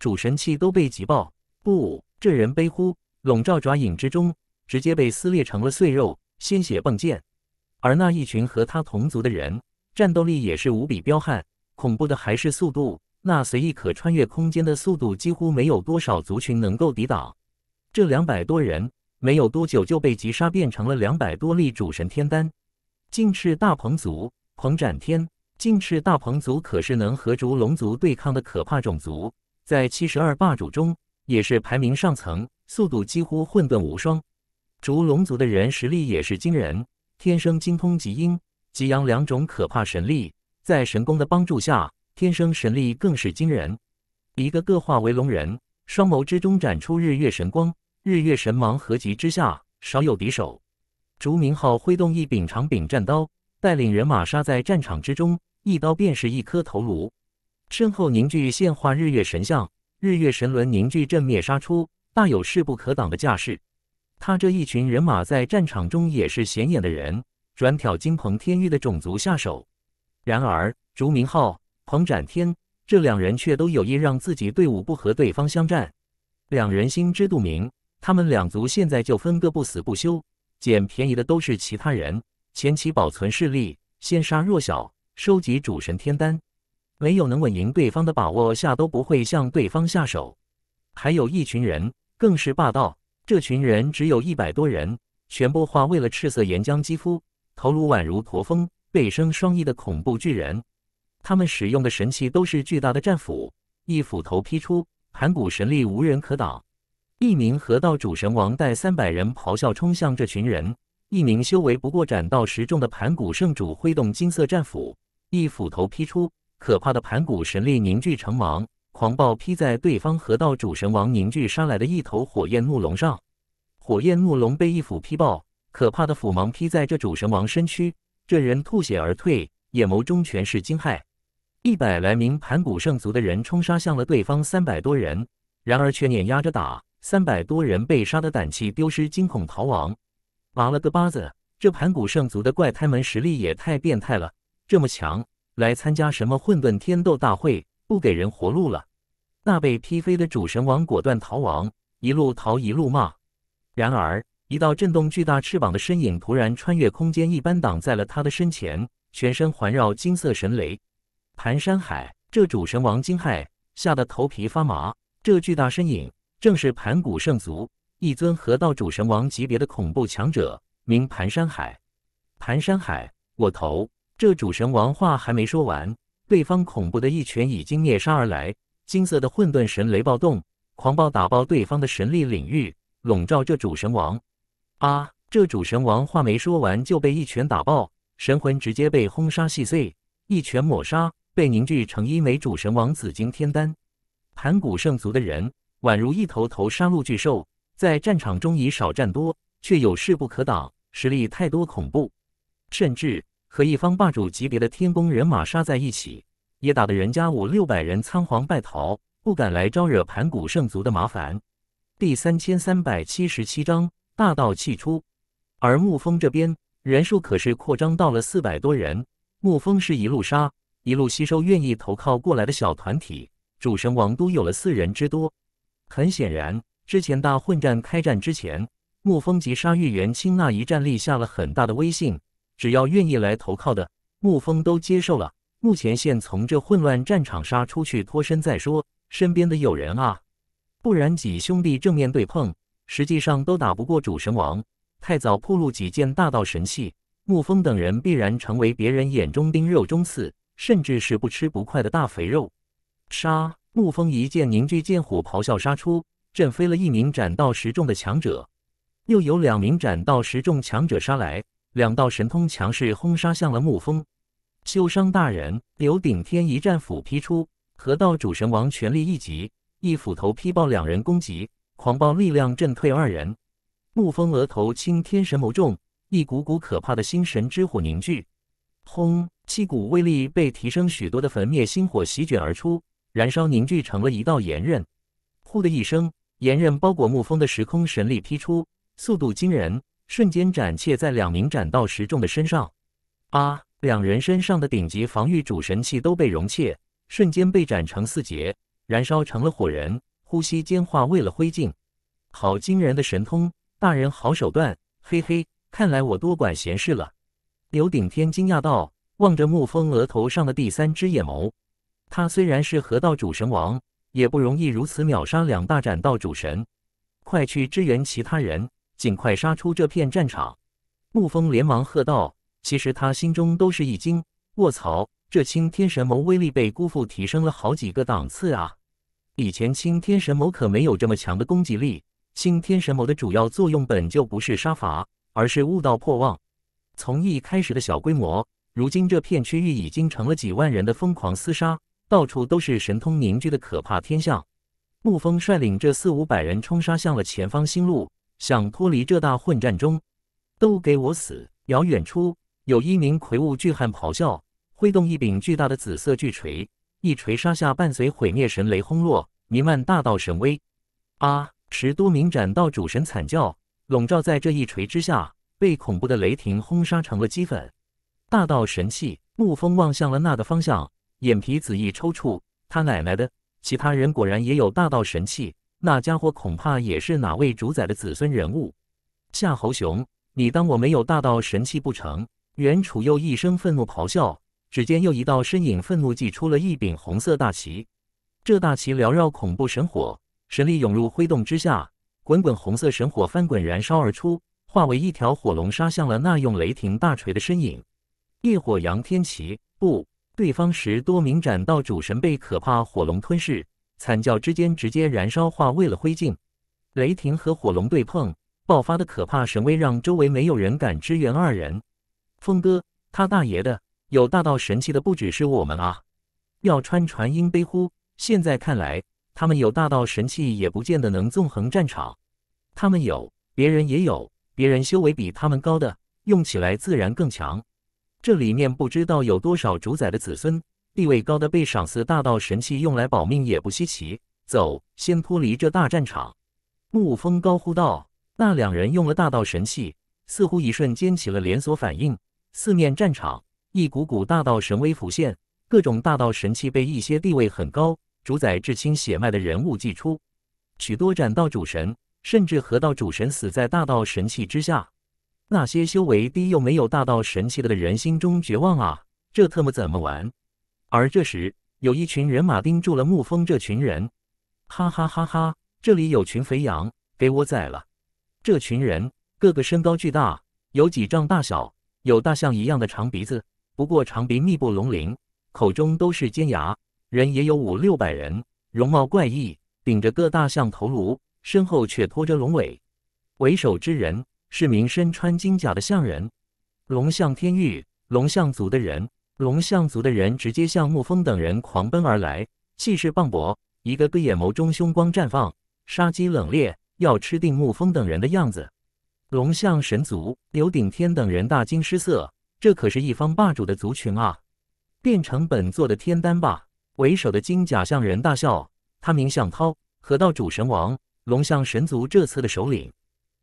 主神器都被击爆！不，这人悲呼，笼罩爪影之中，直接被撕裂成了碎肉，鲜血迸溅。而那一群和他同族的人，战斗力也是无比彪悍。恐怖的还是速度，那随意可穿越空间的速度，几乎没有多少族群能够抵挡。这两百多人没有多久就被击杀，变成了两百多粒主神天丹。净翅大鹏族，鹏展天。净翅大鹏族可是能和逐龙族对抗的可怕种族，在七十二霸主中也是排名上层，速度几乎混沌无双。逐龙族的人实力也是惊人。天生精通极阴、极阳两种可怕神力，在神功的帮助下，天生神力更是惊人。一个个化为龙人，双眸之中展出日月神光，日月神芒合集之下，少有敌手。竹明浩挥动一柄长柄战刀，带领人马杀在战场之中，一刀便是一颗头颅。身后凝聚现化日月神像，日月神轮凝聚阵灭杀出，大有势不可挡的架势。他这一群人马在战场中也是显眼的人，专挑金鹏天域的种族下手。然而，竹明浩、彭展天这两人却都有意让自己队伍不和对方相战。两人心知肚明，他们两族现在就分个不死不休。捡便宜的都是其他人，前期保存势力，先杀弱小，收集主神天丹。没有能稳赢对方的把握下，都不会向对方下手。还有一群人更是霸道。这群人只有一百多人，全部化为了赤色岩浆肌肤，头颅宛如驼峰，背生双翼的恐怖巨人。他们使用的神器都是巨大的战斧，一斧头劈出，盘古神力无人可挡。一名河道主神王带三百人咆哮冲向这群人，一名修为不过斩道十重的盘古圣主挥动金色战斧，一斧头劈出，可怕的盘古神力凝聚成芒。狂暴劈在对方河道主神王凝聚杀来的一头火焰怒龙上，火焰怒龙被一斧劈爆，可怕的斧芒劈在这主神王身躯，这人吐血而退，眼眸中全是惊骇。一百来名盘古圣族的人冲杀向了对方三百多人，然而却碾压着打，三百多人被杀的胆气丢失，惊恐逃亡。妈了个巴子，这盘古圣族的怪胎们实力也太变态了，这么强，来参加什么混沌天斗大会？不给人活路了！那被劈飞的主神王果断逃亡，一路逃一路骂。然而，一道震动巨大翅膀的身影突然穿越空间一般挡在了他的身前，全身环绕金色神雷。盘山海，这主神王惊骇，吓得头皮发麻。这巨大身影正是盘古圣族一尊河道主神王级别的恐怖强者，名盘山海。盘山海，我头！这主神王话还没说完。对方恐怖的一拳已经灭杀而来，金色的混沌神雷暴动，狂暴打爆对方的神力领域，笼罩这主神王。啊！这主神王话没说完就被一拳打爆，神魂直接被轰杀细碎，一拳抹杀，被凝聚成一枚主神王紫金天丹。盘古圣族的人宛如一头头杀戮巨兽，在战场中以少战多，却有势不可挡，实力太多恐怖，甚至。和一方霸主级别的天宫人马杀在一起，也打得人家五六百人仓皇败逃，不敢来招惹盘古圣族的麻烦。第三千三百七十七章大道气出。而沐风这边人数可是扩张到了四百多人，沐风是一路杀，一路吸收愿意投靠过来的小团体，主神王都有了四人之多。很显然，之前大混战开战之前，沐风及沙域元清那一战立下了很大的威信。只要愿意来投靠的，沐风都接受了。目前先从这混乱战场杀出去脱身再说。身边的有人啊，不然几兄弟正面对碰，实际上都打不过主神王。太早暴露几件大道神器，沐风等人必然成为别人眼中钉、肉中刺，甚至是不吃不快的大肥肉。杀！沐风一剑凝聚剑虎，咆哮杀出，震飞了一名斩道十重的强者。又有两名斩道十重强者杀来。两道神通强势轰杀向了沐风，修商大人刘顶天一战斧劈出，河道主神王全力一击，一斧头劈爆两人攻击，狂暴力量震退二人。沐风额头青天神眸中，一股股可怕的星神之火凝聚，轰，七股威力被提升许多的焚灭星火席卷而出，燃烧凝聚成了一道炎刃。呼的一声，炎刃包裹沐风的时空神力劈出，速度惊人。瞬间斩切在两名斩道十众的身上，啊！两人身上的顶级防御主神器都被融切，瞬间被斩成四截，燃烧成了火人，呼吸间化为了灰烬。好惊人的神通，大人好手段，嘿嘿，看来我多管闲事了。刘顶天惊讶道，望着沐风额头上的第三只眼眸，他虽然是河道主神王，也不容易如此秒杀两大斩道主神。快去支援其他人。尽快杀出这片战场！沐风连忙喝道。其实他心中都是一惊：“卧槽，这青天神眸威力被姑父提升了好几个档次啊！以前青天神眸可没有这么强的攻击力。青天神眸的主要作用本就不是杀伐，而是悟道破妄。从一开始的小规模，如今这片区域已经成了几万人的疯狂厮杀，到处都是神通凝聚的可怕天象。沐风率领这四五百人冲杀向了前方星路。”想脱离这大混战中，都给我死！遥远处有一名魁梧巨汉咆哮，挥动一柄巨大的紫色巨锤，一锤杀下，伴随毁灭神雷轰落，弥漫大道神威。啊！十多名斩道主神惨叫，笼罩在这一锤之下，被恐怖的雷霆轰杀成了齑粉。大道神器沐风望向了那个方向，眼皮子一抽搐，他奶奶的！其他人果然也有大道神器。那家伙恐怕也是哪位主宰的子孙人物？夏侯雄，你当我没有大道神器不成？袁楚又一声愤怒咆哮，只见又一道身影愤怒祭出了一柄红色大旗，这大旗缭绕恐怖神火，神力涌入挥动之下，滚滚红色神火翻滚燃烧而出，化为一条火龙杀向了那用雷霆大锤的身影。烈火扬天旗，不，对方十多名斩道主神被可怕火龙吞噬。惨叫之间，直接燃烧化为了灰烬。雷霆和火龙对碰，爆发的可怕神威让周围没有人敢支援二人。峰哥，他大爷的，有大道神器的不只是我们啊！要穿传音悲呼，现在看来，他们有大道神器也不见得能纵横战场。他们有，别人也有，别人修为比他们高的，用起来自然更强。这里面不知道有多少主宰的子孙。地位高的被赏赐大道神器用来保命也不稀奇。走，先脱离这大战场！沐风高呼道：“那两人用了大道神器，似乎一瞬间起了连锁反应。四面战场，一股股大道神威浮现，各种大道神器被一些地位很高、主宰至亲血脉的人物祭出。许多斩道主神甚至河道主神死在大道神器之下。那些修为低又没有大道神器的人心中绝望啊！这特么怎么玩？”而这时，有一群人马盯住了沐风这群人，哈哈哈哈！这里有群肥羊，给我宰了！这群人个个身高巨大，有几丈大小，有大象一样的长鼻子，不过长鼻密布龙鳞，口中都是尖牙。人也有五六百人，容貌怪异，顶着个大象头颅，身后却拖着龙尾。为首之人是名身穿金甲的象人，龙象天域龙象族的人。龙象族的人直接向沐风等人狂奔而来，气势磅礴。一个个眼眸中凶光绽放，杀机冷冽，要吃定沐风等人的样子。龙象神族刘鼎天等人大惊失色，这可是一方霸主的族群啊！变成本座的天丹吧！为首的金甲象人大笑，他名向涛，河道主神王，龙象神族这次的首领。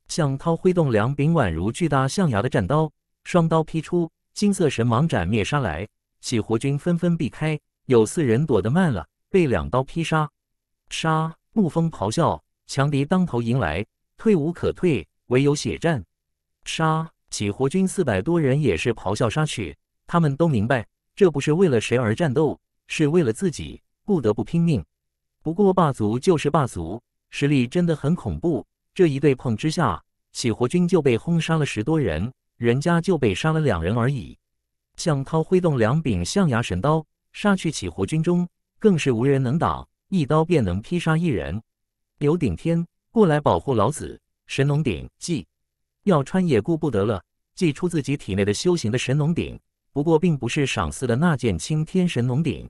向涛挥动两柄宛如巨大象牙的战刀，双刀劈出。金色神芒斩灭杀来，起活军纷纷避开，有四人躲得慢了，被两刀劈杀。杀！怒风咆哮，强敌当头迎来，退无可退，唯有血战。杀！起活军四百多人也是咆哮杀去，他们都明白，这不是为了谁而战斗，是为了自己，不得不拼命。不过霸族就是霸族，实力真的很恐怖。这一对碰之下，起活军就被轰杀了十多人。人家就被杀了两人而已。向涛挥动两柄象牙神刀，杀去起火军中，更是无人能挡，一刀便能劈杀一人。刘顶天过来保护老子，神龙鼎祭。要川也顾不得了，祭出自己体内的修行的神龙鼎，不过并不是赏赐的那件青天神龙鼎。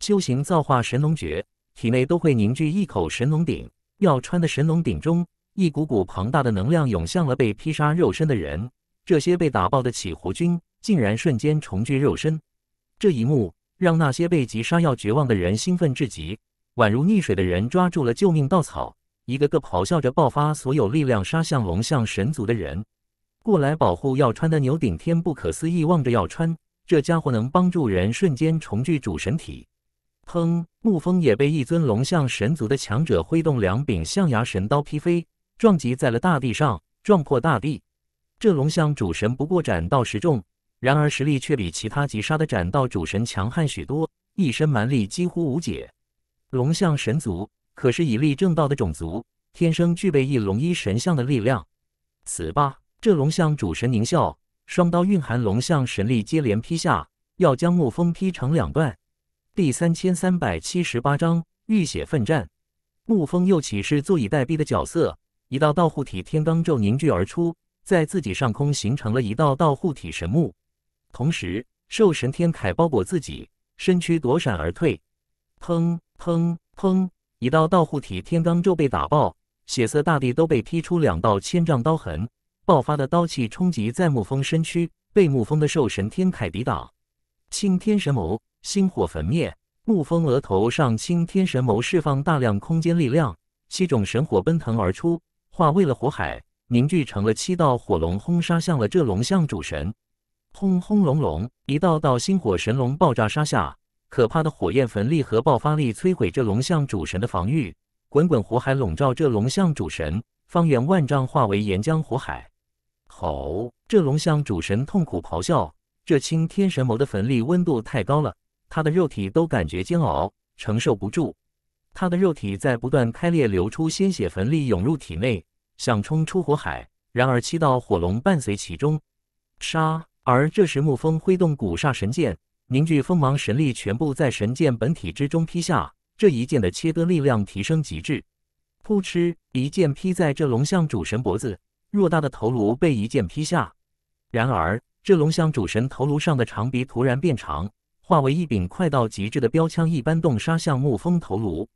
修行造化神龙诀，体内都会凝聚一口神龙鼎。要川的神龙鼎中，一股股庞大的能量涌向了被劈杀肉身的人。这些被打爆的起胡君竟然瞬间重聚肉身，这一幕让那些被击杀要绝望的人兴奋至极，宛如溺水的人抓住了救命稻草，一个个咆哮着爆发所有力量杀向龙象神族的人。过来保护要川的牛顶天不可思议望着要川，这家伙能帮助人瞬间重聚主神体。砰！沐风也被一尊龙象神族的强者挥动两柄象牙神刀劈飞，撞击在了大地上，撞破大地。这龙象主神不过斩道十重，然而实力却比其他级杀的斩道主神强悍许多，一身蛮力几乎无解。龙象神族可是以力正道的种族，天生具备一龙一神像的力量。此吧！这龙象主神狞笑，双刀蕴含龙象神力，接连劈下，要将沐风劈成两段。第三千三百七十八章浴血奋战。沐风又岂是坐以待毙的角色？一道道护体天罡咒凝聚而出。在自己上空形成了一道道护体神幕，同时兽神天铠包裹自己身躯躲闪而退。砰砰砰！一道道护体天罡咒被打爆，血色大地都被劈出两道千丈刀痕。爆发的刀气冲击在沐风身躯，被沐风的兽神天铠抵挡。青天神眸，星火焚灭。沐风额头上青天神眸释放大量空间力量，七种神火奔腾而出，化为了火海。凝聚成了七道火龙，轰杀向了这龙象主神。轰轰隆隆，一道道星火神龙爆炸杀下，可怕的火焰焚力和爆发力摧毁这龙象主神的防御。滚滚火海笼罩这龙象主神，方圆万丈化为岩浆火海。吼！这龙象主神痛苦咆哮，这青天神魔的焚力温度太高了，他的肉体都感觉煎熬，承受不住。他的肉体在不断开裂，流出鲜血，焚力涌入体内。想冲出火海，然而七道火龙伴随其中，杀！而这时，沐风挥动古煞神剑，凝聚锋芒神力，全部在神剑本体之中劈下。这一剑的切割力量提升极致，扑哧，一剑劈在这龙象主神脖子，偌大的头颅被一剑劈下。然而，这龙象主神头颅上的长鼻突然变长，化为一柄快到极致的标枪一般动杀向沐风头颅。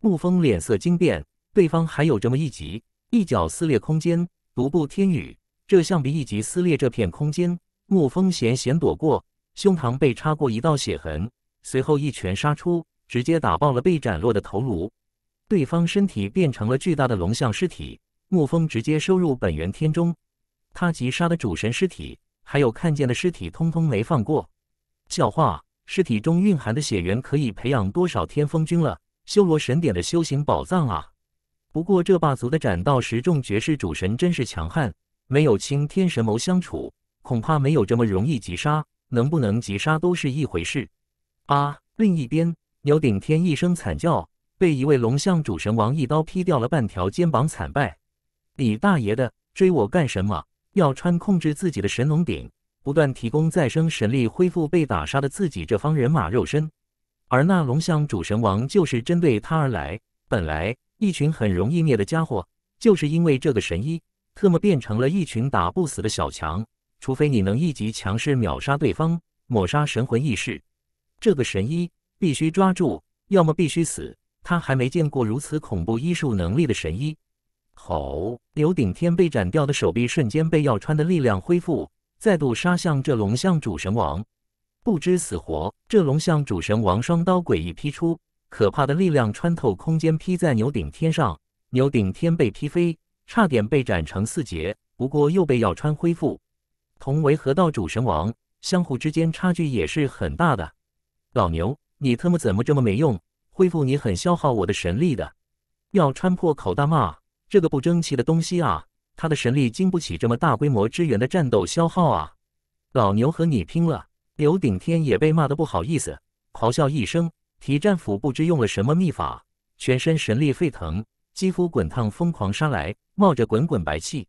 沐风脸色惊变，对方还有这么一击。一脚撕裂空间，独步天宇这象鼻一击撕裂这片空间，沐风险险躲过，胸膛被插过一道血痕，随后一拳杀出，直接打爆了被斩落的头颅。对方身体变成了巨大的龙象尸体，沐风直接收入本源天中。他击杀的主神尸体，还有看见的尸体，通通没放过。笑话，尸体中蕴含的血源可以培养多少天风军了？修罗神典的修行宝藏啊！不过这霸族的斩道十重绝世主神真是强悍，没有青天神谋相处，恐怕没有这么容易击杀。能不能击杀都是一回事。啊！另一边，牛顶天一声惨叫，被一位龙象主神王一刀劈掉了半条肩膀，惨败。李大爷的，追我干什么？要穿控制自己的神龙顶，不断提供再生神力，恢复被打杀的自己这方人马肉身。而那龙象主神王就是针对他而来，本来。一群很容易灭的家伙，就是因为这个神医，特么变成了一群打不死的小强。除非你能一级强势秒杀对方，抹杀神魂意识。这个神医必须抓住，要么必须死。他还没见过如此恐怖医术能力的神医。吼！刘顶天被斩掉的手臂瞬间被药穿的力量恢复，再度杀向这龙象主神王。不知死活！这龙象主神王双刀诡异劈出。可怕的力量穿透空间，劈在牛顶天上。牛顶天被劈飞，差点被斩成四截，不过又被耀川恢复。同为河道主神王，相互之间差距也是很大的。老牛，你他妈怎么这么没用？恢复你很消耗我的神力的。耀穿破口大骂：“这个不争气的东西啊，他的神力经不起这么大规模支援的战斗消耗啊！”老牛和你拼了！刘顶天也被骂得不好意思，咆哮一声。体战斧不知用了什么秘法，全身神力沸腾，肌肤滚烫，疯狂杀来，冒着滚滚白气。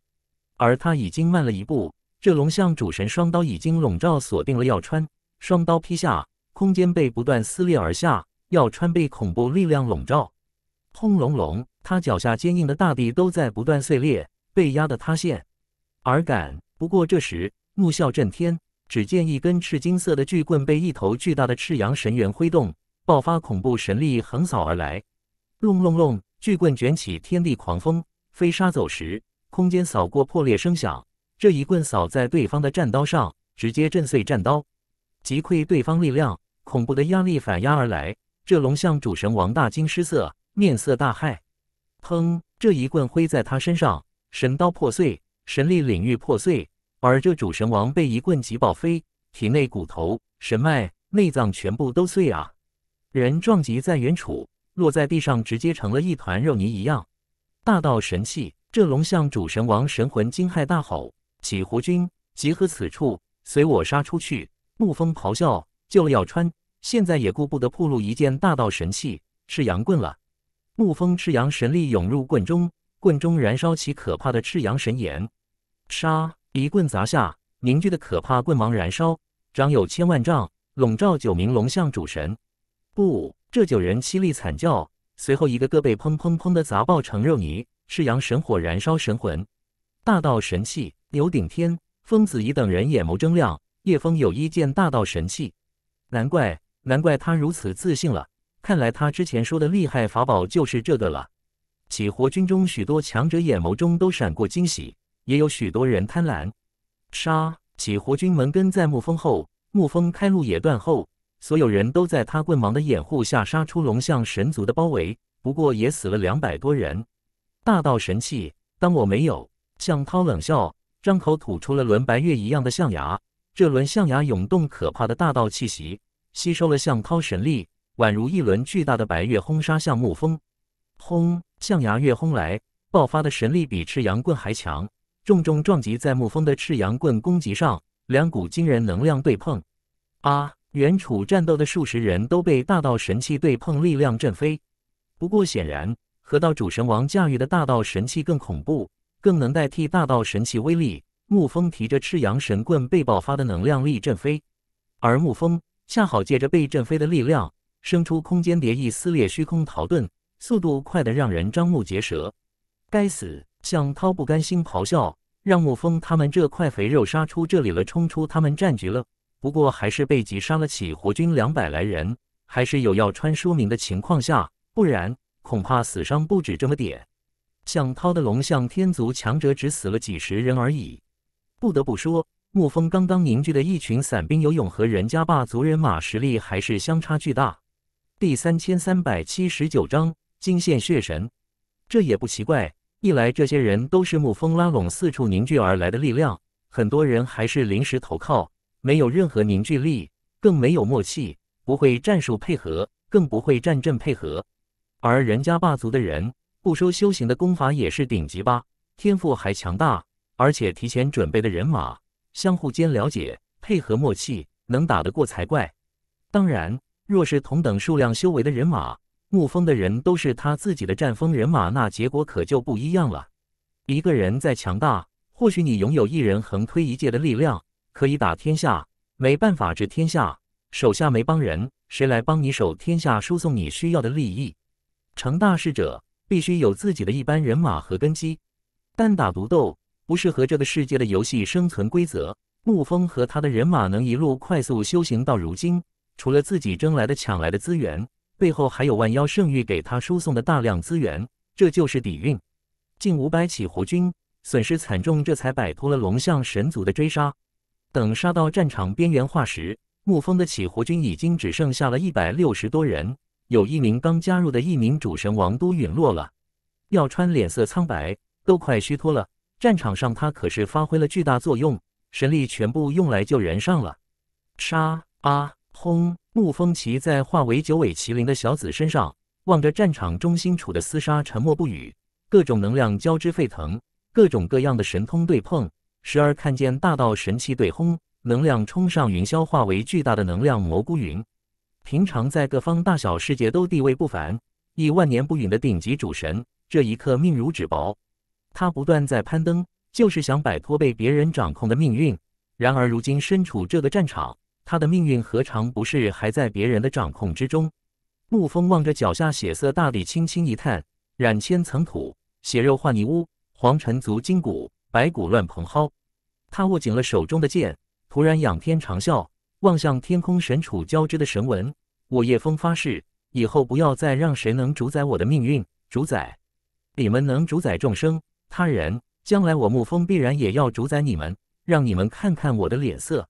而他已经慢了一步，这龙象主神双刀已经笼罩锁定了耀川，双刀劈下，空间被不断撕裂而下，耀川被恐怖力量笼罩，轰隆隆，他脚下坚硬的大地都在不断碎裂，被压得塌陷。耳感不过，这时怒啸震天，只见一根赤金色的巨棍被一头巨大的赤阳神猿挥动。爆发恐怖神力横扫而来，隆隆隆！巨棍卷起天地狂风，飞沙走石，空间扫过破裂声响。这一棍扫在对方的战刀上，直接震碎战刀，击溃对方力量。恐怖的压力反压而来，这龙象主神王大惊失色，面色大骇。砰！这一棍挥在他身上，神刀破碎，神力领域破碎，而这主神王被一棍击爆飞，体内骨头、神脉、内脏全部都碎啊！人撞击在原处，落在地上，直接成了一团肉泥一样。大道神器，这龙象主神王神魂惊骇，大吼：“起胡军，集合此处，随我杀出去！”沐风咆哮，救了耀川，现在也顾不得暴露一件大道神器——赤阳棍了。沐风赤阳神力涌入棍中，棍中燃烧起可怕的赤阳神炎。杀！一棍砸下，凝聚的可怕棍芒燃烧，长有千万丈，笼罩九名龙象主神。不，这九人凄厉惨叫，随后一个个被砰砰砰的砸爆成肉泥。赤阳神火燃烧神魂，大道神器牛顶天、风子怡等人眼眸铮亮。叶枫有一件大道神器，难怪难怪他如此自信了。看来他之前说的厉害法宝就是这个了。起活军中许多强者眼眸中都闪过惊喜，也有许多人贪婪。杀！起活军门跟在沐风后，沐风开路也断后。所有人都在他棍芒的掩护下杀出龙象神族的包围，不过也死了两百多人。大道神器，当我没有。向涛冷笑，张口吐出了轮白月一样的象牙。这轮象牙涌动可怕的大道气息，吸收了向涛神力，宛如一轮巨大的白月轰杀向沐风。轰！象牙月轰来，爆发的神力比赤阳棍还强，重重撞击在沐风的赤阳棍攻击上，两股惊人能量对碰。啊！原处战斗的数十人都被大道神器对碰力量震飞，不过显然河道主神王驾驭的大道神器更恐怖，更能代替大道神器威力。沐风提着赤阳神棍被爆发的能量力震飞，而沐风恰好借着被震飞的力量生出空间蝶翼撕裂虚空逃遁，速度快得让人张目结舌。该死！向涛不甘心咆哮，让沐风他们这块肥肉杀出这里了，冲出他们战局了。不过还是被击杀了，起活军两百来人，还是有要穿说明的情况下，不然恐怕死伤不止这么点。像涛的龙象天族强者只死了几十人而已。不得不说，沐风刚刚凝聚的一群散兵游勇和人家霸族人马实力还是相差巨大。第三千三百七十九章惊现血神，这也不奇怪。一来这些人都是沐风拉拢四处凝聚而来的力量，很多人还是临时投靠。没有任何凝聚力，更没有默契，不会战术配合，更不会战阵配合。而人家霸族的人，不说修行的功法也是顶级吧，天赋还强大，而且提前准备的人马，相互间了解、配合默契，能打得过才怪。当然，若是同等数量修为的人马，沐风的人都是他自己的战风人马，那结果可就不一样了。一个人再强大，或许你拥有一人横推一界的力量。可以打天下，没办法治天下。手下没帮人，谁来帮你守天下、输送你需要的利益？成大事者必须有自己的一般人马和根基。单打独斗不适合这个世界的游戏生存规则。沐风和他的人马能一路快速修行到如今，除了自己争来的、抢来的资源，背后还有万妖圣域给他输送的大量资源，这就是底蕴。近五百起胡军损失惨重，这才摆脱了龙象神族的追杀。等杀到战场边缘化时，沐风的起湖军已经只剩下了一百六十多人，有一名刚加入的一名主神王都陨落了。耀川脸色苍白，都快虚脱了。战场上他可是发挥了巨大作用，神力全部用来救人上了。杀啊！轰！沐风骑在化为九尾麒麟的小紫身上，望着战场中心处的厮杀，沉默不语。各种能量交织沸腾，各种各样的神通对碰。时而看见大道神器对轰，能量冲上云霄，化为巨大的能量蘑菇云。平常在各方大小世界都地位不凡，以万年不陨的顶级主神，这一刻命如纸薄。他不断在攀登，就是想摆脱被别人掌控的命运。然而如今身处这个战场，他的命运何尝不是还在别人的掌控之中？沐风望着脚下血色大地，轻轻一叹：“染千层土，血肉化泥污，黄尘足筋骨。”白骨乱蓬蒿，他握紧了手中的剑，突然仰天长啸，望向天空神楚交织的神纹。我叶枫发誓，以后不要再让谁能主宰我的命运！主宰！你们能主宰众生，他人将来我沐风必然也要主宰你们，让你们看看我的脸色。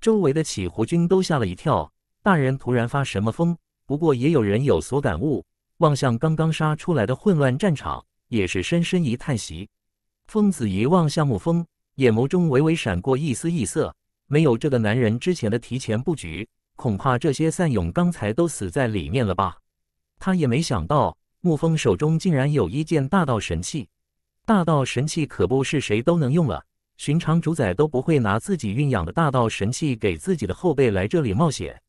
周围的起胡军都吓了一跳，大人突然发什么疯？不过也有人有所感悟，望向刚刚杀出来的混乱战场，也是深深一叹息。疯子一望向沐风，眼眸中微微闪过一丝异色。没有这个男人之前的提前布局，恐怕这些散勇刚才都死在里面了吧？他也没想到沐风手中竟然有一件大道神器。大道神器可不是谁都能用了，寻常主宰都不会拿自己蕴养的大道神器给自己的后辈来这里冒险。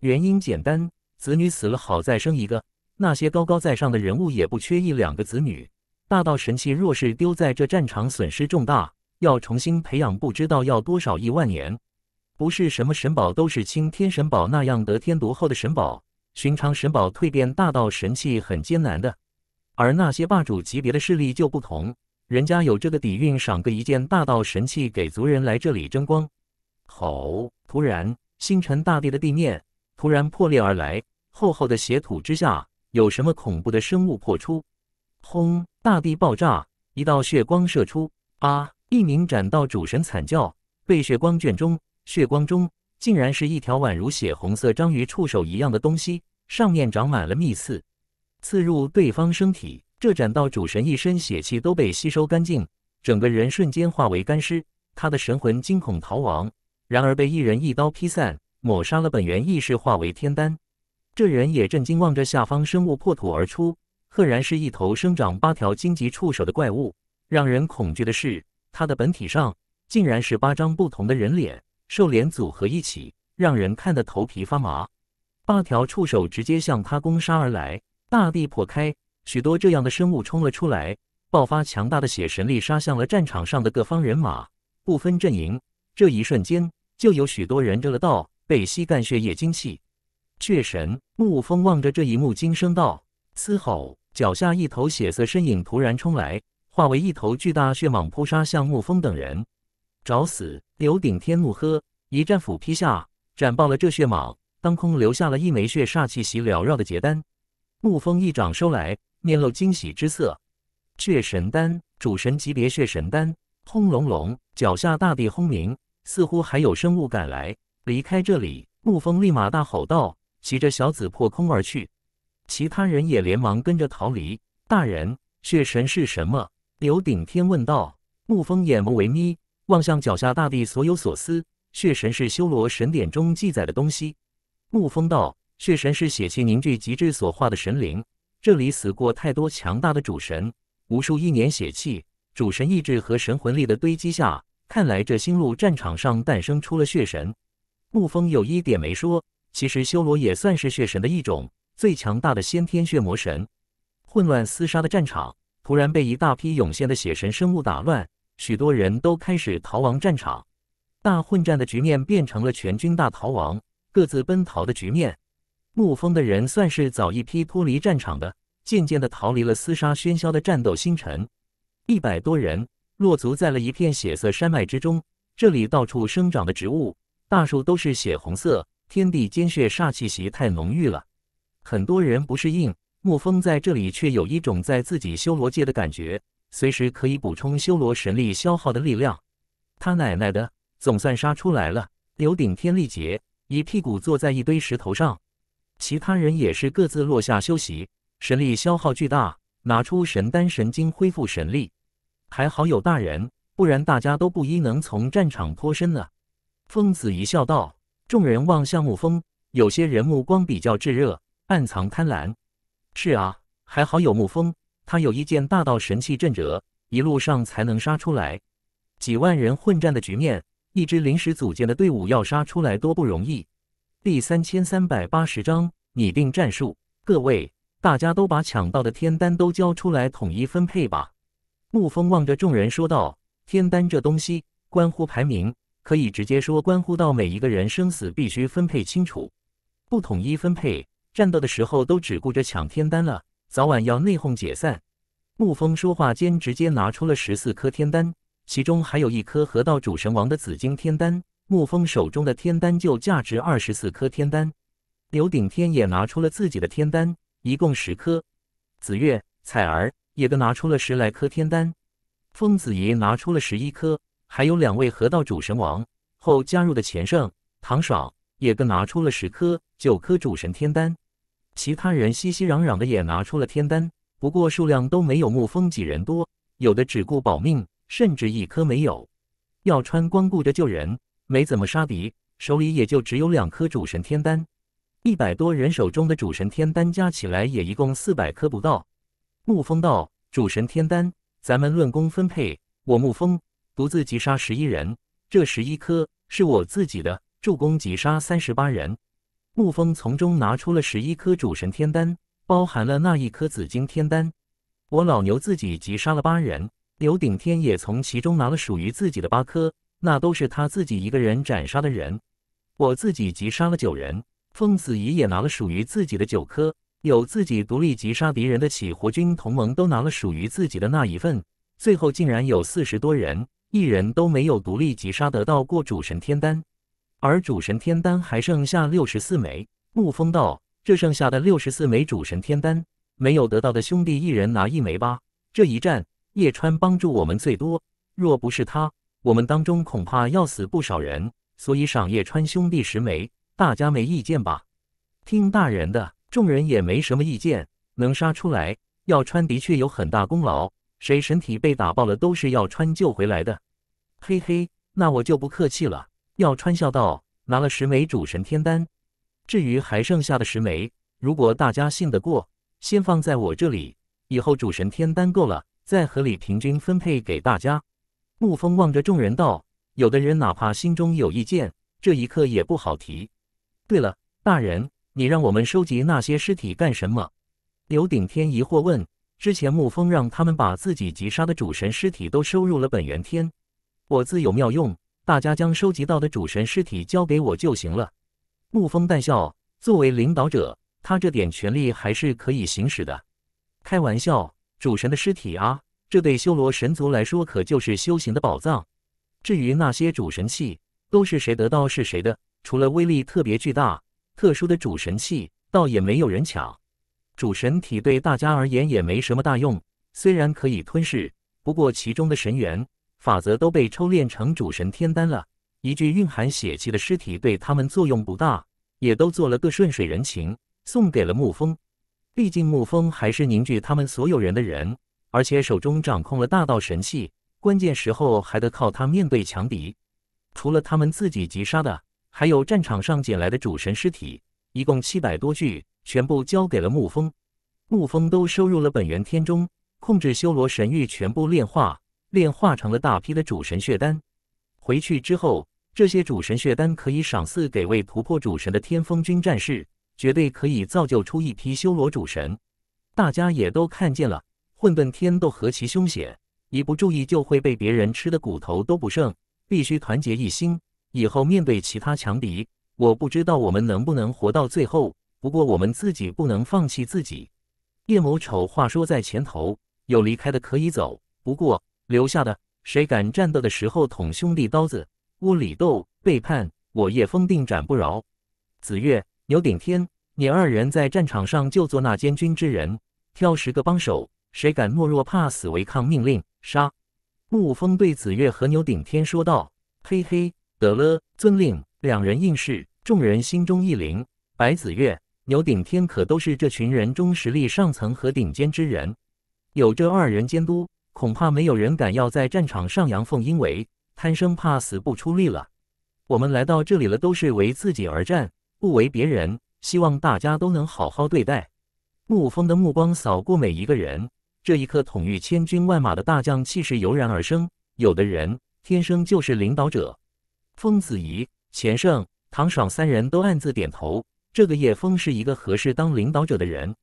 原因简单，子女死了好再生一个，那些高高在上的人物也不缺一两个子女。大道神器，若是丢在这战场，损失重大，要重新培养，不知道要多少亿万年。不是什么神宝都是青天神宝那样得天独厚的神宝，寻常神宝蜕变大道神器很艰难的。而那些霸主级别的势力就不同，人家有这个底蕴，赏个一件大道神器给族人来这里争光。吼！突然，星辰大地的地面突然破裂而来，厚厚的血土之下，有什么恐怖的生物破出？轰！大地爆炸，一道血光射出。啊！一名斩道主神惨叫，被血光卷中。血光中竟然是一条宛如血红色章鱼触手一样的东西，上面长满了密刺，刺入对方身体。这斩道主神一身血气都被吸收干净，整个人瞬间化为干尸。他的神魂惊恐逃亡，然而被一人一刀劈散，抹杀了本源意识，化为天丹。这人也震惊望着下方生物破土而出。赫然是一头生长八条荆棘触手的怪物，让人恐惧的是，它的本体上竟然是八张不同的人脸，兽脸组合一起，让人看得头皮发麻。八条触手直接向他攻杀而来，大地破开，许多这样的生物冲了出来，爆发强大的血神力，杀向了战场上的各方人马，不分阵营。这一瞬间，就有许多人着了道，被吸干血液精气。血神沐风望着这一幕，惊声道：“嘶吼！”脚下一头血色身影突然冲来，化为一头巨大血蟒扑杀向沐风等人，找死！刘顶天怒喝，一战斧劈下，斩爆了这血蟒，当空留下了一枚血煞气息缭绕的结丹。沐风一掌收来，面露惊喜之色。血神丹，主神级别血神丹！轰隆隆，脚下大地轰鸣，似乎还有生物赶来。离开这里！沐风立马大吼道，骑着小紫破空而去。其他人也连忙跟着逃离。大人，血神是什么？刘顶天问道。沐风眼眸微眯，望向脚下大地，所有所思。血神是修罗神典中记载的东西。沐风道：血神是血气凝聚极致所化的神灵。这里死过太多强大的主神，无数亿年血气、主神意志和神魂力的堆积下，看来这星路战场上诞生出了血神。沐风有一点没说，其实修罗也算是血神的一种。最强大的先天血魔神，混乱厮杀的战场突然被一大批涌现的血神生物打乱，许多人都开始逃亡战场。大混战的局面变成了全军大逃亡，各自奔逃的局面。沐风的人算是早一批脱离战场的，渐渐的逃离了厮杀喧嚣的战斗星辰。一百多人落足在了一片血色山脉之中，这里到处生长的植物、大树都是血红色，天地间血煞气息太浓郁了。很多人不适应，沐风在这里却有一种在自己修罗界的感觉，随时可以补充修罗神力消耗的力量。他奶奶的，总算杀出来了！刘顶天力竭，一屁股坐在一堆石头上。其他人也是各自落下休息，神力消耗巨大，拿出神丹神经恢复神力。还好有大人，不然大家都不一能从战场脱身了。疯子一笑道，众人望向沐风，有些人目光比较炙热。暗藏贪婪，是啊，还好有沐风，他有一件大道神器镇着，一路上才能杀出来。几万人混战的局面，一支临时组建的队伍要杀出来多不容易。第三千三百八十章拟定战术。各位，大家都把抢到的天丹都交出来，统一分配吧。沐风望着众人说道：“天丹这东西关乎排名，可以直接说关乎到每一个人生死，必须分配清楚，不统一分配。”战斗的时候都只顾着抢天丹了，早晚要内讧解散。沐风说话间，直接拿出了十四颗天丹，其中还有一颗河道主神王的紫金天丹。沐风手中的天丹就价值二十四颗天丹。刘顶天也拿出了自己的天丹，一共十颗。子月、彩儿也都拿出了十来颗天丹。风子爷拿出了十一颗，还有两位河道主神王后加入的前圣唐爽。也各拿出了十颗、九颗主神天丹，其他人熙熙攘攘的也拿出了天丹，不过数量都没有沐风几人多，有的只顾保命，甚至一颗没有。耀川光顾着救人，没怎么杀敌，手里也就只有两颗主神天丹。一百多人手中的主神天丹加起来也一共四百颗不到。沐风道：“主神天丹，咱们论功分配，我沐风独自击杀十一人，这十一颗是我自己的。”助攻击杀三十八人，沐风从中拿出了十一颗主神天丹，包含了那一颗紫金天丹。我老牛自己击杀了八人，刘顶天也从其中拿了属于自己的八颗，那都是他自己一个人斩杀的人。我自己击杀了九人，凤子怡也拿了属于自己的九颗，有自己独立击杀敌人的起火军同盟都拿了属于自己的那一份。最后竟然有四十多人，一人都没有独立击杀得到过主神天丹。而主神天丹还剩下六十四枚。沐风道：“这剩下的六十四枚主神天丹，没有得到的兄弟一人拿一枚吧。这一战，叶川帮助我们最多，若不是他，我们当中恐怕要死不少人。所以赏叶川兄弟十枚，大家没意见吧？听大人的，众人也没什么意见。能杀出来，要川的确有很大功劳。谁身体被打爆了，都是要川救回来的。嘿嘿，那我就不客气了。”要川笑道：“拿了十枚主神天丹，至于还剩下的十枚，如果大家信得过，先放在我这里，以后主神天丹够了，再合理平均分配给大家。”沐风望着众人道：“有的人哪怕心中有意见，这一刻也不好提。”对了，大人，你让我们收集那些尸体干什么？”刘顶天疑惑问：“之前沐风让他们把自己击杀的主神尸体都收入了本源天，我自有妙用。”大家将收集到的主神尸体交给我就行了。沐风带笑，作为领导者，他这点权力还是可以行使的。开玩笑，主神的尸体啊，这对修罗神族来说可就是修行的宝藏。至于那些主神器，都是谁得到是谁的。除了威力特别巨大、特殊的主神器，倒也没有人抢。主神体对大家而言也没什么大用，虽然可以吞噬，不过其中的神元。法则都被抽炼成主神天丹了，一具蕴含血气的尸体对他们作用不大，也都做了个顺水人情，送给了沐风。毕竟沐风还是凝聚他们所有人的人，而且手中掌控了大道神器，关键时候还得靠他面对强敌。除了他们自己击杀的，还有战场上捡来的主神尸体，一共七百多具，全部交给了沐风。沐风都收入了本源天中，控制修罗神域，全部炼化。炼化成了大批的主神血丹，回去之后，这些主神血丹可以赏赐给未突破主神的天风军战士，绝对可以造就出一批修罗主神。大家也都看见了，混沌天斗何其凶险，一不注意就会被别人吃的骨头都不剩，必须团结一心。以后面对其他强敌，我不知道我们能不能活到最后，不过我们自己不能放弃自己。叶某丑话说在前头，有离开的可以走，不过。留下的谁敢战斗的时候捅兄弟刀子窝里斗背叛我叶枫定斩不饶。子月、牛顶天，你二人在战场上就做那监军之人，挑十个帮手，谁敢懦弱怕死违抗命令，杀！沐风对子月和牛顶天说道：“嘿嘿，得了，遵令。”两人应是，众人心中一凛。白子月、牛顶天可都是这群人中实力上层和顶尖之人，有这二人监督。恐怕没有人敢要在战场上阳奉阴违、贪生怕死不出力了。我们来到这里了，都是为自己而战，不为别人。希望大家都能好好对待。沐风的目光扫过每一个人，这一刻统御千军万马的大将气势油然而生。有的人天生就是领导者。封子仪、钱胜、唐爽三人都暗自点头，这个叶枫是一个合适当领导者的人。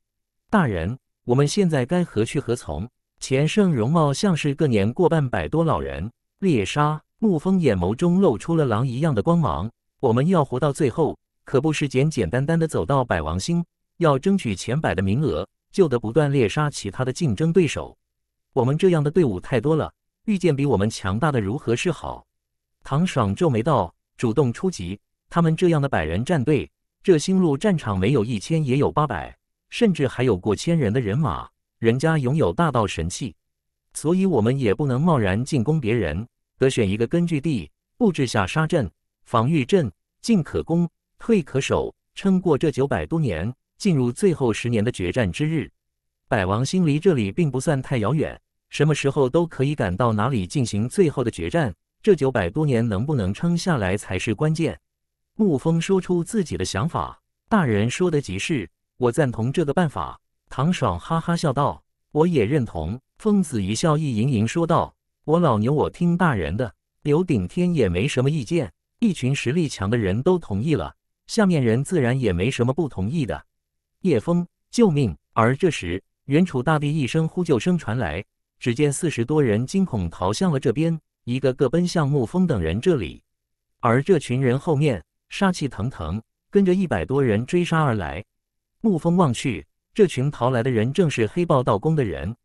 大人，我们现在该何去何从？钱胜容貌像是个年过半百多老人，猎杀沐风眼眸中露出了狼一样的光芒。我们要活到最后，可不是简简单单的走到百王星，要争取前百的名额，就得不断猎杀其他的竞争对手。我们这样的队伍太多了，遇见比我们强大的如何是好？唐爽皱眉道：“主动出击，他们这样的百人战队，这星路战场没有一千也有八百，甚至还有过千人的人马。”人家拥有大道神器，所以我们也不能贸然进攻别人，得选一个根据地，布置下杀阵、防御阵，进可攻，退可守，撑过这九百多年，进入最后十年的决战之日。百王星离这里并不算太遥远，什么时候都可以赶到哪里进行最后的决战。这九百多年能不能撑下来才是关键。沐风说出自己的想法，大人说的极是，我赞同这个办法。唐爽哈哈笑道：“我也认同。”疯子一笑，意盈盈说道：“我老牛，我听大人的。”刘顶天也没什么意见。一群实力强的人都同意了，下面人自然也没什么不同意的。叶枫，救命！而这时，远处大地一声呼救声传来，只见四十多人惊恐逃向了这边，一个个奔向沐风等人这里。而这群人后面杀气腾腾，跟着一百多人追杀而来。沐风望去。这群逃来的人，正是黑豹道宫的人。